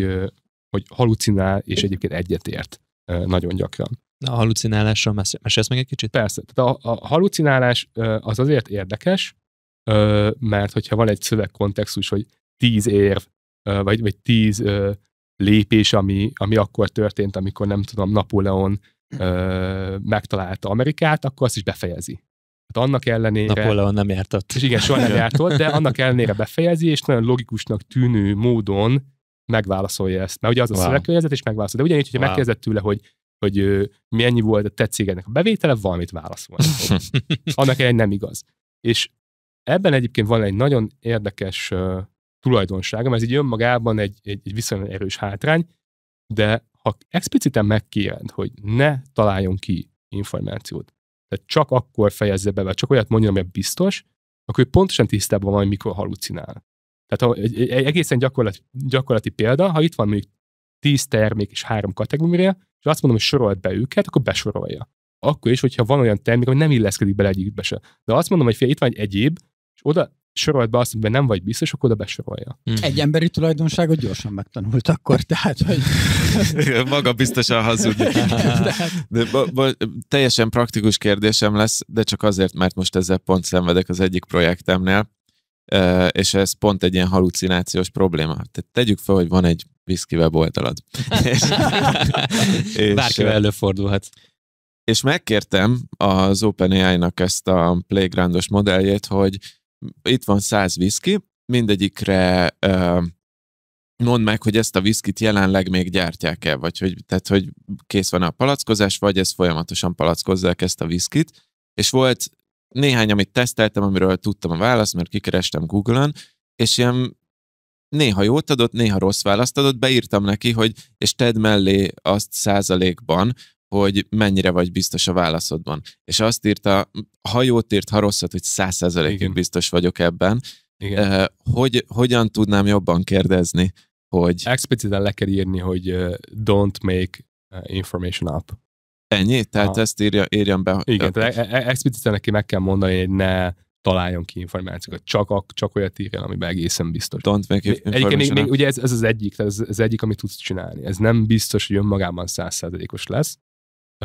hogy halucinál, és egyébként egyetért nagyon gyakran a halucinálásról mesélsz meg egy kicsit? Persze. Tehát a, a halucinálás az azért érdekes, mert hogyha van egy szövegkontextus, hogy tíz év, vagy, vagy tíz lépés, ami, ami akkor történt, amikor nem tudom, Napóleon megtalálta Amerikát, akkor azt is befejezi. Hát annak ellenére... Napóleon nem járt ott. És igen, soha nem járt ott, de annak ellenére befejezi, és nagyon logikusnak tűnő módon megválaszolja ezt. Mert ugye az a wow. szövegkörnyezet, és megválaszol. De ugyanígy, hogyha wow. megkérdezett tőle, hogy hogy mennyi volt a te cégednek a bevétele, valamit válaszol. Annak egy nem igaz. És ebben egyébként van egy nagyon érdekes uh, mert ez így önmagában egy, egy, egy viszonylag erős hátrány, de ha expliciten megkéred, hogy ne találjon ki információt, tehát csak akkor fejezze be, vagy csak olyat mondja, ami biztos, akkor ő pontosan tisztában van, hogy mikor halucinál. Tehát egy, egy egészen gyakorlati, gyakorlati példa, ha itt van mondjuk 10 termék és 3 kategória, és azt mondom, hogy sorolt be őket, akkor besorolja. Akkor is, hogyha van olyan termék, ami nem illeszkedik bele egyikbe se. De azt mondom, hogy fia, itt van egy egyéb, és oda sorolt be azt, amiben nem vagy biztos, akkor oda besorolja. Mm. Egy emberi tulajdonságot gyorsan megtanult akkor, tehát, hogy... Maga biztosan hazudik. de, bo- bo- teljesen praktikus kérdésem lesz, de csak azért, mert most ezzel pont szenvedek az egyik projektemnél, eh, és ez pont egy ilyen halucinációs probléma. Tehát tegyük fel, hogy van egy viszkivel boltalat. és, Bárkivel előfordulhat. És megkértem az OpenAI-nak ezt a playgroundos modelljét, hogy itt van száz viszki, mindegyikre uh, mondd meg, hogy ezt a viszkit jelenleg még gyártják-e, vagy hogy, tehát, hogy kész van a palackozás, vagy ez folyamatosan palackozzák ezt a viszkit. És volt néhány, amit teszteltem, amiről tudtam a választ, mert kikerestem Google-on, és ilyen néha jót adott, néha rossz választ adott, beírtam neki, hogy és tedd mellé azt százalékban, hogy mennyire vagy biztos a válaszodban. És azt írta, ha jót írt, ha rosszat, hogy száz százalékig biztos vagyok ebben. Igen. Eh, hogy, hogyan tudnám jobban kérdezni, hogy... Expliciten le kell írni, hogy uh, don't make information up. Ennyi? Tehát ha. ezt írja, írjam be. Igen, tehát e, e, expliciten neki meg kell mondani, hogy ne találjon ki információkat, csak, a, csak olyat írjon, amiben egészen biztos. Don't make it Egyébként még, még, ugye ez, ez, az egyik, ez, ez egyik, amit tudsz csinálni. Ez nem biztos, hogy önmagában százszerzadékos lesz.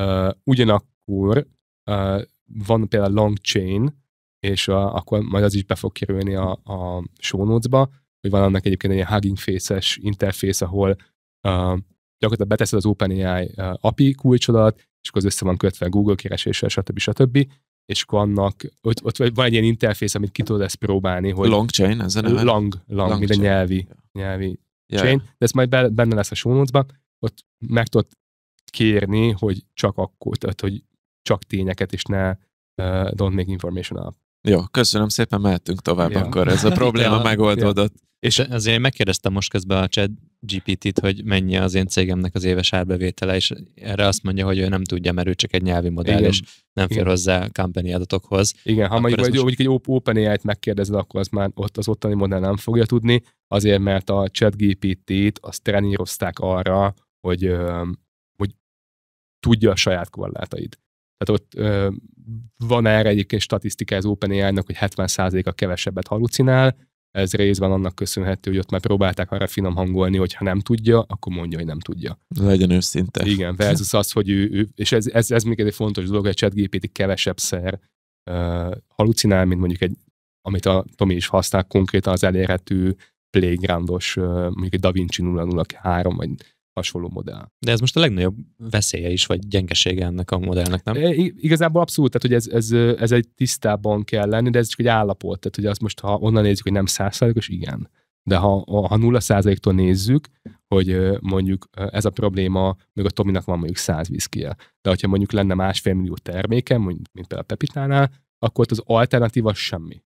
Uh, ugyanakkor uh, van például long chain, és a, akkor majd az is be fog kerülni a, a show notes-ba, hogy van annak egyébként egy ilyen Hugging Face-es interfész, ahol uh, gyakorlatilag beteszed az OpenAI API kulcsodat, és akkor az össze van kötve Google kereséssel, stb. stb és akkor annak, ott, ott van egy ilyen interfész, amit ki tudod ezt próbálni, hogy... Long chain, ez a neve? Long, long, long mint chain. a nyelvi, nyelvi yeah. chain, de ez majd benne lesz a show ott meg tudod kérni, hogy csak akkor, tehát hogy csak tényeket, és ne uh, don't make information up. Jó, köszönöm szépen, mehetünk tovább yeah. akkor. Ez a probléma megoldódott. Yeah. És azért megkérdeztem most közben a chat GPT-t, hogy mennyi az én cégemnek az éves árbevétele, és erre azt mondja, hogy ő nem tudja, mert ő csak egy nyelvi modell, Igen. és nem fér Igen. hozzá company adatokhoz. Igen, ha mondjuk, egy, most... mondjuk egy ai t megkérdezed, akkor az már ott az ottani modell nem fogja tudni, azért mert a ChatGPT-t azt trenírozták arra, hogy, hogy tudja a saját korlátaid. Tehát ott ö, van erre egyébként statisztika az OpenAI-nak, hogy 70%-a kevesebbet halucinál, ez részben annak köszönhető, hogy ott már próbálták arra finom hangolni, hogy ha nem tudja, akkor mondja, hogy nem tudja. Legyen őszinte. Igen, versus az, hogy ő, ő és ez, ez, ez még egy fontos dolog, hogy a ChatGPT kevesebb szer uh, halucinál, mint mondjuk egy, amit a Tomi is használ konkrétan az elérhető playgroundos, uh, mondjuk egy Vinci 003, vagy hasonló modell. De ez most a legnagyobb veszélye is, vagy gyengesége ennek a modellnek, nem? E, igazából abszolút, tehát hogy ez, ez, ez egy tisztában kell lenni, de ez csak egy állapot, tehát hogy azt most, ha onnan nézzük, hogy nem százszázalékos, igen. De ha, ha nulla százaléktól nézzük, hogy mondjuk ez a probléma, még a Tominak van mondjuk 100 viszkije, de hogyha mondjuk lenne másfél millió terméke, mondjuk, mint például a Pepitánál, akkor ott az alternatíva semmi.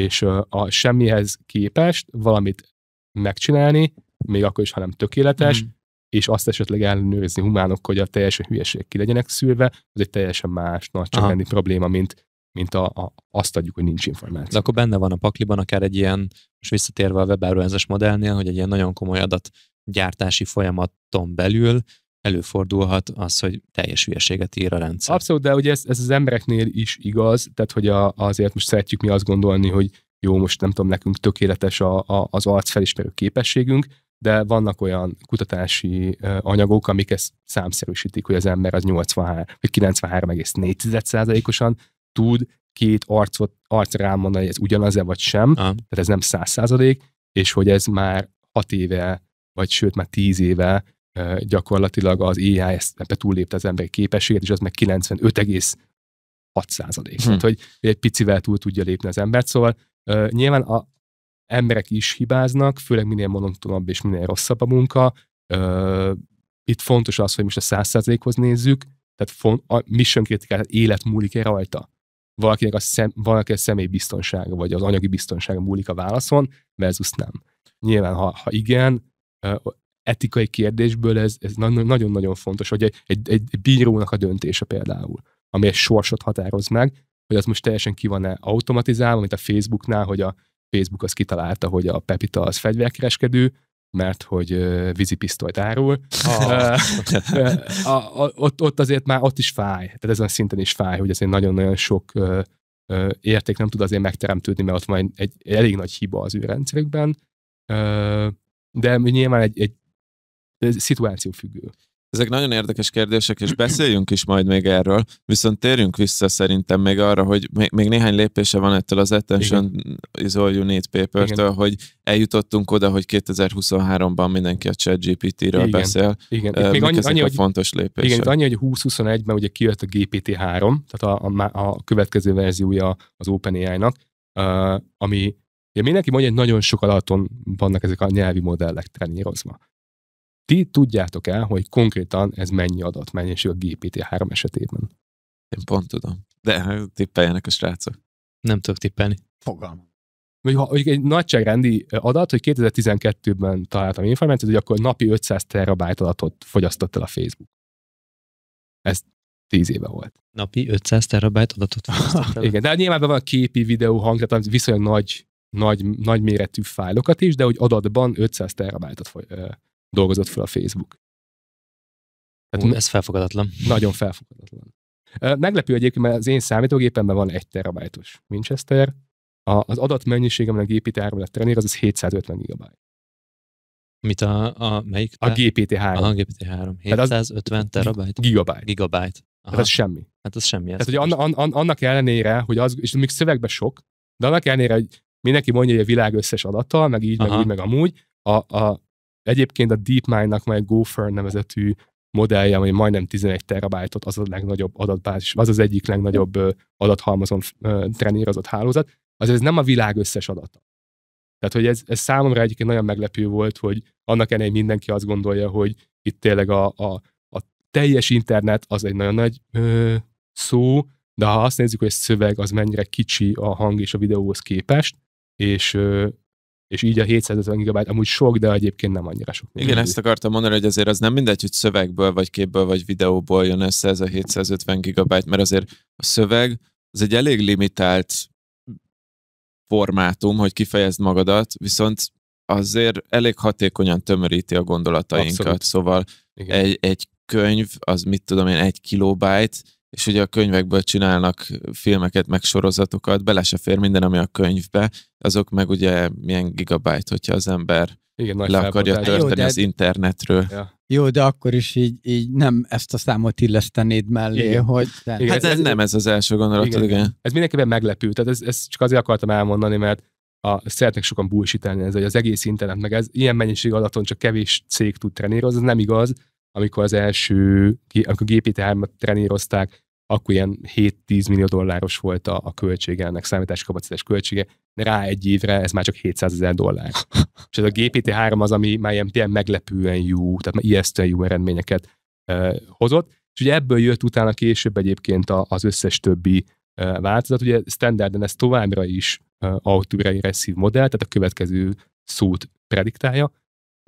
És a semmihez képest valamit megcsinálni, még akkor is, ha nem tökéletes, mm és azt esetleg ellenőrizni humánok, hogy a teljesen hülyeségek ki legyenek szülve, az egy teljesen más nagyságrendi probléma, mint, mint a, a, azt adjuk, hogy nincs információ. De akkor benne van a pakliban akár egy ilyen, most visszatérve a webáruházas modellnél, hogy egy ilyen nagyon komoly adat gyártási folyamaton belül előfordulhat az, hogy teljes hülyeséget ír a rendszer. Abszolút, de ugye ez, ez az embereknél is igaz, tehát hogy a, azért most szeretjük mi azt gondolni, hogy jó, most nem tudom, nekünk tökéletes a, a, az arcfelismerő képességünk, de vannak olyan kutatási anyagok, amik ezt számszerűsítik, hogy az ember az vagy 93,4%-osan tud két arcot, arcra rámondani, hogy ez ugyanaz-e vagy sem, ah. tehát ez nem 100%, és hogy ez már 6 éve, vagy sőt már 10 éve gyakorlatilag az AI ezt túllépte az emberi képességet, és az meg 95,6 százalék. Hm. Tehát, hogy egy picivel túl tudja lépni az embert. Szóval uh, nyilván a, emberek is hibáznak, főleg minél monotonabb és minél rosszabb a munka. itt fontos az, hogy most a száz százalékhoz nézzük, tehát a mission kritikát élet múlik-e rajta. Valakinek a, szem, valakinek a személy biztonsága, vagy az anyagi biztonsága múlik a válaszon, versus nem. Nyilván, ha, ha igen, etikai kérdésből ez, ez nagyon-nagyon fontos, hogy egy, egy, egy bírónak a döntése például, ami egy sorsot határoz meg, hogy az most teljesen ki van-e automatizálva, mint a Facebooknál, hogy a Facebook az kitalálta, hogy a Pepita az fegyverkereskedő, mert hogy vízipisztolyt árul. Ah. a, a, ott, ott azért már ott is fáj, tehát ezen a szinten is fáj, hogy azért nagyon-nagyon sok érték nem tud azért megteremtődni, mert ott van egy, egy elég nagy hiba az ő rendszerükben, de nyilván egy, egy szituáció függő. Ezek nagyon érdekes kérdések, és beszéljünk is majd még erről, viszont térjünk vissza szerintem még arra, hogy még, még néhány lépése van ettől az Attention Igen. is all you need paper-től, hogy eljutottunk oda, hogy 2023-ban mindenki a chat GPT-ről Igen. beszél. Igen. Uh, még annyi, annyi, a fontos lépés. Igen, annyi, hogy 2021-ben ugye kijött a GPT-3, tehát a, a, a következő verziója az OpenAI-nak, uh, ami ugye mindenki mondja, hogy nagyon sok alaton vannak ezek a nyelvi modellek trenírozva. Ti tudjátok el, hogy konkrétan ez mennyi adat, mennyiség a GPT-3 esetében? Én pont tudom. De tippeljenek a srácok. Nem tudok tippelni. Fogalmam. Mondjuk, ha, mondjuk egy nagyságrendi adat, hogy 2012-ben találtam információt, hogy akkor napi 500 terabájt adatot fogyasztott el a Facebook. Ez 10 éve volt. Napi 500 terabájt adatot fogyasztott el. Igen, de hát nyilván van a képi, videó, hang, tehát viszonylag nagy, nagy, nagy méretű fájlokat is, de hogy adatban 500 terabájtot foly dolgozott fel a Facebook. Hát, Ó, ez felfogadatlan. Nagyon felfogadatlan. Meglepő egyébként, mert az én számítógépemben van egy terabájtos Winchester, az adatmennyiség, amely a GPT-3 lett trenér, az, az 750 gigabyte. Mit a, a melyik? A GPT-3. A GPT-3. 750 hát terabyte? Gigabyte. Gigabyte. Hát ez semmi. Hát ez semmi. Ez Tehát, hogy an, an, annak ellenére, hogy az, és még szövegben sok, de annak ellenére, hogy mindenki mondja, hogy a világ összes adattal, meg így, Aha. meg úgy, meg amúgy, a, a, Egyébként a DeepMind-nak majd Gopher nevezetű modellje, ami majdnem 11 terabájtot, az a legnagyobb adatbázis, az az egyik legnagyobb adathalmazon trenírozott hálózat, az ez nem a világ összes adata. Tehát, hogy ez, ez számomra egyébként nagyon meglepő volt, hogy annak ellenére mindenki azt gondolja, hogy itt tényleg a, a, a teljes internet az egy nagyon nagy ö, szó, de ha azt nézzük, hogy a szöveg az mennyire kicsi a hang és a videóhoz képest, és ö, és így a 750 GB amúgy sok, de egyébként nem annyira sok. Igen, mindig. ezt akartam mondani, hogy azért az nem mindegy, hogy szövegből, vagy képből, vagy videóból jön össze ez a 750 GB, mert azért a szöveg az egy elég limitált formátum, hogy kifejezd magadat, viszont azért elég hatékonyan tömöríti a gondolatainkat. Abszolút. Szóval egy, egy könyv, az mit tudom én, egy kilobájt, és ugye a könyvekből csinálnak filmeket, meg sorozatokat, bele se fér minden, ami a könyvbe, azok meg ugye milyen gigabyte, hogyha az ember igen, le akarja törteni az internetről. Ja. Jó, de akkor is így, így nem ezt a számot illesztenéd mellé, igen. hogy... De... Igen. Hát ez, ez, nem ez az első gondolat, igen. igen. Ez mindenképpen meglepő, tehát ezt ez csak azért akartam elmondani, mert a, szeretnek sokan bullshitelni ez, hogy az egész internet, meg ez ilyen mennyiség adaton csak kevés cég tud trenírozni, ez nem igaz. Amikor az első, amikor gpt 3 trenírozták, akkor ilyen 7-10 millió dolláros volt a, a költsége, ennek számítási kapacitás költsége, de rá egy évre ez már csak 700 ezer dollár. És ez a GPT-3 az, ami már ilyen, ilyen meglepően jó, tehát már ijesztően jó eredményeket eh, hozott, és ugye ebből jött utána később egyébként az összes többi eh, változat, ugye standarden ez továbbra is eh, autóregresszív modell, tehát a következő szót prediktálja,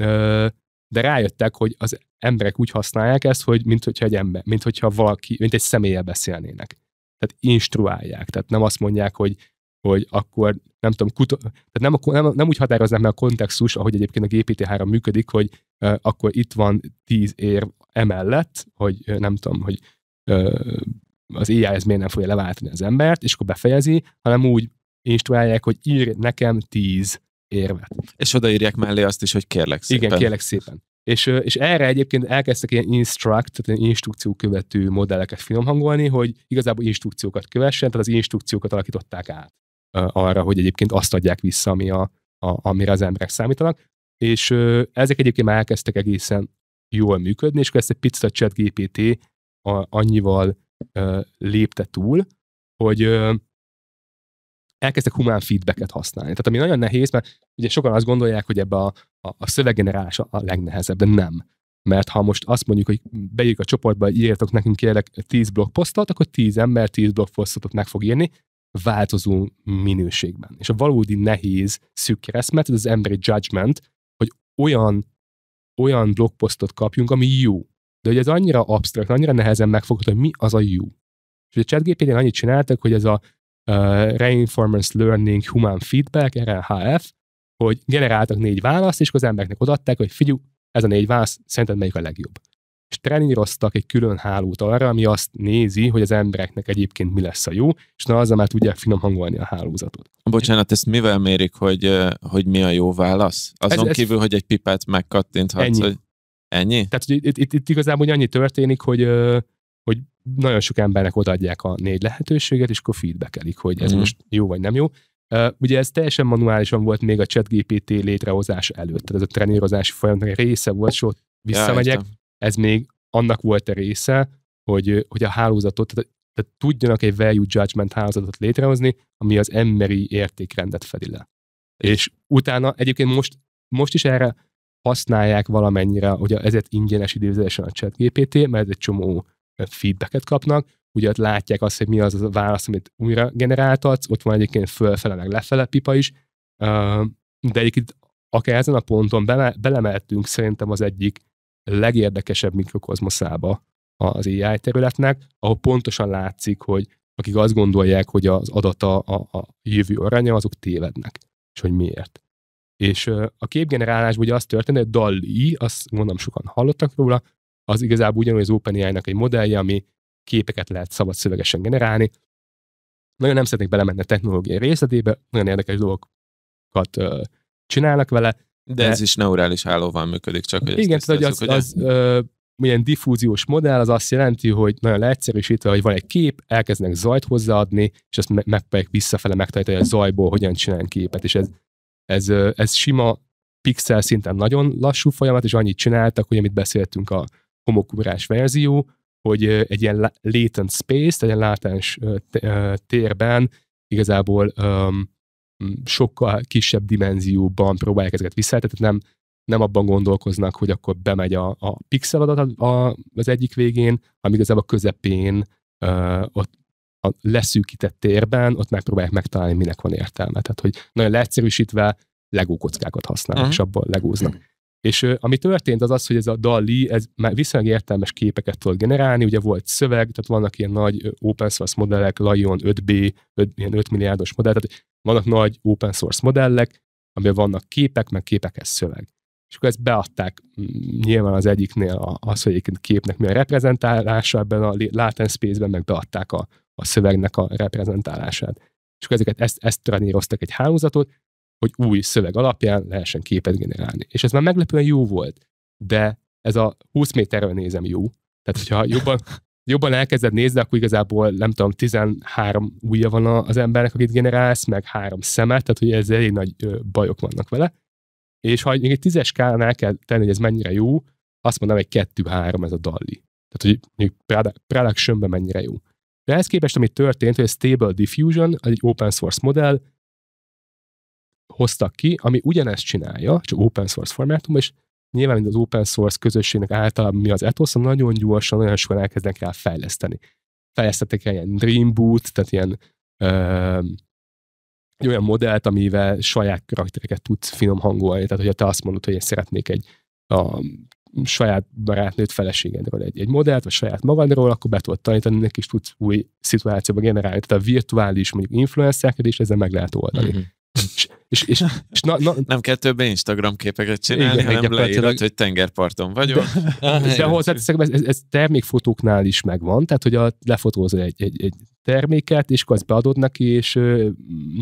eh, de rájöttek, hogy az emberek úgy használják ezt, hogy mint hogyha egy ember, mint hogyha valaki, mint egy személye beszélnének. Tehát instruálják, tehát nem azt mondják, hogy hogy akkor nem tudom, kuto- tehát nem, nem, nem úgy határoznak meg a kontextus, ahogy egyébként a GPT-3 működik, hogy uh, akkor itt van 10 ér emellett, hogy uh, nem tudom, hogy uh, az AI ez miért nem fogja leváltani az embert, és akkor befejezi, hanem úgy instruálják, hogy ír nekem 10 érmet. És odaírják mellé azt is, hogy kérlek szépen. Igen, kérlek szépen. És, és erre egyébként elkezdtek ilyen instruct, tehát instrukció követő modelleket finomhangolni, hogy igazából instrukciókat kövessen, tehát az instrukciókat alakították át arra, hogy egyébként azt adják vissza, ami a, a, amire az emberek számítanak. És ezek egyébként már elkezdtek egészen jól működni, és akkor ezt egy picit a chat GPT annyival lépte túl, hogy ö, elkezdtek humán feedbacket használni. Tehát ami nagyon nehéz, mert ugye sokan azt gondolják, hogy ebbe a, a, a szöveggenerálás a legnehezebb, de nem. Mert ha most azt mondjuk, hogy beírjuk a csoportba, hogy írjatok nekünk kérlek 10 posztot, akkor 10 ember 10 posztot meg fog írni, változó minőségben. És a valódi nehéz szűk keresztmet, ez az emberi judgment, hogy olyan, olyan blogposztot kapjunk, ami jó. De hogy ez annyira absztrakt, annyira nehezen megfogható, hogy mi az a jó. És a chatgpt annyit csináltak, hogy ez a Reinforcement Learning Human Feedback, RNHF, hogy generáltak négy választ, és akkor az embereknek odaadták, hogy figyú, ez a négy válasz, szerinted melyik a legjobb. És treníroztak egy külön hálót arra, ami azt nézi, hogy az embereknek egyébként mi lesz a jó, és na azzal már tudják finom hangolni a hálózatot. Bocsánat, ezt mivel mérik, hogy, hogy mi a jó válasz? Azon ez, ez kívül, hogy egy pipát megkattinthatsz, ennyi. hogy ennyi? Tehát hogy itt, itt, itt igazából annyi történik, hogy, hogy nagyon sok embernek odaadják a négy lehetőséget, és akkor feedbackelik, hogy ez mm. most jó vagy nem jó. Uh, ugye ez teljesen manuálisan volt még a ChatGPT létrehozás előtt, tehát ez a trenírozási folyamatnak része volt, és ott visszamegyek, ja, ez még annak volt a része, hogy, hogy a hálózatot, tehát, tehát tudjanak egy value judgment hálózatot létrehozni, ami az emberi értékrendet fedi le. És utána egyébként most, most is erre használják valamennyire, hogy ezért ingyenes idézésen a ChatGPT, mert egy csomó feedbacket kapnak, ugye ott látják azt, hogy mi az a válasz, amit újra generáltatsz, ott van egyébként fölfele, meg lefele pipa is, de egyébként akár ezen a ponton bele, belemeltünk szerintem az egyik legérdekesebb mikrokozmoszába az AI területnek, ahol pontosan látszik, hogy akik azt gondolják, hogy az adata a, a jövő aranya, azok tévednek, és hogy miért. És a képgenerálásban ugye az történt, hogy dali, azt mondom sokan hallottak róla, az igazából ugyanúgy az OpenAI-nak egy modellje, ami képeket lehet szabad szövegesen generálni. Nagyon nem szeretnék belemenni a technológiai részletébe, nagyon érdekes dolgokat ö, csinálnak vele. De, de ez is neurális hálóval működik, csak hogy Igen, tehát az, az ö, milyen diffúziós modell, az azt jelenti, hogy nagyon leegyszerűsítve, hogy van egy kép, elkezdenek zajt hozzáadni, és azt me- megpróbálják visszafele megtalálni, hogy a zajból hogyan csinálni képet, és ez, ez, ez sima pixel szinten nagyon lassú folyamat, és annyit csináltak, hogy amit beszéltünk a homokúrás verzió, hogy egy ilyen latent space, egy ilyen látens térben igazából um, sokkal kisebb dimenzióban próbálják ezeket visszaállítani, tehát nem, nem abban gondolkoznak, hogy akkor bemegy a, a pixel adat a, a, az egyik végén, hanem igazából a közepén, uh, ott a leszűkített térben, ott megpróbálják megtalálni, minek van értelme. Tehát, hogy nagyon leegyszerűsítve legókockákat használnak, uh-huh. és abból legóznak. És ami történt az az, hogy ez a DALI, ez már viszonylag értelmes képeket tud generálni, ugye volt szöveg, tehát vannak ilyen nagy open source modellek, Lion 5B, 5, ilyen 5 milliárdos modell, tehát vannak nagy open source modellek, amiben vannak képek, meg képekhez szöveg. És akkor ezt beadták mm, nyilván az egyiknél az, hogy egyébként képnek mi a reprezentálása ebben a latent space-ben, meg beadták a, a szövegnek a reprezentálását. És akkor ezeket, ezt, ezt egy hálózatot, hogy új szöveg alapján lehessen képet generálni. És ez már meglepően jó volt, de ez a 20 méterről nézem jó. Tehát, hogyha jobban, jobban elkezded nézni, akkor igazából nem tudom, 13 újja van az embernek, akit generálsz, meg három szemet, tehát hogy ez elég nagy bajok vannak vele. És ha egy tízes skálán el kell tenni, hogy ez mennyire jó, azt mondanám, egy kettő-három ez a dalli. Tehát, hogy még production mennyire jó. De ehhez képest, ami történt, hogy a Stable Diffusion, egy open source modell, hoztak ki, ami ugyanezt csinálja, csak open source formátum, és nyilván mint az open source közösségnek általában mi az ethos, nagyon gyorsan, nagyon sokan elkezdenek el fejleszteni. Fejlesztettek el ilyen Dreamboot, tehát ilyen ö, egy olyan modellt, amivel saját karaktereket tudsz finom hangolni. Tehát, hogyha te azt mondod, hogy én szeretnék egy a saját barátnőt, feleségedről egy, egy modellt, vagy saját magadról, akkor be tudod tanítani, neki is tudsz új szituációba generálni. Tehát a virtuális, mondjuk influencerkedés, ezzel meg lehet oldani. Mm-hmm. És, és, és, na, na, nem kell több Instagram képeket csinálni, igen, hanem gyakorlatilag... leírod, hogy tengerparton vagyok. De, ah, de, de de, ez, ez termékfotóknál is megvan, tehát hogy a, lefotózol egy, egy, egy terméket, és akkor azt beadod neki, és ö,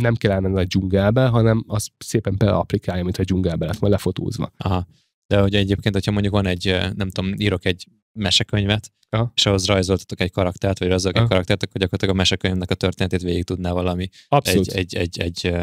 nem kell elmenni a dzsungelbe, hanem az szépen beapplikálja, mintha a dzsungelbe lett majd lefotózva. Aha. De hogy egyébként, hogyha mondjuk van egy, nem tudom, írok egy mesekönyvet, Aha. és ahhoz rajzoltatok egy karaktert, vagy rajzoltatok egy karaktert, akkor gyakorlatilag a mesekönyvnek a történetét végig tudná valami Abszolút. egy, egy, egy, egy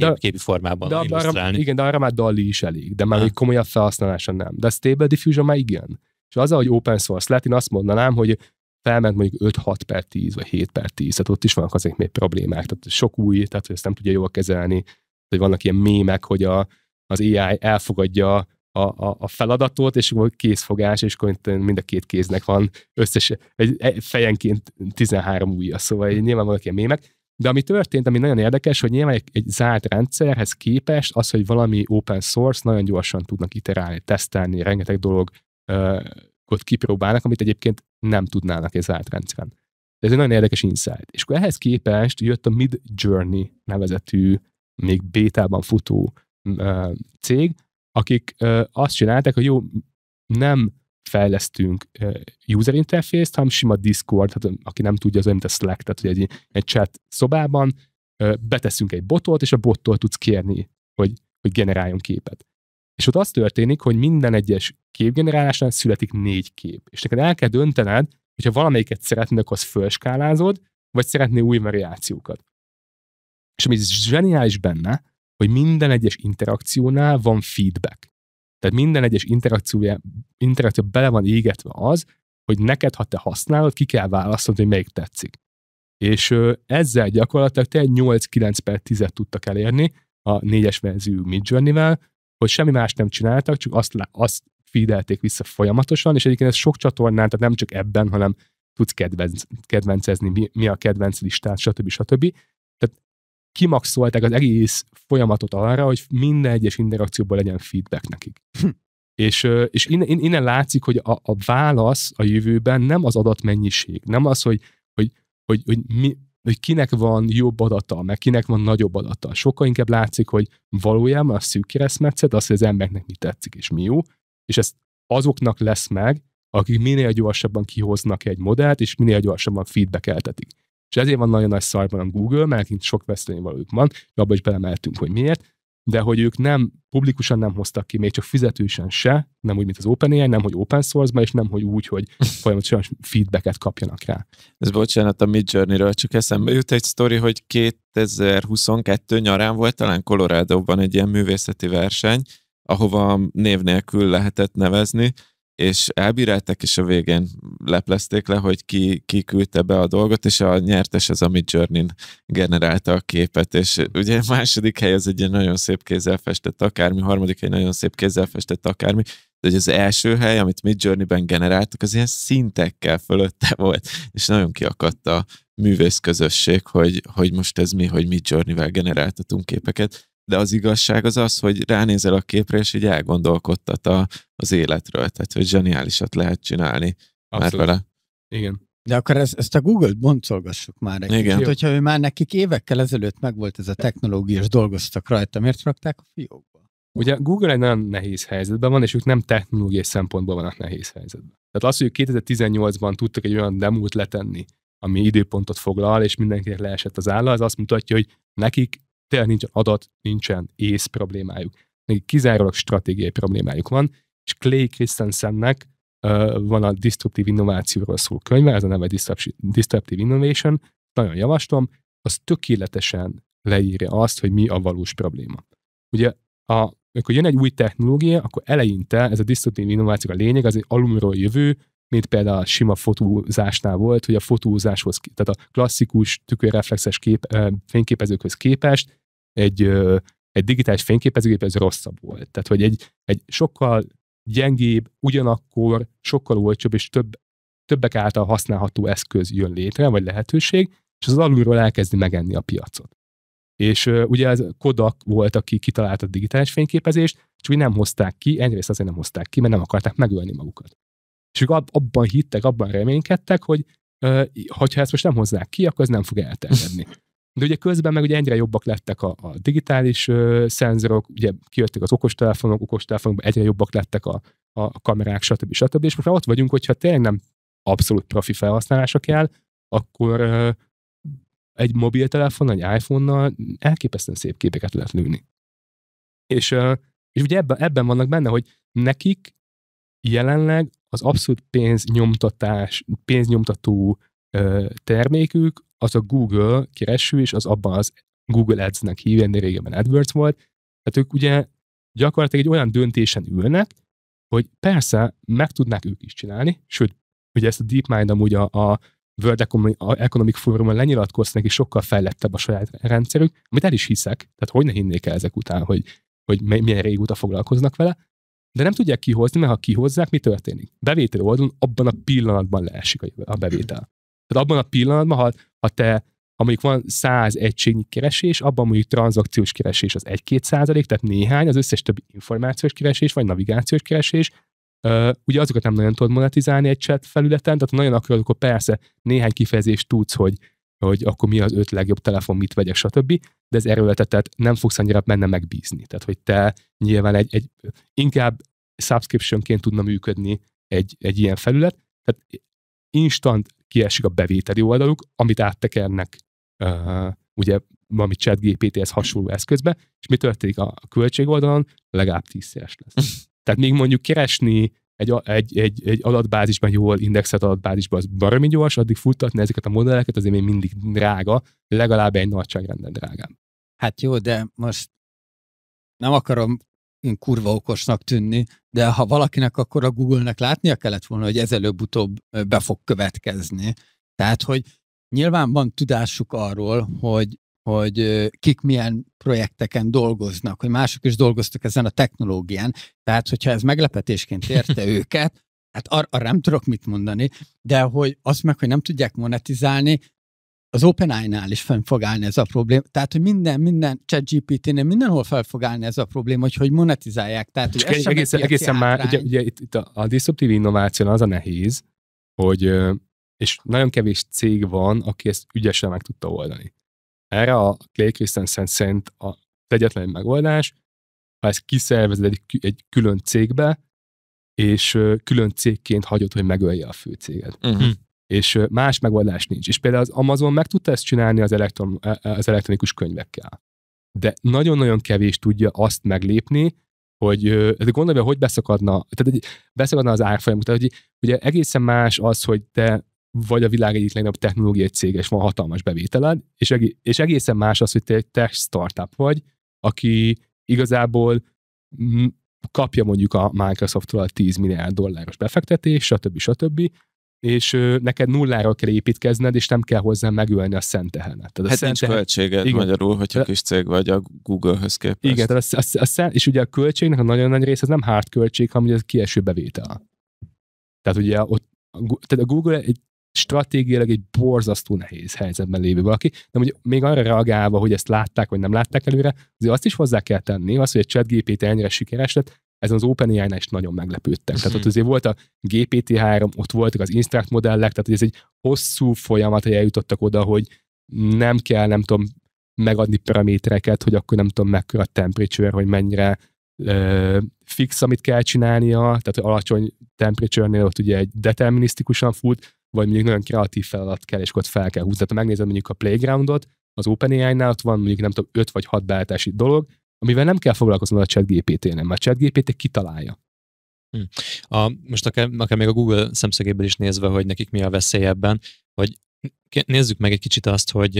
kép, de, képi formában de de Arra, igen, de arra már Dali is elég, de már még komolyabb felhasználása nem. De a Stable Diffusion már igen. És az, hogy open source lett, én azt mondanám, hogy felment mondjuk 5-6 per 10, vagy 7 per 10, tehát ott is vannak azért még problémák, tehát sok új, tehát hogy ezt nem tudja jól kezelni, hogy vannak ilyen mémek, hogy a, az AI elfogadja a, a, a feladatot, és akkor kézfogás, és akkor mind a két kéznek van összes, egy, fejenként 13 újja, szóval hm. nyilván vannak ilyen mémek, de ami történt, ami nagyon érdekes, hogy nyilván egy, egy zárt rendszerhez képest az, hogy valami open source, nagyon gyorsan tudnak iterálni, tesztelni, rengeteg dologot kipróbálnak, amit egyébként nem tudnának egy zárt rendszeren. ez egy nagyon érdekes insight. És akkor ehhez képest jött a Mid Journey nevezetű, még bétában futó cég, akik azt csinálták, hogy jó, nem fejlesztünk user interface-t, hanem sima Discord, hát, aki nem tudja, az olyan, mint a Slack, tehát hogy egy, egy chat szobában beteszünk egy botot, és a bottól tudsz kérni, hogy, hogy generáljon képet. És ott az történik, hogy minden egyes képgenerálásnál születik négy kép. És neked el kell döntened, hogyha valamelyiket szeretnéd, akkor azt fölskálázod, vagy szeretnél új variációkat. És ami zseniális benne, hogy minden egyes interakciónál van feedback. Tehát minden egyes interakciója, interakció bele van égetve az, hogy neked, ha te használod, ki kell választod, hogy melyik tetszik. És ezzel gyakorlatilag te 8-9 per 10 tudtak elérni a négyes verzió Midjourney-vel, hogy semmi más nem csináltak, csak azt, azt feedelték vissza folyamatosan, és egyébként ez sok csatornán, tehát nem csak ebben, hanem tudsz kedvenc, kedvencezni, mi, mi a kedvenc listát, stb. stb. Tehát kimaxolták az egész folyamatot arra, hogy minden egyes interakcióból legyen feedback nekik. Hm. És, és innen, innen látszik, hogy a, a válasz a jövőben nem az adatmennyiség, nem az, hogy, hogy, hogy, hogy, mi, hogy kinek van jobb adata, meg kinek van nagyobb adata. Sokkal inkább látszik, hogy valójában a szűk keresztmetszet az, hogy az embernek mi tetszik és mi jó, és ezt azoknak lesz meg, akik minél gyorsabban kihoznak egy modellt, és minél gyorsabban feedback eltetik. És ezért van nagyon nagy szarban a Google, mert itt sok veszteni valójuk van, abba is belemeltünk, hogy miért, de hogy ők nem publikusan nem hoztak ki, még csak fizetősen se, nem úgy, mint az OpenAI, nem, hogy open source-ba, és nem, hogy úgy, hogy folyamatosan feedbacket kapjanak rá. Ez bocsánat, a journey ről csak eszembe jut egy sztori, hogy 2022 nyarán volt talán Colorado-ban egy ilyen művészeti verseny, ahova név nélkül lehetett nevezni, és elbírálták, és a végén leplezték le, hogy ki, ki küldte be a dolgot, és a nyertes az, amit Journey generálta a képet, és ugye a második hely az egy nagyon szép kézzel festett akármi, harmadik hely nagyon szép kézzel festett akármi, de hogy az első hely, amit Mid Journey-ben generáltak, az ilyen szintekkel fölötte volt, és nagyon kiakadt a művész közösség, hogy, hogy most ez mi, hogy Mid Journey-vel generáltatunk képeket, de az igazság az az, hogy ránézel a képre, és így elgondolkodtat a, az életről, tehát hogy zseniálisat lehet csinálni Abszolút. már vele. Igen. De akkor ezt, ezt a Google-t boncolgassuk már egy Igen. kicsit, hogyha ő már nekik évekkel ezelőtt megvolt ez a technológia, és dolgoztak rajta, miért rakták a fiókba? Ugye Google egy nagyon nehéz helyzetben van, és ők nem technológiai szempontból vannak nehéz helyzetben. Tehát az, hogy 2018-ban tudtak egy olyan demót letenni, ami időpontot foglal, és mindenkinek leesett az álla, az azt mutatja, hogy nekik tényleg nincsen adat, nincsen ész problémájuk. Még kizárólag stratégiai problémájuk van, és Clay Christensennek uh, van a Disruptive Innovációról szól könyve, ez a neve Disruptive Innovation, nagyon javaslom, az tökéletesen leírja azt, hogy mi a valós probléma. Ugye, a, amikor jön egy új technológia, akkor eleinte ez a disruptív innováció a lényeg, az egy alumról jövő, mint például a sima fotózásnál volt, hogy a fotózáshoz, tehát a klasszikus tükörreflexes kép, fényképezőkhöz képest egy, egy digitális fényképezőgép ez rosszabb volt. Tehát, hogy egy, egy sokkal gyengébb, ugyanakkor sokkal olcsóbb és több, többek által használható eszköz jön létre, vagy lehetőség, és az alulról elkezdi megenni a piacot. És uh, ugye ez Kodak volt, aki kitalálta a digitális fényképezést, csak úgy nem hozták ki, egyrészt azért nem hozták ki, mert nem akarták megölni magukat. És ők abban hittek, abban reménykedtek, hogy hogyha ezt most nem hozzák, ki, akkor ez nem fog elterjedni. De ugye közben meg ugye egyre jobbak lettek a, a digitális ö, szenzorok, ugye kijöttek az okostelefonok, okostelefonokban egyre jobbak lettek a, a kamerák, stb. stb. És most már ott vagyunk, hogyha tényleg nem abszolút profi felhasználása kell, akkor ö, egy mobiltelefon, egy iPhone-nal elképesztően szép képeket lehet lőni. És, ö, és ugye ebben, ebben vannak benne, hogy nekik jelenleg az abszolút pénznyomtatás, pénznyomtató ö, termékük, az a Google kereső, és az abban az Google Ads-nek hívják, de régebben AdWords volt. Tehát ők ugye gyakorlatilag egy olyan döntésen ülnek, hogy persze meg tudnák ők is csinálni, sőt, ugye ezt a DeepMind amúgy a, a World Economic Forumon lenyilatkoznak, és sokkal fejlettebb a saját rendszerük, amit el is hiszek, tehát hogy ne hinnék el ezek után, hogy, hogy milyen régóta foglalkoznak vele, de nem tudják kihozni, mert ha kihozzák, mi történik? Bevétel oldalon abban a pillanatban leesik a bevétel. Tehát abban a pillanatban, ha, ha te ha mondjuk van 100 egységnyi keresés, abban mondjuk tranzakciós keresés az 1-2 százalék, tehát néhány, az összes többi információs keresés, vagy navigációs keresés, Uh, ugye azokat nem nagyon tudod monetizálni egy chat felületen, tehát nagyon akarod, akkor persze néhány kifejezést tudsz, hogy, hogy akkor mi az öt legjobb telefon, mit vegyek, stb de az erőltetett, nem fogsz annyira benne megbízni. Tehát, hogy te nyilván egy, egy inkább subscriptionként tudna működni egy, egy ilyen felület, tehát instant kiesik a bevételi oldaluk, amit áttekernek uh, ugye valami chat GPT-hez hasonló eszközbe, és mi történik a költség oldalon? Legalább tízszeres lesz. Tehát még mondjuk keresni egy, egy, egy, egy adatbázisban, egy jól indexelt adatbázisban az baromi gyors, addig futtatni ezeket a modelleket, azért még mindig drága, legalább egy nagyságrenden drágám. Hát jó, de most nem akarom én kurva okosnak tűnni, de ha valakinek, akkor a Google-nek látnia kellett volna, hogy ez előbb-utóbb be fog következni. Tehát, hogy nyilván van tudásuk arról, hogy hogy kik milyen projekteken dolgoznak, hogy mások is dolgoztak ezen a technológián. Tehát, hogyha ez meglepetésként érte őket, hát ar- arra nem tudok mit mondani, de hogy azt meg, hogy nem tudják monetizálni, az OpenAI-nál is fel fog állni ez a probléma. Tehát, hogy minden, minden ChatGPT-nél mindenhol fel fog állni ez a probléma, hogy hogy monetizálják. Tehát, hogy egy, egészen, egészen már, ugye, ugye itt, itt a, a disruptív innováció az a nehéz, hogy és nagyon kevés cég van, aki ezt ügyesen meg tudta oldani. Erre a Clay Christensen szerint a egyetlen megoldás, ha ezt kiszervezed egy, egy külön cégbe, és külön cégként hagyod, hogy megölje a főcéget. Uh-huh. És más megoldás nincs. És például az Amazon meg tudta ezt csinálni az, elektron, e- e- az elektronikus könyvekkel. De nagyon-nagyon kevés tudja azt meglépni, hogy de gondolj hogy beszakadna, tehát egy, beszakadna az árfolyam. Tehát, hogy, ugye egészen más az, hogy te vagy a világ egyik legnagyobb technológiai cége, és van hatalmas bevételed, és, eg- és egészen más az, hogy te egy tech startup vagy, aki igazából m- kapja mondjuk a Microsoft-tól a 10 milliárd dolláros befektetés, stb. stb., és ö, neked nullára kell építkezned, és nem kell hozzá megölni a szent tehenet. Tehát hát a nincs tehenet, költséged igen, magyarul, hogyha kis cég vagy a Google-höz képest. Igen, tehát a, a, a, a, és ugye a költségnek a nagyon nagy része az nem hard költség, hanem ugye az kieső bevétel. Tehát ugye ott tehát a Google egy stratégiailag egy borzasztó nehéz helyzetben lévő valaki, de mondjuk még arra reagálva, hogy ezt látták, vagy nem látták előre, azért azt is hozzá kell tenni, az, hogy egy chat GPT ennyire sikeres lett, ezen az OpenAI-nál is nagyon meglepődtek. Tehát ott mhm. azért volt a GPT-3, ott voltak az Instruct modellek, tehát ez egy hosszú folyamat, hogy eljutottak oda, hogy nem kell, nem tudom, megadni paramétereket, hogy akkor nem tudom mekkora a temperature, hogy mennyire ö, fix, amit kell csinálnia, tehát hogy alacsony temperature-nél ott ugye egy determinisztikusan fut, vagy mondjuk nagyon kreatív feladat kell, és ott fel kell húzni. Tehát ha megnézed mondjuk a playgroundot, az OpenAI-nál ott van mondjuk nem tudom, 5 vagy 6 beállítási dolog, amivel nem kell foglalkoznod a chatgpt nem, mert ChatGPT kitalálja. Hm. A, most akár, akár még a Google szemszögéből is nézve, hogy nekik mi a veszély ebben, hogy nézzük meg egy kicsit azt, hogy,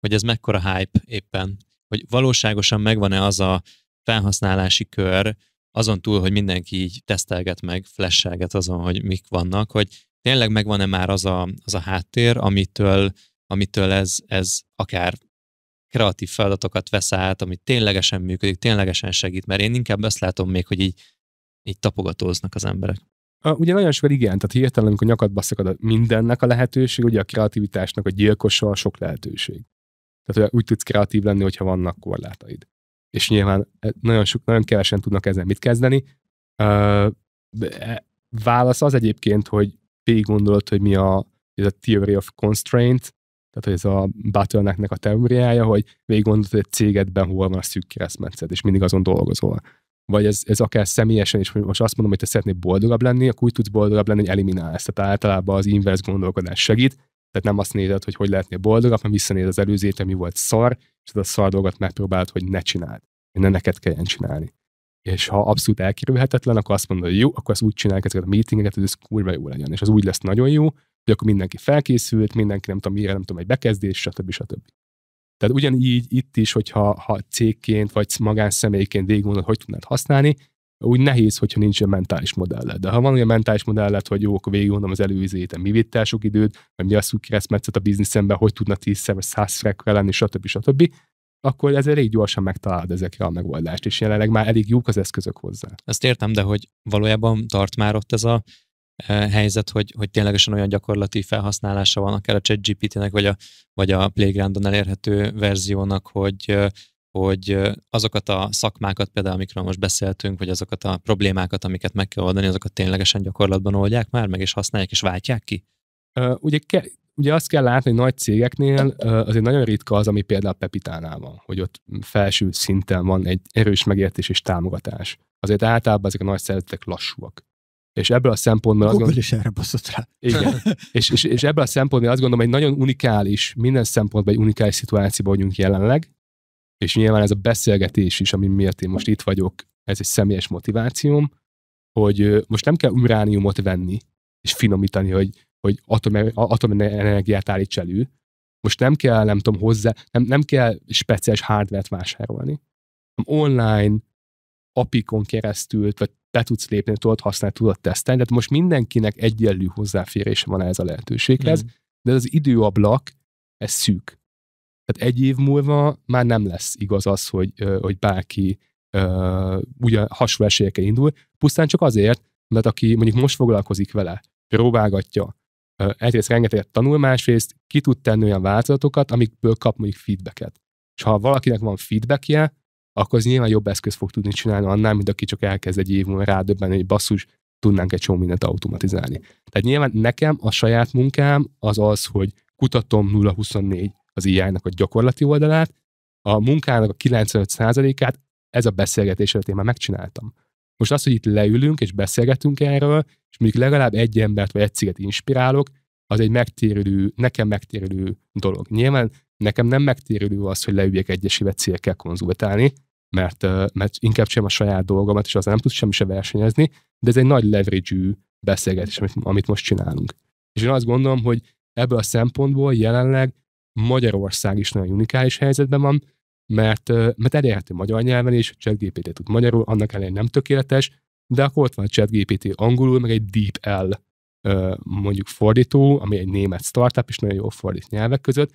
hogy ez mekkora hype éppen, hogy valóságosan megvan-e az a felhasználási kör, azon túl, hogy mindenki így tesztelget meg, flesselget azon, hogy mik vannak, hogy tényleg megvan-e már az a, az a háttér, amitől, amitől ez, ez akár kreatív feladatokat vesz át, ami ténylegesen működik, ténylegesen segít, mert én inkább azt látom még, hogy így, így tapogatóznak az emberek. A, ugye nagyon sokat igen, tehát hirtelen, amikor nyakadba szakad a mindennek a lehetőség, ugye a kreativitásnak a gyilkosa a sok lehetőség. Tehát hogy úgy tudsz kreatív lenni, hogyha vannak korlátaid. És nyilván eh, nagyon, sok, nagyon kevesen tudnak ezzel mit kezdeni. Ö, eh, válasz az egyébként, hogy végig gondolod, hogy mi a, ez a theory of constraint, tehát hogy ez a bottleneck a teóriája, hogy végig gondolod, hogy egy cégedben hol van a szűk keresztmetszed, és mindig azon dolgozol. Vagy ez, ez akár személyesen is, hogy most azt mondom, hogy te szeretnél boldogabb lenni, akkor úgy tudsz boldogabb lenni, hogy ezt. Tehát általában az inverse gondolkodás segít, tehát nem azt nézed, hogy hogy lehetnél boldogabb, hanem visszanéz az előző mi volt szar, és ez a szar dolgot megpróbált, hogy ne csináld, Én ne neked kelljen csinálni és ha abszolút elkerülhetetlen, akkor azt mondod, hogy jó, akkor az úgy csinálják ezeket a meetingeket, hogy ez kurva jó legyen, és az úgy lesz nagyon jó, hogy akkor mindenki felkészült, mindenki nem tudom miért, nem tudom, egy bekezdés, stb. stb. Tehát ugyanígy itt is, hogyha ha cégként vagy magánszemélyként végigmondod, hogy tudnád használni, úgy nehéz, hogyha nincs ilyen mentális modelled. De ha van olyan mentális modelled, hogy jó, akkor végigmondom az előző héten, mi vitt el sok időt, vagy mi az úgy a bizniszemben, hogy tudna tízszer vagy 100 lenni, stb. stb. stb akkor ez elég gyorsan megtalálod ezekre a megoldást, és jelenleg már elég jók az eszközök hozzá. Ezt értem, de hogy valójában tart már ott ez a e, helyzet, hogy, hogy ténylegesen olyan gyakorlati felhasználása van akár a ChatGPT-nek, vagy a, vagy a Playgroundon elérhető verziónak, hogy, e, hogy e, azokat a szakmákat, például amikről most beszéltünk, vagy azokat a problémákat, amiket meg kell oldani, azokat ténylegesen gyakorlatban oldják már meg, is használják, és váltják ki? ugye ugye azt kell látni, hogy nagy cégeknél azért nagyon ritka az, ami például Pepitánál van, hogy ott felső szinten van egy erős megértés és támogatás. Azért általában ezek a nagy szervezetek lassúak. És ebből a szempontból... Google azt gondolom, is erre baszott rá. Igen. és, és, és ebből a szempontból azt gondolom, hogy nagyon unikális, minden szempontból egy unikális szituációban vagyunk jelenleg, és nyilván ez a beszélgetés is, ami miért én most itt vagyok, ez egy személyes motivációm, hogy most nem kell urániumot venni, és finomítani, hogy hogy atom, atomenergiát állíts elő, most nem kell, nem tudom, hozzá, nem, nem kell speciális hardware-t vásárolni. Online apikon keresztül, vagy be tudsz lépni, tudod használni, tudod tesztelni, tehát most mindenkinek egyenlő hozzáférése van ez a lehetőséghez, mm. de az időablak, ez szűk. Tehát egy év múlva már nem lesz igaz az, hogy, hogy bárki uh, ugyan hasonló esélyekkel indul, pusztán csak azért, mert aki mondjuk most foglalkozik vele, próbálgatja, egyrészt rengeteget tanul, másrészt ki tud tenni olyan változatokat, amikből kap mondjuk feedbacket. És ha valakinek van feedbackje, akkor az nyilván jobb eszköz fog tudni csinálni annál, mint aki csak elkezd egy év múlva rádöbbenni, hogy basszus, tudnánk egy csomó mindent automatizálni. Tehát nyilván nekem a saját munkám az az, hogy kutatom 024 az AI-nak a gyakorlati oldalát, a munkának a 95%-át ez a beszélgetés előtt én már megcsináltam. Most az, hogy itt leülünk és beszélgetünk erről, és még legalább egy embert vagy egy céget inspirálok, az egy megtérülő, nekem megtérülő dolog. Nyilván nekem nem megtérülő az, hogy leüljek egyesével cégekkel konzultálni, mert, mert inkább sem a saját dolgomat, és az nem tudsz semmi se versenyezni, de ez egy nagy leverage beszélgetés, amit, amit most csinálunk. És én azt gondolom, hogy ebből a szempontból jelenleg Magyarország is nagyon unikális helyzetben van, mert, mert elérhető magyar nyelven is, ChatGPT tud magyarul, annak ellenére nem tökéletes, de akkor ott van a ChatGPT angolul, meg egy DeepL mondjuk fordító, ami egy német startup, és nagyon jól fordít nyelvek között,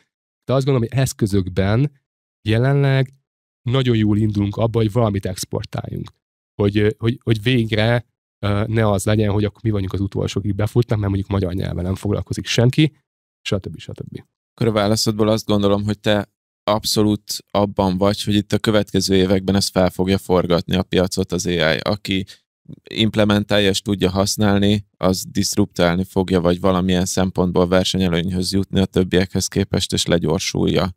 de azt gondolom, hogy eszközökben jelenleg nagyon jól indulunk abba, hogy valamit exportáljunk. Hogy, hogy, hogy végre ne az legyen, hogy akkor mi vagyunk az utolsók, akik befutnak, mert mondjuk magyar nyelven nem foglalkozik senki, stb. stb. Akkor a válaszodból azt gondolom, hogy te abszolút abban vagy, hogy itt a következő években ezt fel fogja forgatni a piacot az AI. Aki implementálja és tudja használni, az disruptálni fogja, vagy valamilyen szempontból versenyelőnyhöz jutni a többiekhez képest, és legyorsulja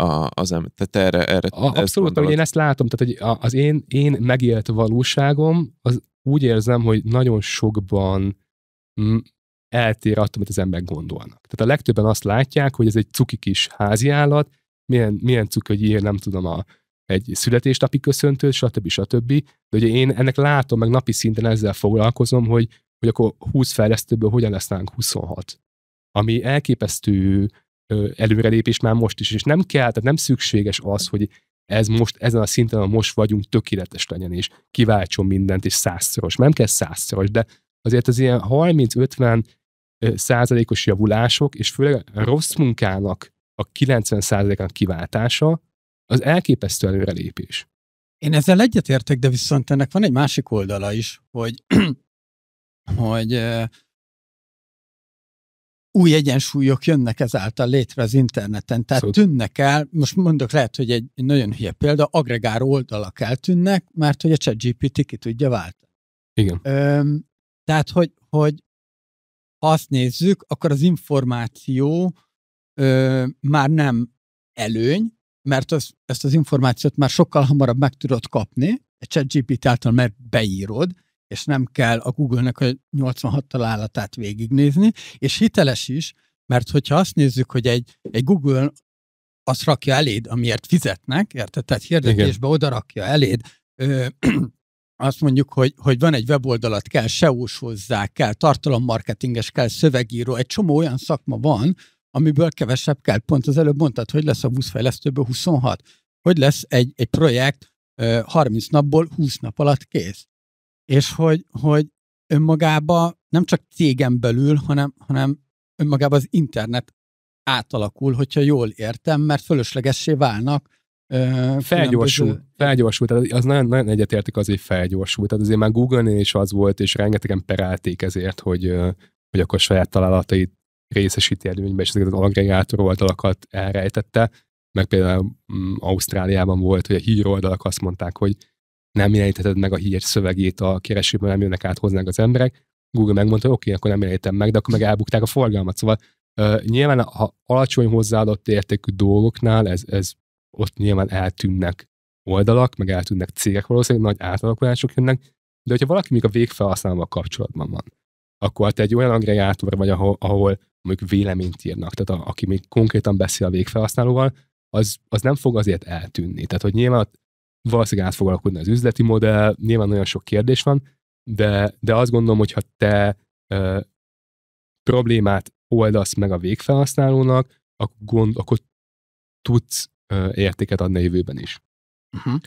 a, az em- Tehát erre, erre a, Abszolút, hogy én ezt látom, tehát hogy az én, én megélt valóságom, az úgy érzem, hogy nagyon sokban m- mm, eltér attól, amit az emberek gondolnak. Tehát a legtöbben azt látják, hogy ez egy cuki kis háziállat, milyen, milyen cuk, hogy ír, nem tudom, a, egy születésnapi köszöntőt, stb. stb. De ugye én ennek látom, meg napi szinten ezzel foglalkozom, hogy, hogy akkor 20 fejlesztőből hogyan lesz nálunk 26. Ami elképesztő előrelépés már most is, és nem kell, tehát nem szükséges az, hogy ez most ezen a szinten, ahol most vagyunk, tökéletes legyen, és kiváltson mindent, és százszoros. nem kell százszoros, de azért az ilyen 30-50 százalékos javulások, és főleg rossz munkának a 90%-nak kiváltása, az elképesztő előrelépés. Én ezzel egyetértek, de viszont ennek van egy másik oldala is, hogy, hogy új egyensúlyok jönnek ezáltal létre az interneten. Tehát szóval... tűnnek el, most mondok, lehet, hogy egy nagyon hülye példa, agregár oldalak eltűnnek, mert hogy a GPT ki tudja váltani. Igen. Öm, tehát, hogy, hogy ha azt nézzük, akkor az információ ö, már nem előny, mert az, ezt az információt már sokkal hamarabb meg tudod kapni, egy chat gpt által mert beírod, és nem kell a Google-nek a 86 találatát végignézni, és hiteles is, mert hogyha azt nézzük, hogy egy, egy Google azt rakja eléd, amiért fizetnek, érted? Tehát hirdetésbe Igen. oda rakja eléd, ö, azt mondjuk, hogy, hogy van egy weboldalat, kell seo hozzá, kell tartalommarketinges, kell szövegíró, egy csomó olyan szakma van, amiből kevesebb kell. Pont az előbb mondtad, hogy lesz a 20 fejlesztőből 26. Hogy lesz egy, egy projekt 30 napból 20 nap alatt kész. És hogy, hogy önmagába nem csak cégen belül, hanem, hanem önmagában az internet átalakul, hogyha jól értem, mert fölöslegessé válnak Felgyorsul, felgyorsul, tehát az nagyon, nagyon egyetértek az, hogy felgyorsul. Tehát azért már Google-nél is az volt, és rengetegen perelték ezért, hogy, hogy akkor saját találatait részesíti előnybe, és ezeket az aggregátor oldalakat elrejtette, meg például mm, Ausztráliában volt, hogy a hír oldalak azt mondták, hogy nem jelenítheted meg a hír szövegét a keresőben, nem jönnek át hozzánk az emberek. Google megmondta, hogy oké, akkor nem jelenítem meg, de akkor meg elbukták a forgalmat. Szóval uh, nyilván, ha alacsony hozzáadott értékű dolgoknál, ez, ez ott nyilván eltűnnek oldalak, meg eltűnnek cégek valószínűleg, nagy átalakulások jönnek, de hogyha valaki még a végfelhasználóval kapcsolatban van, akkor te egy olyan aggregátor vagy, ahol, ahol mondjuk véleményt írnak, tehát a, aki még konkrétan beszél a végfelhasználóval, az, az nem fog azért eltűnni. Tehát, hogy nyilván valószínűleg át fog alakulni az üzleti modell, nyilván nagyon sok kérdés van, de, de azt gondolom, hogy ha te ö, problémát oldasz meg a végfelhasználónak, akkor, gond, akkor tudsz ö, értéket adni a jövőben is. Uh-huh.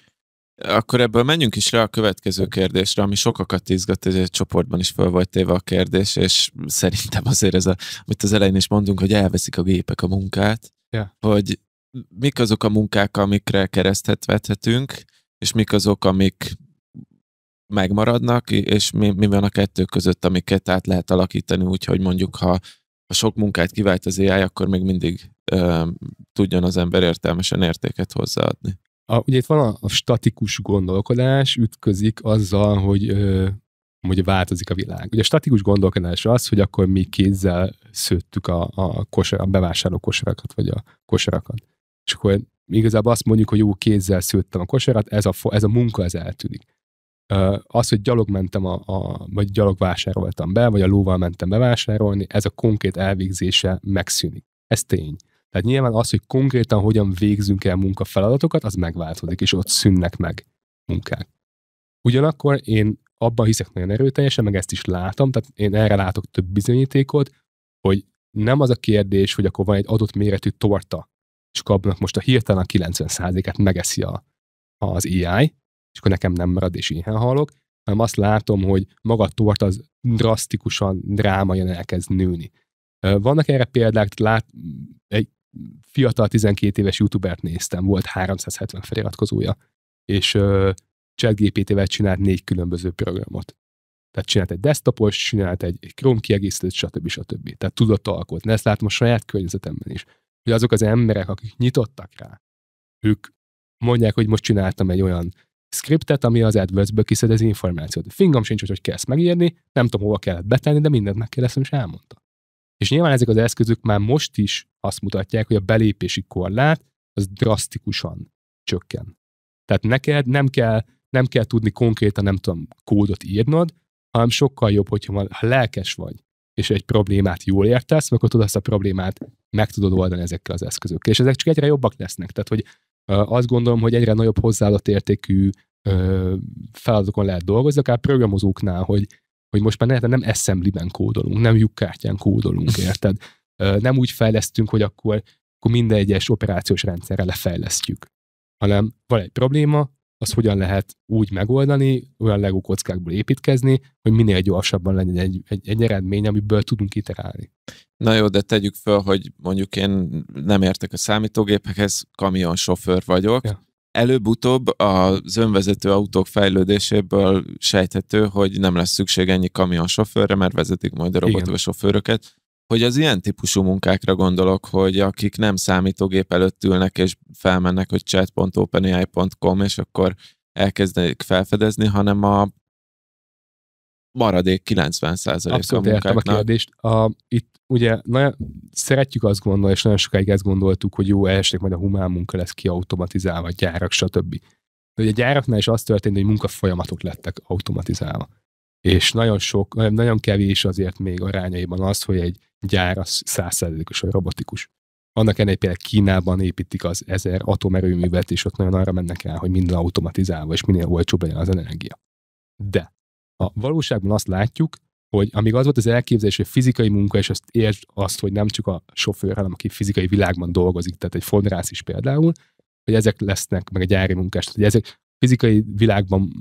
Akkor ebből menjünk is rá a következő kérdésre, ami sokakat izgat, ez egy csoportban is föl volt téve a kérdés, és szerintem azért ez, a, amit az elején is mondunk, hogy elveszik a gépek a munkát, yeah. hogy mik azok a munkák, amikre keresztet vethetünk, és mik azok, amik megmaradnak, és mi, mi van a kettő között, amiket át lehet alakítani, úgyhogy mondjuk, ha, ha sok munkát kivált az AI, akkor még mindig ö, tudjon az ember értelmesen értéket hozzáadni a, ugye itt van a, a statikus gondolkodás, ütközik azzal, hogy ö, hogy változik a világ. Ugye a statikus gondolkodás az, hogy akkor mi kézzel szőttük a, a, kosar, a bevásárló kosarakat, vagy a kosarakat. És akkor igazából azt mondjuk, hogy jó, kézzel szőttem a kosarat, ez a, ez a munka, ez eltűnik. Az, hogy gyalog mentem, a, a, vagy gyalog vásároltam be, vagy a lóval mentem bevásárolni, ez a konkrét elvégzése megszűnik. Ez tény. Tehát nyilván az, hogy konkrétan hogyan végzünk el munkafeladatokat, az megváltozik, és ott szűnnek meg munkák. Ugyanakkor én abban hiszek nagyon erőteljesen, meg ezt is látom, tehát én erre látok több bizonyítékot, hogy nem az a kérdés, hogy akkor van egy adott méretű torta, és kapnak most a hirtelen 90%-át megeszi a, az AI, és akkor nekem nem marad, és én halok, hanem azt látom, hogy maga a torta az drasztikusan drámaian elkezd nőni. Vannak erre példák, lát, egy fiatal 12 éves youtubert néztem, volt 370 feliratkozója, és ChatGPT-vel csinált négy különböző programot. Tehát csinált egy desktopos, csinált egy, egy Chrome kiegészítőt, stb. stb. Tehát tudott alkotni. Ezt látom a saját környezetemben is. Hogy azok az emberek, akik nyitottak rá, ők mondják, hogy most csináltam egy olyan scriptet, ami az AdWords-ből kiszed az információt. Fingam sincs, hogy, hogy kell ezt megírni, nem tudom, hova kellett betenni, de mindent megkérdeztem, és elmondta. És nyilván ezek az eszközök már most is azt mutatják, hogy a belépési korlát az drasztikusan csökken. Tehát neked nem kell, nem kell tudni konkrétan, nem tudom, kódot írnod, hanem sokkal jobb, hogyha van, ha lelkes vagy, és egy problémát jól értesz, akkor tudod azt a problémát meg tudod oldani ezekkel az eszközökkel. És ezek csak egyre jobbak lesznek. Tehát, hogy azt gondolom, hogy egyre nagyobb hozzáadott értékű feladatokon lehet dolgozni, akár programozóknál, hogy hogy most már ne, nem assembly-ben kódolunk, nem lyukkártyán kódolunk, érted? Nem úgy fejlesztünk, hogy akkor, akkor minden egyes operációs rendszerre lefejlesztjük, hanem van egy probléma, az hogyan lehet úgy megoldani, olyan legó kockákból építkezni, hogy minél gyorsabban legyen egy, egy, egy eredmény, amiből tudunk iterálni. Na jó, de tegyük föl, hogy mondjuk én nem értek a számítógépekhez, kamionsofőr vagyok, ja. Előbb-utóbb az önvezető autók fejlődéséből sejthető, hogy nem lesz szükség ennyi kamion sofőrre, mert vezetik majd a a sofőröket. Hogy az ilyen típusú munkákra gondolok, hogy akik nem számítógép előtt ülnek és felmennek, hogy chat.openai.com, és akkor elkezdenek felfedezni, hanem a maradék 90% Abszolút a munkáknak. a kérdést. A, itt ugye nagyon, szeretjük azt gondolni, és nagyon sokáig ezt gondoltuk, hogy jó, elsők majd a humán munka lesz kiautomatizálva, gyárak, stb. De ugye a gyáraknál is az történt, hogy munkafolyamatok lettek automatizálva. És nagyon sok, nagyon kevés azért még arányaiban az, hogy egy gyár az százszerzelékos vagy robotikus. Annak ennél például Kínában építik az ezer atomerőművet, és ott nagyon arra mennek el, hogy minden automatizálva, és minél olcsóbb legyen az energia. De a valóságban azt látjuk, hogy amíg az volt az elképzelés, hogy fizikai munka, és azt értsd azt, hogy nem csak a sofőr, hanem aki fizikai világban dolgozik, tehát egy fondrász is például, hogy ezek lesznek, meg a gyári munkás, tehát, hogy ezek fizikai világban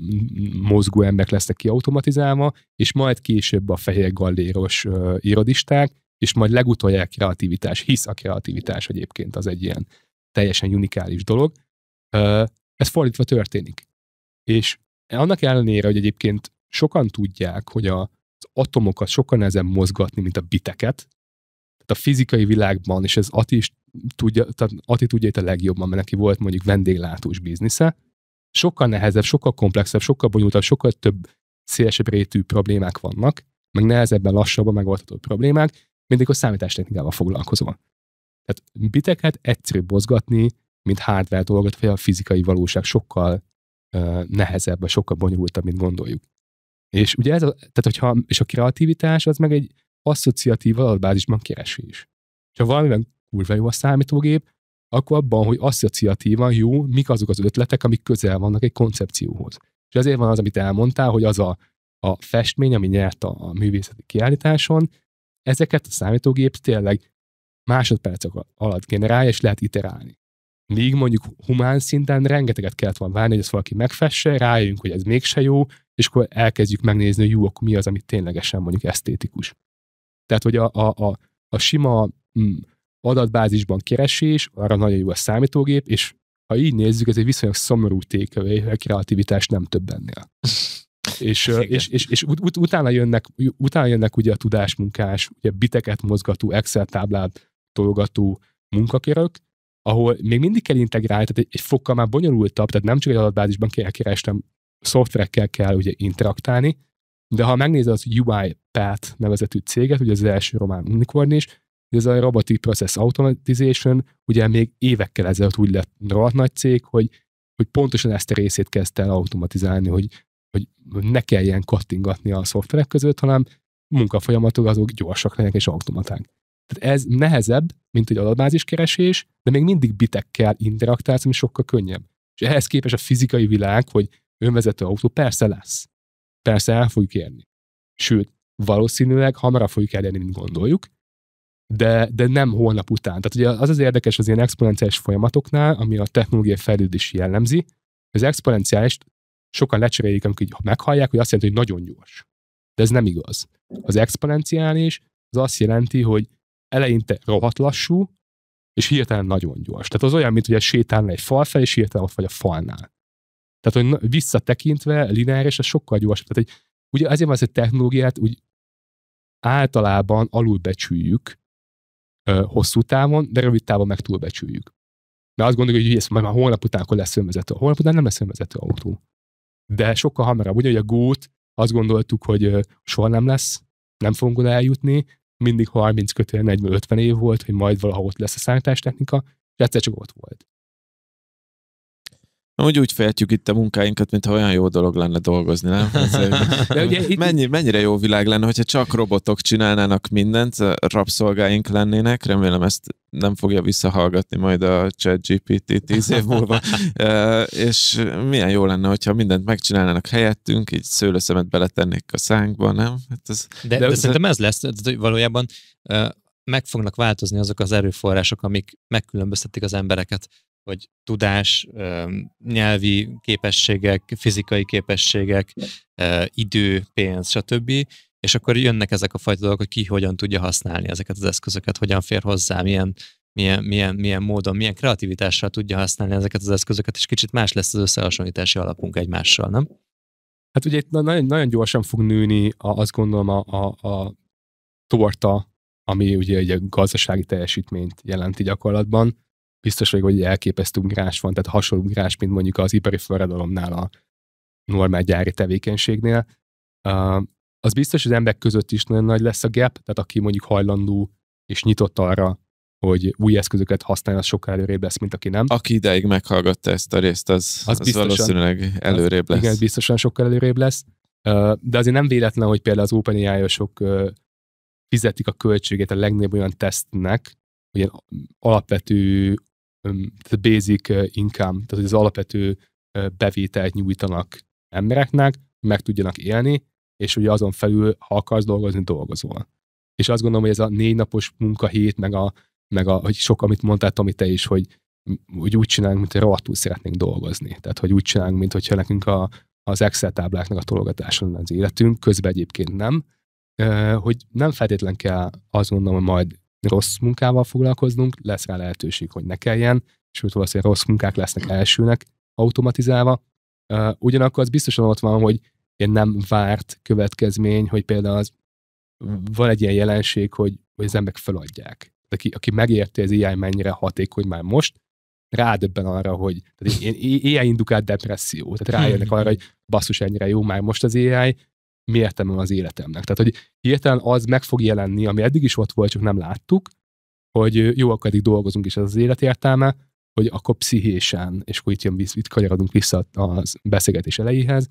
mozgó emberek lesznek kiautomatizálva, és majd később a fehér galléros uh, irodisták, és majd legutoljára a kreativitás, hisz a kreativitás egyébként az egy ilyen teljesen unikális dolog. Uh, ez fordítva történik. És annak ellenére, hogy egyébként sokan tudják, hogy a, az atomokat sokkal nehezebb mozgatni, mint a biteket. Tehát a fizikai világban, és ez Ati is tudja, tehát Ati tudja itt a legjobban, mert neki volt mondjuk vendéglátós biznisze, sokkal nehezebb, sokkal komplexebb, sokkal bonyolultabb, sokkal több szélesebb rétű problémák vannak, meg nehezebben, lassabban megoldható problémák, mindig a számítástechnikával foglalkozom. Tehát biteket egyszerűbb mozgatni, mint hardware dolgot, vagy a fizikai valóság sokkal uh, nehezebb, sokkal bonyolultabb, mint gondoljuk. És ugye ez a, tehát hogyha, és a kreativitás az meg egy asszociatív adatbázisban keresés. És ha valamiben kurva jó a számítógép, akkor abban, hogy asszociatívan jó, mik azok az ötletek, amik közel vannak egy koncepcióhoz. És azért van az, amit elmondtál, hogy az a, a festmény, ami nyert a, a művészeti kiállításon, ezeket a számítógép tényleg másodpercek alatt generálja, és lehet iterálni. Míg mondjuk humán szinten rengeteget kellett volna várni, hogy ezt valaki megfesse, rájövünk, hogy ez mégse jó, és akkor elkezdjük megnézni, hogy jó, akkor mi az, ami ténylegesen mondjuk esztétikus. Tehát, hogy a, a, a, a sima mm, adatbázisban keresés, arra nagyon jó a számítógép, és ha így nézzük, ez egy viszonylag szomorú tékövé, hogy a kreativitás nem több ennél. és, és, és, és ut, ut, utána, jönnek, utána jönnek ugye a tudásmunkás, ugye biteket mozgató, Excel táblát tologató munkakérők, ahol még mindig kell integrálni, tehát egy, fokkal már bonyolultabb, tehát nem csak egy adatbázisban kell keresnem, szoftverekkel kell ugye interaktálni, de ha megnézed az UiPath nevezetű céget, ugye az első román unicorn is, ez a Robotic Process Automatization, ugye még évekkel ezelőtt úgy lett rohadt nagy cég, hogy, hogy pontosan ezt a részét kezdte el automatizálni, hogy, hogy ne kelljen kattingatni a szoftverek között, hanem munkafolyamatok azok gyorsak legyenek és automaták. Tehát ez nehezebb, mint egy adatbázis keresés, de még mindig bitekkel interaktálsz, ami sokkal könnyebb. És ehhez képest a fizikai világ, hogy önvezető autó persze lesz. Persze el fogjuk érni. Sőt, valószínűleg hamarabb fogjuk elérni, mint gondoljuk, de, de nem holnap után. Tehát ugye az az érdekes az ilyen exponenciális folyamatoknál, ami a technológiai fejlődés jellemzi, az exponenciális sokan lecserélik, amikor így meghallják, hogy azt jelenti, hogy nagyon gyors. De ez nem igaz. Az exponenciális az azt jelenti, hogy eleinte rohadt lassú, és hirtelen nagyon gyors. Tehát az olyan, mint hogy sétálna egy fal fel, és hirtelen ott vagy a falnál. Tehát, hogy visszatekintve lineáris, ez sokkal gyorsabb. Tehát, hogy ugye azért van az, hogy technológiát úgy általában alulbecsüljük ö, hosszú távon, de rövid távon meg túlbecsüljük. Mert azt gondoljuk, hogy ez majd már holnap után akkor lesz önvezető. Holnap után nem lesz önvezető autó. De sokkal hamarabb. Ugye, hogy a gót azt gondoltuk, hogy soha nem lesz, nem fogunk oda eljutni, mindig 30 kötően 40-50 év volt, hogy majd valahol ott lesz a számítástechnika, és egyszer csak ott volt. Amúgy úgy fejtjük itt a munkáinkat, mintha olyan jó dolog lenne dolgozni, nem? De ugye itt... Mennyi, mennyire jó világ lenne, hogyha csak robotok csinálnának mindent, eh, rabszolgáink lennének, remélem ezt nem fogja visszahallgatni majd a chat GPT tíz év múlva, e, és milyen jó lenne, hogyha mindent megcsinálnának helyettünk, így szőlőszemet beletennék a szánkba, nem? Hát ez, de, de, de szerintem ez lesz, hogy valójában eh, meg fognak változni azok az erőforrások, amik megkülönböztetik az embereket hogy tudás, nyelvi képességek, fizikai képességek, idő, pénz, stb. És akkor jönnek ezek a fajta dolgok, hogy ki hogyan tudja használni ezeket az eszközöket, hogyan fér hozzá, milyen, milyen, milyen, milyen módon, milyen kreativitással tudja használni ezeket az eszközöket, és kicsit más lesz az összehasonlítási alapunk egymással, nem? Hát ugye itt nagyon, nagyon gyorsan fog nőni, a, azt gondolom, a, a, a torta, ami ugye egy gazdasági teljesítményt jelenti gyakorlatban biztos vagyok, hogy elképesztő ugrás van, tehát hasonló ugrás, mint mondjuk az ipari forradalomnál a normál gyári tevékenységnél. Uh, az biztos, hogy az emberek között is nagyon nagy lesz a gap, tehát aki mondjuk hajlandó és nyitott arra, hogy új eszközöket használ, az sokkal előrébb lesz, mint aki nem. Aki ideig meghallgatta ezt a részt, az, az, az biztosan, valószínűleg előrébb lesz. Igen, biztosan sokkal előrébb lesz. Uh, de azért nem véletlen, hogy például az OpenAI-osok uh, fizetik a költségét a legnagyobb olyan tesztnek, olyan alapvető the basic income, tehát az alapvető bevételt nyújtanak embereknek, meg tudjanak élni, és ugye azon felül, ha akarsz dolgozni, dolgozol. És azt gondolom, hogy ez a négy napos munkahét, meg a, meg a hogy sok, amit mondtál, amit te is, hogy, hogy úgy csinálunk, mint hogy rohadtul szeretnénk dolgozni. Tehát, hogy úgy csinálunk, mint hogyha nekünk a, az Excel tábláknak a tologatáson az életünk, közben egyébként nem, hogy nem feltétlenül kell azt gondolom, hogy majd rossz munkával foglalkoznunk, lesz rá lehetőség, hogy ne kelljen, sőt valószínűleg rossz munkák lesznek elsőnek automatizálva. Uh, ugyanakkor az biztosan ott van, hogy én nem várt következmény, hogy például az, van egy ilyen jelenség, hogy, hogy az emberek feladják. Aki, aki megérti az AI mennyire hatékony már most, rádöbben arra, hogy tehát ilyen, ilyen indukált depresszió, tehát rájönnek arra, hogy basszus ennyire jó már most az AI, mi értelme az életemnek. Tehát, hogy hirtelen az meg fog jelenni, ami eddig is ott volt, csak nem láttuk, hogy jó, akkor eddig dolgozunk, és ez az élet értelme, hogy akkor pszichésen, és akkor itt, jön, itt kanyarodunk vissza a beszélgetés elejéhez,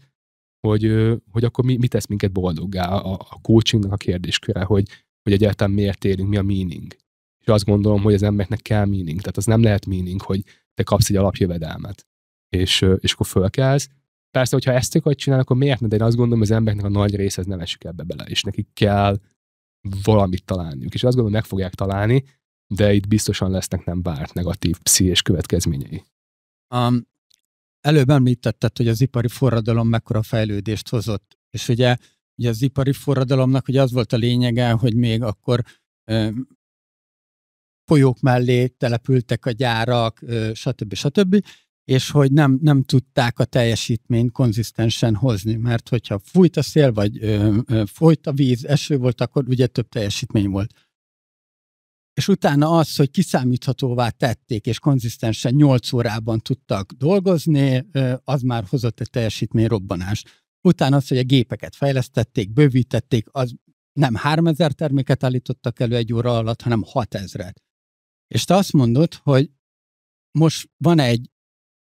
hogy, hogy akkor mi, mi tesz minket boldoggá a, a coachingnak a kérdésköre, hogy, hogy egyáltalán miért élünk, mi a meaning. És azt gondolom, hogy az embernek kell meaning, tehát az nem lehet meaning, hogy te kapsz egy alapjövedelmet, és, és akkor fölkelsz, Persze, hogyha ezt akarod csinálni, akkor miért ne? De én azt gondolom, hogy az embereknek a nagy része ez nem esik ebbe bele, és nekik kell valamit találniuk. És azt gondolom, meg fogják találni, de itt biztosan lesznek nem várt negatív pszichés következményei. Um, előbb említetted, hogy az ipari forradalom mekkora fejlődést hozott. És ugye, ugye az ipari forradalomnak ugye az volt a lényege, hogy még akkor um, folyók mellé települtek a gyárak, stb. stb és hogy nem, nem tudták a teljesítményt konzisztensen hozni, mert hogyha fújt a szél, vagy ö, ö, folyt a víz, eső volt, akkor ugye több teljesítmény volt. És utána az, hogy kiszámíthatóvá tették, és konzisztensen 8 órában tudtak dolgozni, ö, az már hozott egy teljesítmény robbanást. Utána az, hogy a gépeket fejlesztették, bővítették, az nem 3000 terméket állítottak elő egy óra alatt, hanem 6000-et. És te azt mondod, hogy most van egy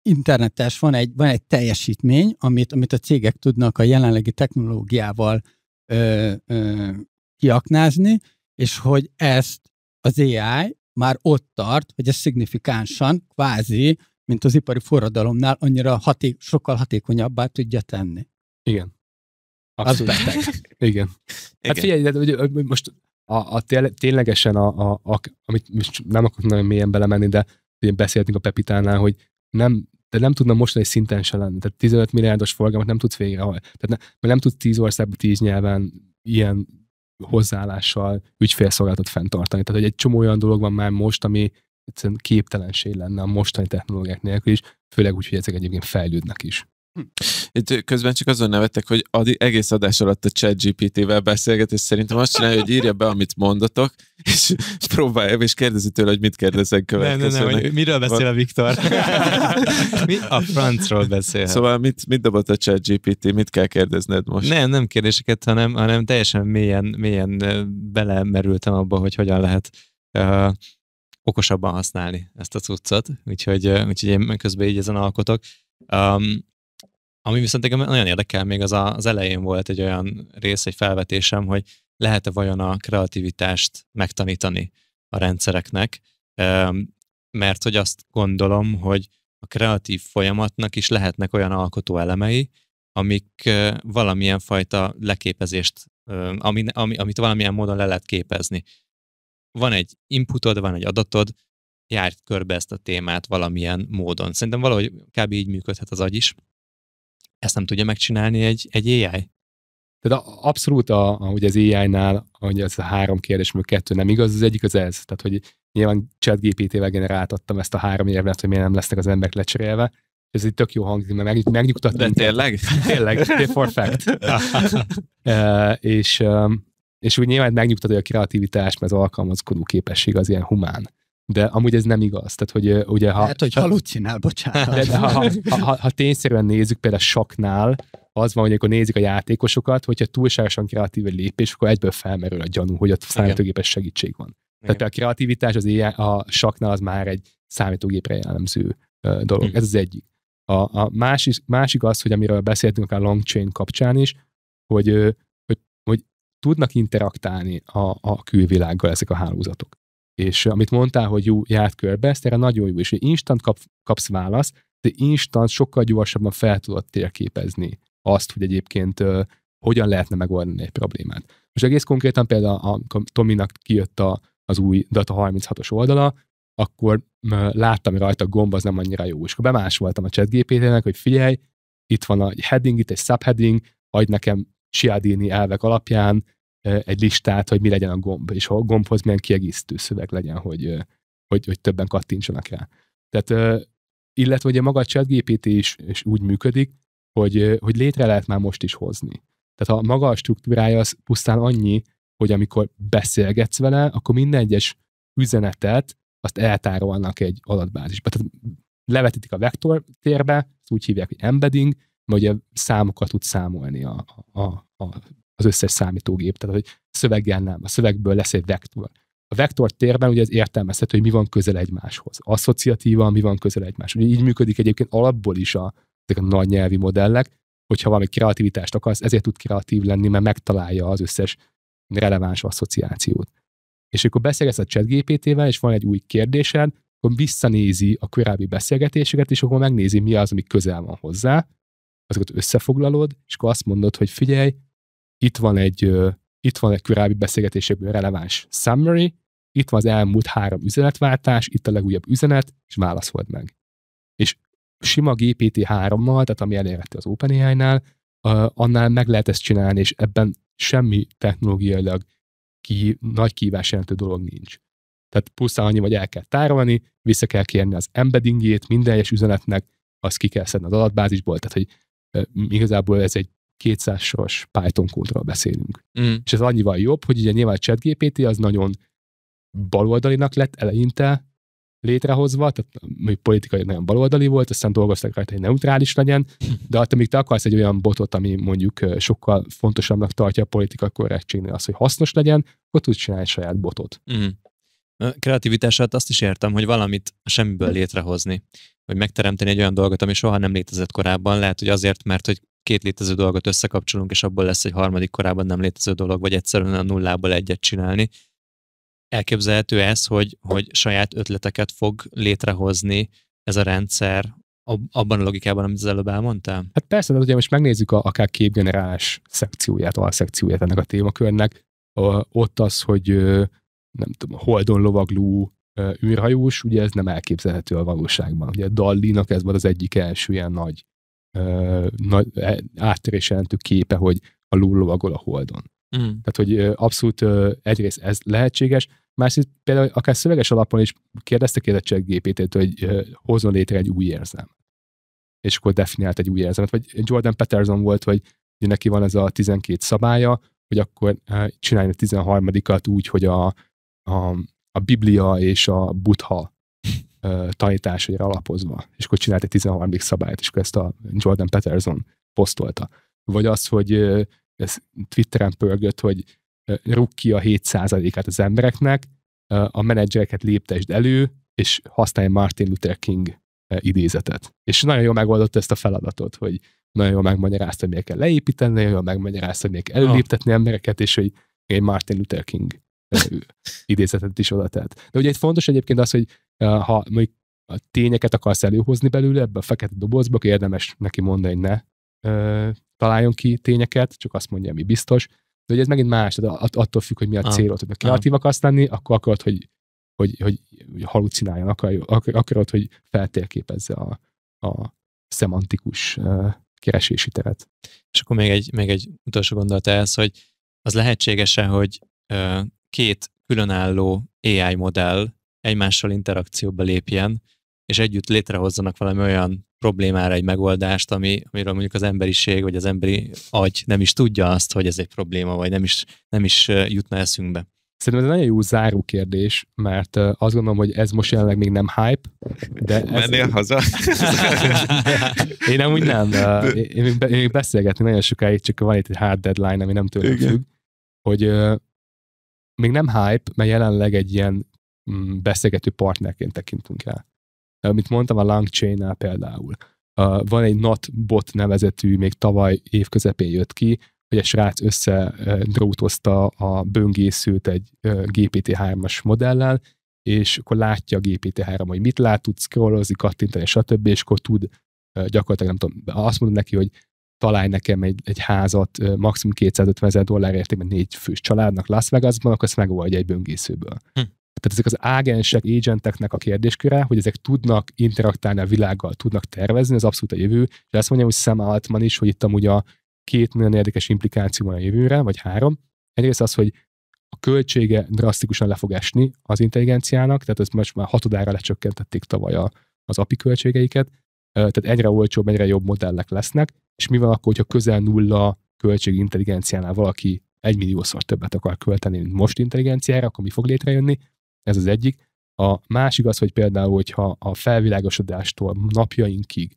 internetes, van egy, van egy teljesítmény, amit, amit a cégek tudnak a jelenlegi technológiával ö, ö, kiaknázni, és hogy ezt az AI már ott tart, hogy ez szignifikánsan, kvázi, mint az ipari forradalomnál, annyira haték, sokkal hatékonyabbá tudja tenni. Igen. Abszolút. Az Igen. Hát Igen. figyelj, hogy most a, a ténylegesen, a, a, a, amit most nem akarok nagyon mélyen belemenni, de beszéltünk a Pepitánál, hogy nem, de nem tudna mostani szinten se lenni. Tehát 15 milliárdos forgalmat nem tudsz végrehajtani. Tehát ne, mert nem tudsz 10 országban 10 nyelven ilyen hozzáállással ügyfélszolgálatot fenntartani. Tehát, hogy egy csomó olyan dolog van már most, ami egyszerűen képtelenség lenne a mostani technológiák nélkül is, főleg úgy, hogy ezek egyébként fejlődnek is. Itt közben csak azon nevettek, hogy adi, egész adás alatt a chat GPT-vel beszélget, és szerintem azt csinálja, hogy írja be, amit mondatok, és próbálja, és kérdezi tőle, hogy mit kérdezek következőnek. Nem, nem, nem, miről beszél a Viktor? Mi a francról beszél? Szóval mit, mit dobott a chat GPT, mit kell kérdezned most? Nem, nem kérdéseket, hanem, hanem teljesen mélyen, mélyen belemerültem abba, hogy hogyan lehet uh, okosabban használni ezt a cuccot, úgyhogy, úgyhogy én közben így ezen alkotok. Um, ami viszont engem nagyon érdekel, még az a, az elején volt egy olyan rész, egy felvetésem, hogy lehet-e vajon a kreativitást megtanítani a rendszereknek, mert hogy azt gondolom, hogy a kreatív folyamatnak is lehetnek olyan alkotó elemei, amik valamilyen fajta leképezést, ami, ami, amit valamilyen módon le lehet képezni. Van egy inputod, van egy adatod, járt körbe ezt a témát valamilyen módon. Szerintem valahogy kb. így működhet az agy is, ezt nem tudja megcsinálni egy, egy AI? Tehát abszolút a, a, ugye az AI-nál, hogy ez a három kérdés, mert kettő nem igaz, az egyik az ez. Tehát, hogy nyilván gpt vel generáltattam ezt a három érvet, hogy miért nem lesznek az emberek lecserélve. Ez itt tök jó hangzik, mert meg, megnyugtatni. De tényleg? Tényleg, for fact. e, és, és úgy nyilván megnyugtató, hogy a kreativitás, mert az alkalmazkodó képesség az ilyen humán de amúgy ez nem igaz. Tehát, hogy ugye ha... Hát, hogy halucinál, bocsánat. De, de ha, ha, ha, ha tényszerűen nézzük, például soknál, az van, hogy akkor nézik a játékosokat, hogyha túlságosan kreatív egy lépés, akkor egyből felmerül a gyanú, hogy a számítógépes segítség van. Igen. Tehát a kreativitás az ilyen, a saknál az már egy számítógépre jellemző dolog. Igen. Ez az egyik. A, a másik, másik az, hogy amiről beszéltünk a long chain kapcsán is, hogy, hogy, hogy tudnak interaktálni a, a külvilággal ezek a hálózatok. És eh, amit mondtál, hogy jó, járt körbe, ez erre nagyon jó, és hogy instant kap, kapsz választ, de instant sokkal gyorsabban fel tudod térképezni azt, hogy egyébként uh, hogyan lehetne megoldani egy problémát. Most egész konkrétan például, amikor Tominak kijött a, az új Data 36-os oldala, akkor uh, láttam rajta a gomb, az nem annyira jó. És akkor bemásoltam a chatgpt nek hogy figyelj, itt van egy heading, itt egy subheading, adj nekem Cialdini elvek alapján egy listát, hogy mi legyen a gomb, és a gombhoz milyen kiegészítő szöveg legyen, hogy, hogy, hogy többen kattintsanak rá. Tehát, illetve ugye maga a ChatGPT is, is úgy működik, hogy, hogy létre lehet már most is hozni. Tehát a maga a struktúrája az pusztán annyi, hogy amikor beszélgetsz vele, akkor minden egyes üzenetet azt eltárolnak egy adatbázisba. Tehát levetítik a vektor térbe, úgy hívják, hogy embedding, vagy ugye számokat tud számolni a, a, a az összes számítógép, tehát hogy szöveggel nem, a szövegből lesz egy vektor. A vektor térben ugye ez értelmezhető, hogy mi van közel egymáshoz. Asszociatívan mi van közel egymáshoz. Ugye így működik egyébként alapból is a, ezek a nagy nyelvi modellek, hogyha valami kreativitást akarsz, ezért tud kreatív lenni, mert megtalálja az összes releváns asszociációt. És akkor beszélgetsz a chatgpt vel és van egy új kérdésed, akkor visszanézi a korábbi beszélgetéseket, és akkor megnézi, mi az, ami közel van hozzá, azokat összefoglalod, és akkor azt mondod, hogy figyelj, itt van egy, itt van egy korábbi beszélgetésekből releváns summary, itt van az elmúlt három üzenetváltás, itt a legújabb üzenet, és válaszold meg. És sima GPT-3-mal, tehát ami elérhető az OpenAI-nál, annál meg lehet ezt csinálni, és ebben semmi technológiailag ki, nagy kívás jelentő dolog nincs. Tehát pusztán annyi, hogy el kell tárolni, vissza kell kérni az embeddingjét minden egyes üzenetnek, azt ki kell szedni az adatbázisból, tehát hogy igazából ez egy 200 sors Python kódról beszélünk. Mm. És ez annyival jobb, hogy ugye nyilván a ChatGPT az nagyon baloldalinak lett eleinte létrehozva, tehát még politikai nagyon baloldali volt, aztán dolgoztak rajta, hogy neutrális legyen, de attól, amíg te akarsz egy olyan botot, ami mondjuk sokkal fontosabbnak tartja a politika korrektségnél az, hogy hasznos legyen, akkor tudsz csinálni egy saját botot. Mm. kreativitását azt is értem, hogy valamit semmiből létrehozni, vagy megteremteni egy olyan dolgot, ami soha nem létezett korábban, lehet, hogy azért, mert hogy két létező dolgot összekapcsolunk, és abból lesz egy harmadik korábban nem létező dolog, vagy egyszerűen a nullából egyet csinálni. Elképzelhető ez, hogy, hogy saját ötleteket fog létrehozni ez a rendszer abban a logikában, amit az előbb elmondtál? Hát persze, de ugye most megnézzük a, akár képgenerálás szekcióját, a szekcióját ennek a témakörnek. A, ott az, hogy nem tudom, holdon lovagló űrhajós, ugye ez nem elképzelhető a valóságban. Ugye Dallinak ez volt az egyik első ilyen nagy nagy, e, áttérés jelentő képe, hogy a lullovagol a holdon. Mm. Tehát, hogy abszolút egyrészt ez lehetséges, másrészt például akár szöveges alapon is kérdezte kérdeztek gpt t hogy hozzon létre egy új érzelmet. És akkor definiált egy új érzemet. Vagy Jordan Peterson volt, hogy neki van ez a 12 szabálya, hogy akkor csináljon a 13-at úgy, hogy a, a, a Biblia és a Buddha tanításaira alapozva, és akkor csinált egy 13. szabályt, és akkor ezt a Jordan Peterson posztolta. Vagy az, hogy ez Twitteren pörgött, hogy rúg ki a 7%-át az embereknek, a menedzsereket léptesd elő, és használj Martin Luther King idézetet. És nagyon jól megoldott ezt a feladatot, hogy nagyon jól megmagyarázta, hogy miért kell leépíteni, nagyon jól megmagyarázta, hogy miért kell előléptetni embereket, és hogy egy Martin Luther King idézetet is oda tett. De ugye itt fontos egyébként az, hogy eh, ha mondjuk a tényeket akarsz előhozni belőle ebbe a fekete dobozba, akkor érdemes neki mondani, hogy ne eh, találjon ki tényeket, csak azt mondja, mi biztos. De ugye ez megint más, tehát attól függ, hogy mi a ah. célod. Ha ah. kreatív akarsz lenni, akkor akarod, hogy, hogy, hogy, hogy halucináljon, akarod, hogy feltérképezze a, a szemantikus eh, keresési teret. És akkor még egy, még egy utolsó gondolat ehhez, hogy az lehetséges-e, hogy két különálló AI modell egymással interakcióba lépjen, és együtt létrehozzanak valami olyan problémára egy megoldást, ami, amiről mondjuk az emberiség vagy az emberi agy nem is tudja azt, hogy ez egy probléma, vagy nem is, nem is jutna eszünkbe. Szerintem ez egy nagyon jó záró kérdés, mert azt gondolom, hogy ez most jelenleg még nem hype, de... Ez... Mennél haza? én nem úgy nem. Én még beszélgetni nagyon sokáig, csak van itt egy hard deadline, ami nem tőlem függ, hogy még nem hype, mert jelenleg egy ilyen mm, beszélgető partnerként tekintünk el. Amit mondtam a Langchain-nál például. Van egy NotBot nevezetű, még tavaly év közepén jött ki, hogy egy srác összedrótozta a böngészőt egy GPT-3-as modellel, és akkor látja a GPT-3, hogy mit lát, tud scrollozni, kattintani, stb., és akkor tud gyakorlatilag, nem tudom, azt mondom neki, hogy találj nekem egy, egy házat maximum 250 ezer dollár értékben négy fős családnak Las Vegasban, akkor ezt megoldja egy böngészőből. Hm. Tehát ezek az ágensek, agenteknek a kérdésköre, hogy ezek tudnak interaktálni a világgal, tudnak tervezni, az abszolút a jövő. És azt mondjam, hogy Sam Altman is, hogy itt amúgy a két nagyon érdekes implikáció van a jövőre, vagy három. Egyrészt az, hogy a költsége drasztikusan le fog esni az intelligenciának, tehát ezt most már hatodára lecsökkentették tavaly a, az API költségeiket, tehát egyre olcsóbb, egyre jobb modellek lesznek, és mi van akkor, hogyha közel nulla költségi intelligenciánál valaki egy milliószor többet akar költeni, mint most intelligenciára, akkor mi fog létrejönni? Ez az egyik. A másik az, hogy például, hogyha a felvilágosodástól napjainkig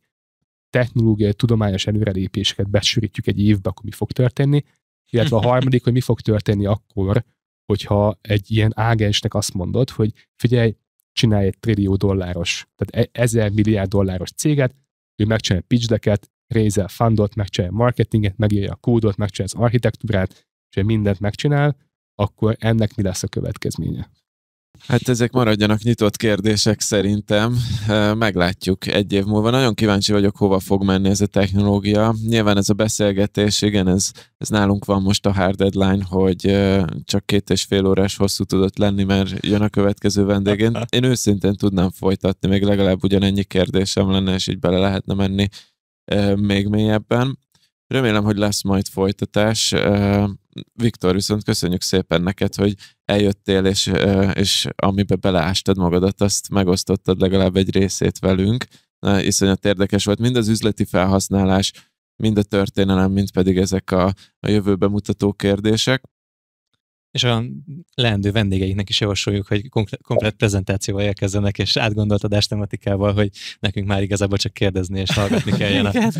technológiai, tudományos előrelépéseket besűrítjük egy évbe, akkor mi fog történni, illetve a harmadik, hogy mi fog történni akkor, hogyha egy ilyen ágensnek azt mondod, hogy figyelj, csinálj egy trillió dolláros, tehát e-, ezer milliárd dolláros céget, ő megcsinálja deket, Razel fundot, megcsinálja a marketinget, megírja a kódot, megcsinálja az architektúrát, és mindent megcsinál, akkor ennek mi lesz a következménye? Hát ezek maradjanak nyitott kérdések szerintem. Meglátjuk egy év múlva. Nagyon kíváncsi vagyok, hova fog menni ez a technológia. Nyilván ez a beszélgetés, igen, ez, ez nálunk van most a hard deadline, hogy csak két és fél órás hosszú tudott lenni, mert jön a következő vendégén. Én őszintén tudnám folytatni, még legalább ugyanennyi kérdésem lenne, és így bele lehetne menni még mélyebben. Remélem, hogy lesz majd folytatás. Viktor, viszont köszönjük szépen neked, hogy eljöttél, és, és amibe beleástad magadat, azt megosztottad legalább egy részét velünk. Iszonyat érdekes volt mind az üzleti felhasználás, mind a történelem, mind pedig ezek a, a jövőbe mutató kérdések és a leendő vendégeiknek is javasoljuk, hogy komplet prezentációval érkezzenek, és átgondolt adás tematikával, hogy nekünk már igazából csak kérdezni és hallgatni kelljen a,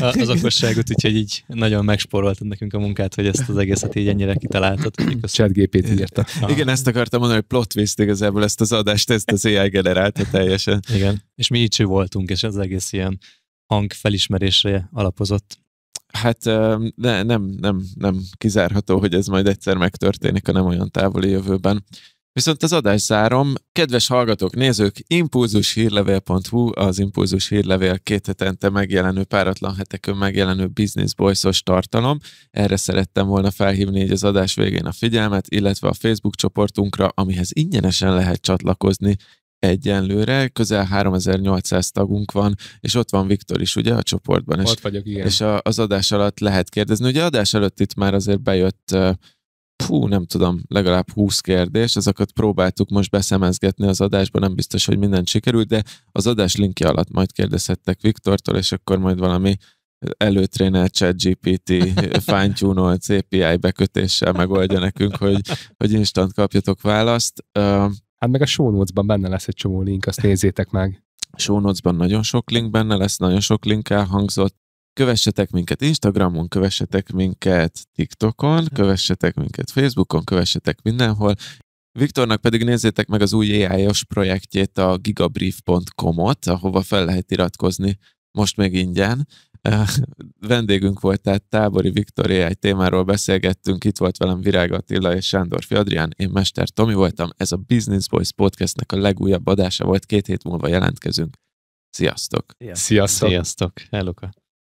a, az okosságot, úgyhogy így nagyon megspóroltad nekünk a munkát, hogy ezt az egészet így ennyire kitaláltad. Chat gépét írta. Igen, ezt akartam mondani, hogy plot twist igazából ezt az adást, ezt az AI generálta teljesen. Igen, és mi így voltunk, és az egész ilyen hangfelismerésre alapozott Hát ne, nem, nem, nem kizárható, hogy ez majd egyszer megtörténik a nem olyan távoli jövőben. Viszont az adás zárom. Kedves hallgatók, nézők, impulzushírlevél.hu, az Impulzus Hírlevél két hetente megjelenő, páratlan hetekön megjelenő Business Boys-os tartalom. Erre szerettem volna felhívni így az adás végén a figyelmet, illetve a Facebook csoportunkra, amihez ingyenesen lehet csatlakozni, egyenlőre, közel 3800 tagunk van, és ott van Viktor is, ugye, a csoportban. Ott és, vagyok, igen. És a, az adás alatt lehet kérdezni. Ugye adás előtt itt már azért bejött hú, nem tudom, legalább 20 kérdés, azokat próbáltuk most beszemezgetni az adásban nem biztos, hogy mindent sikerült, de az adás linkje alatt majd kérdezhettek Viktortól, és akkor majd valami előtrénel chat GPT fine CPI bekötéssel megoldja nekünk, hogy, hogy instant kapjatok választ. Hát meg a show notes-ban benne lesz egy csomó link, azt nézzétek meg. Show notes-ban nagyon sok link benne lesz, nagyon sok link elhangzott. Kövessetek minket Instagramon, kövessetek minket TikTokon, kövessetek minket Facebookon, kövessetek mindenhol. Viktornak pedig nézzétek meg az új ai projektjét, a gigabrief.com-ot, ahova fel lehet iratkozni most még ingyen, vendégünk volt, tehát Tábori Viktoria, egy témáról beszélgettünk, itt volt velem Virág Attila és Sándor Adrián, én Mester Tomi voltam, ez a Business Boys podcastnek a legújabb adása volt, két hét múlva jelentkezünk. Sziasztok! Sziasztok! Sziasztok! Sziasztok. Helloka!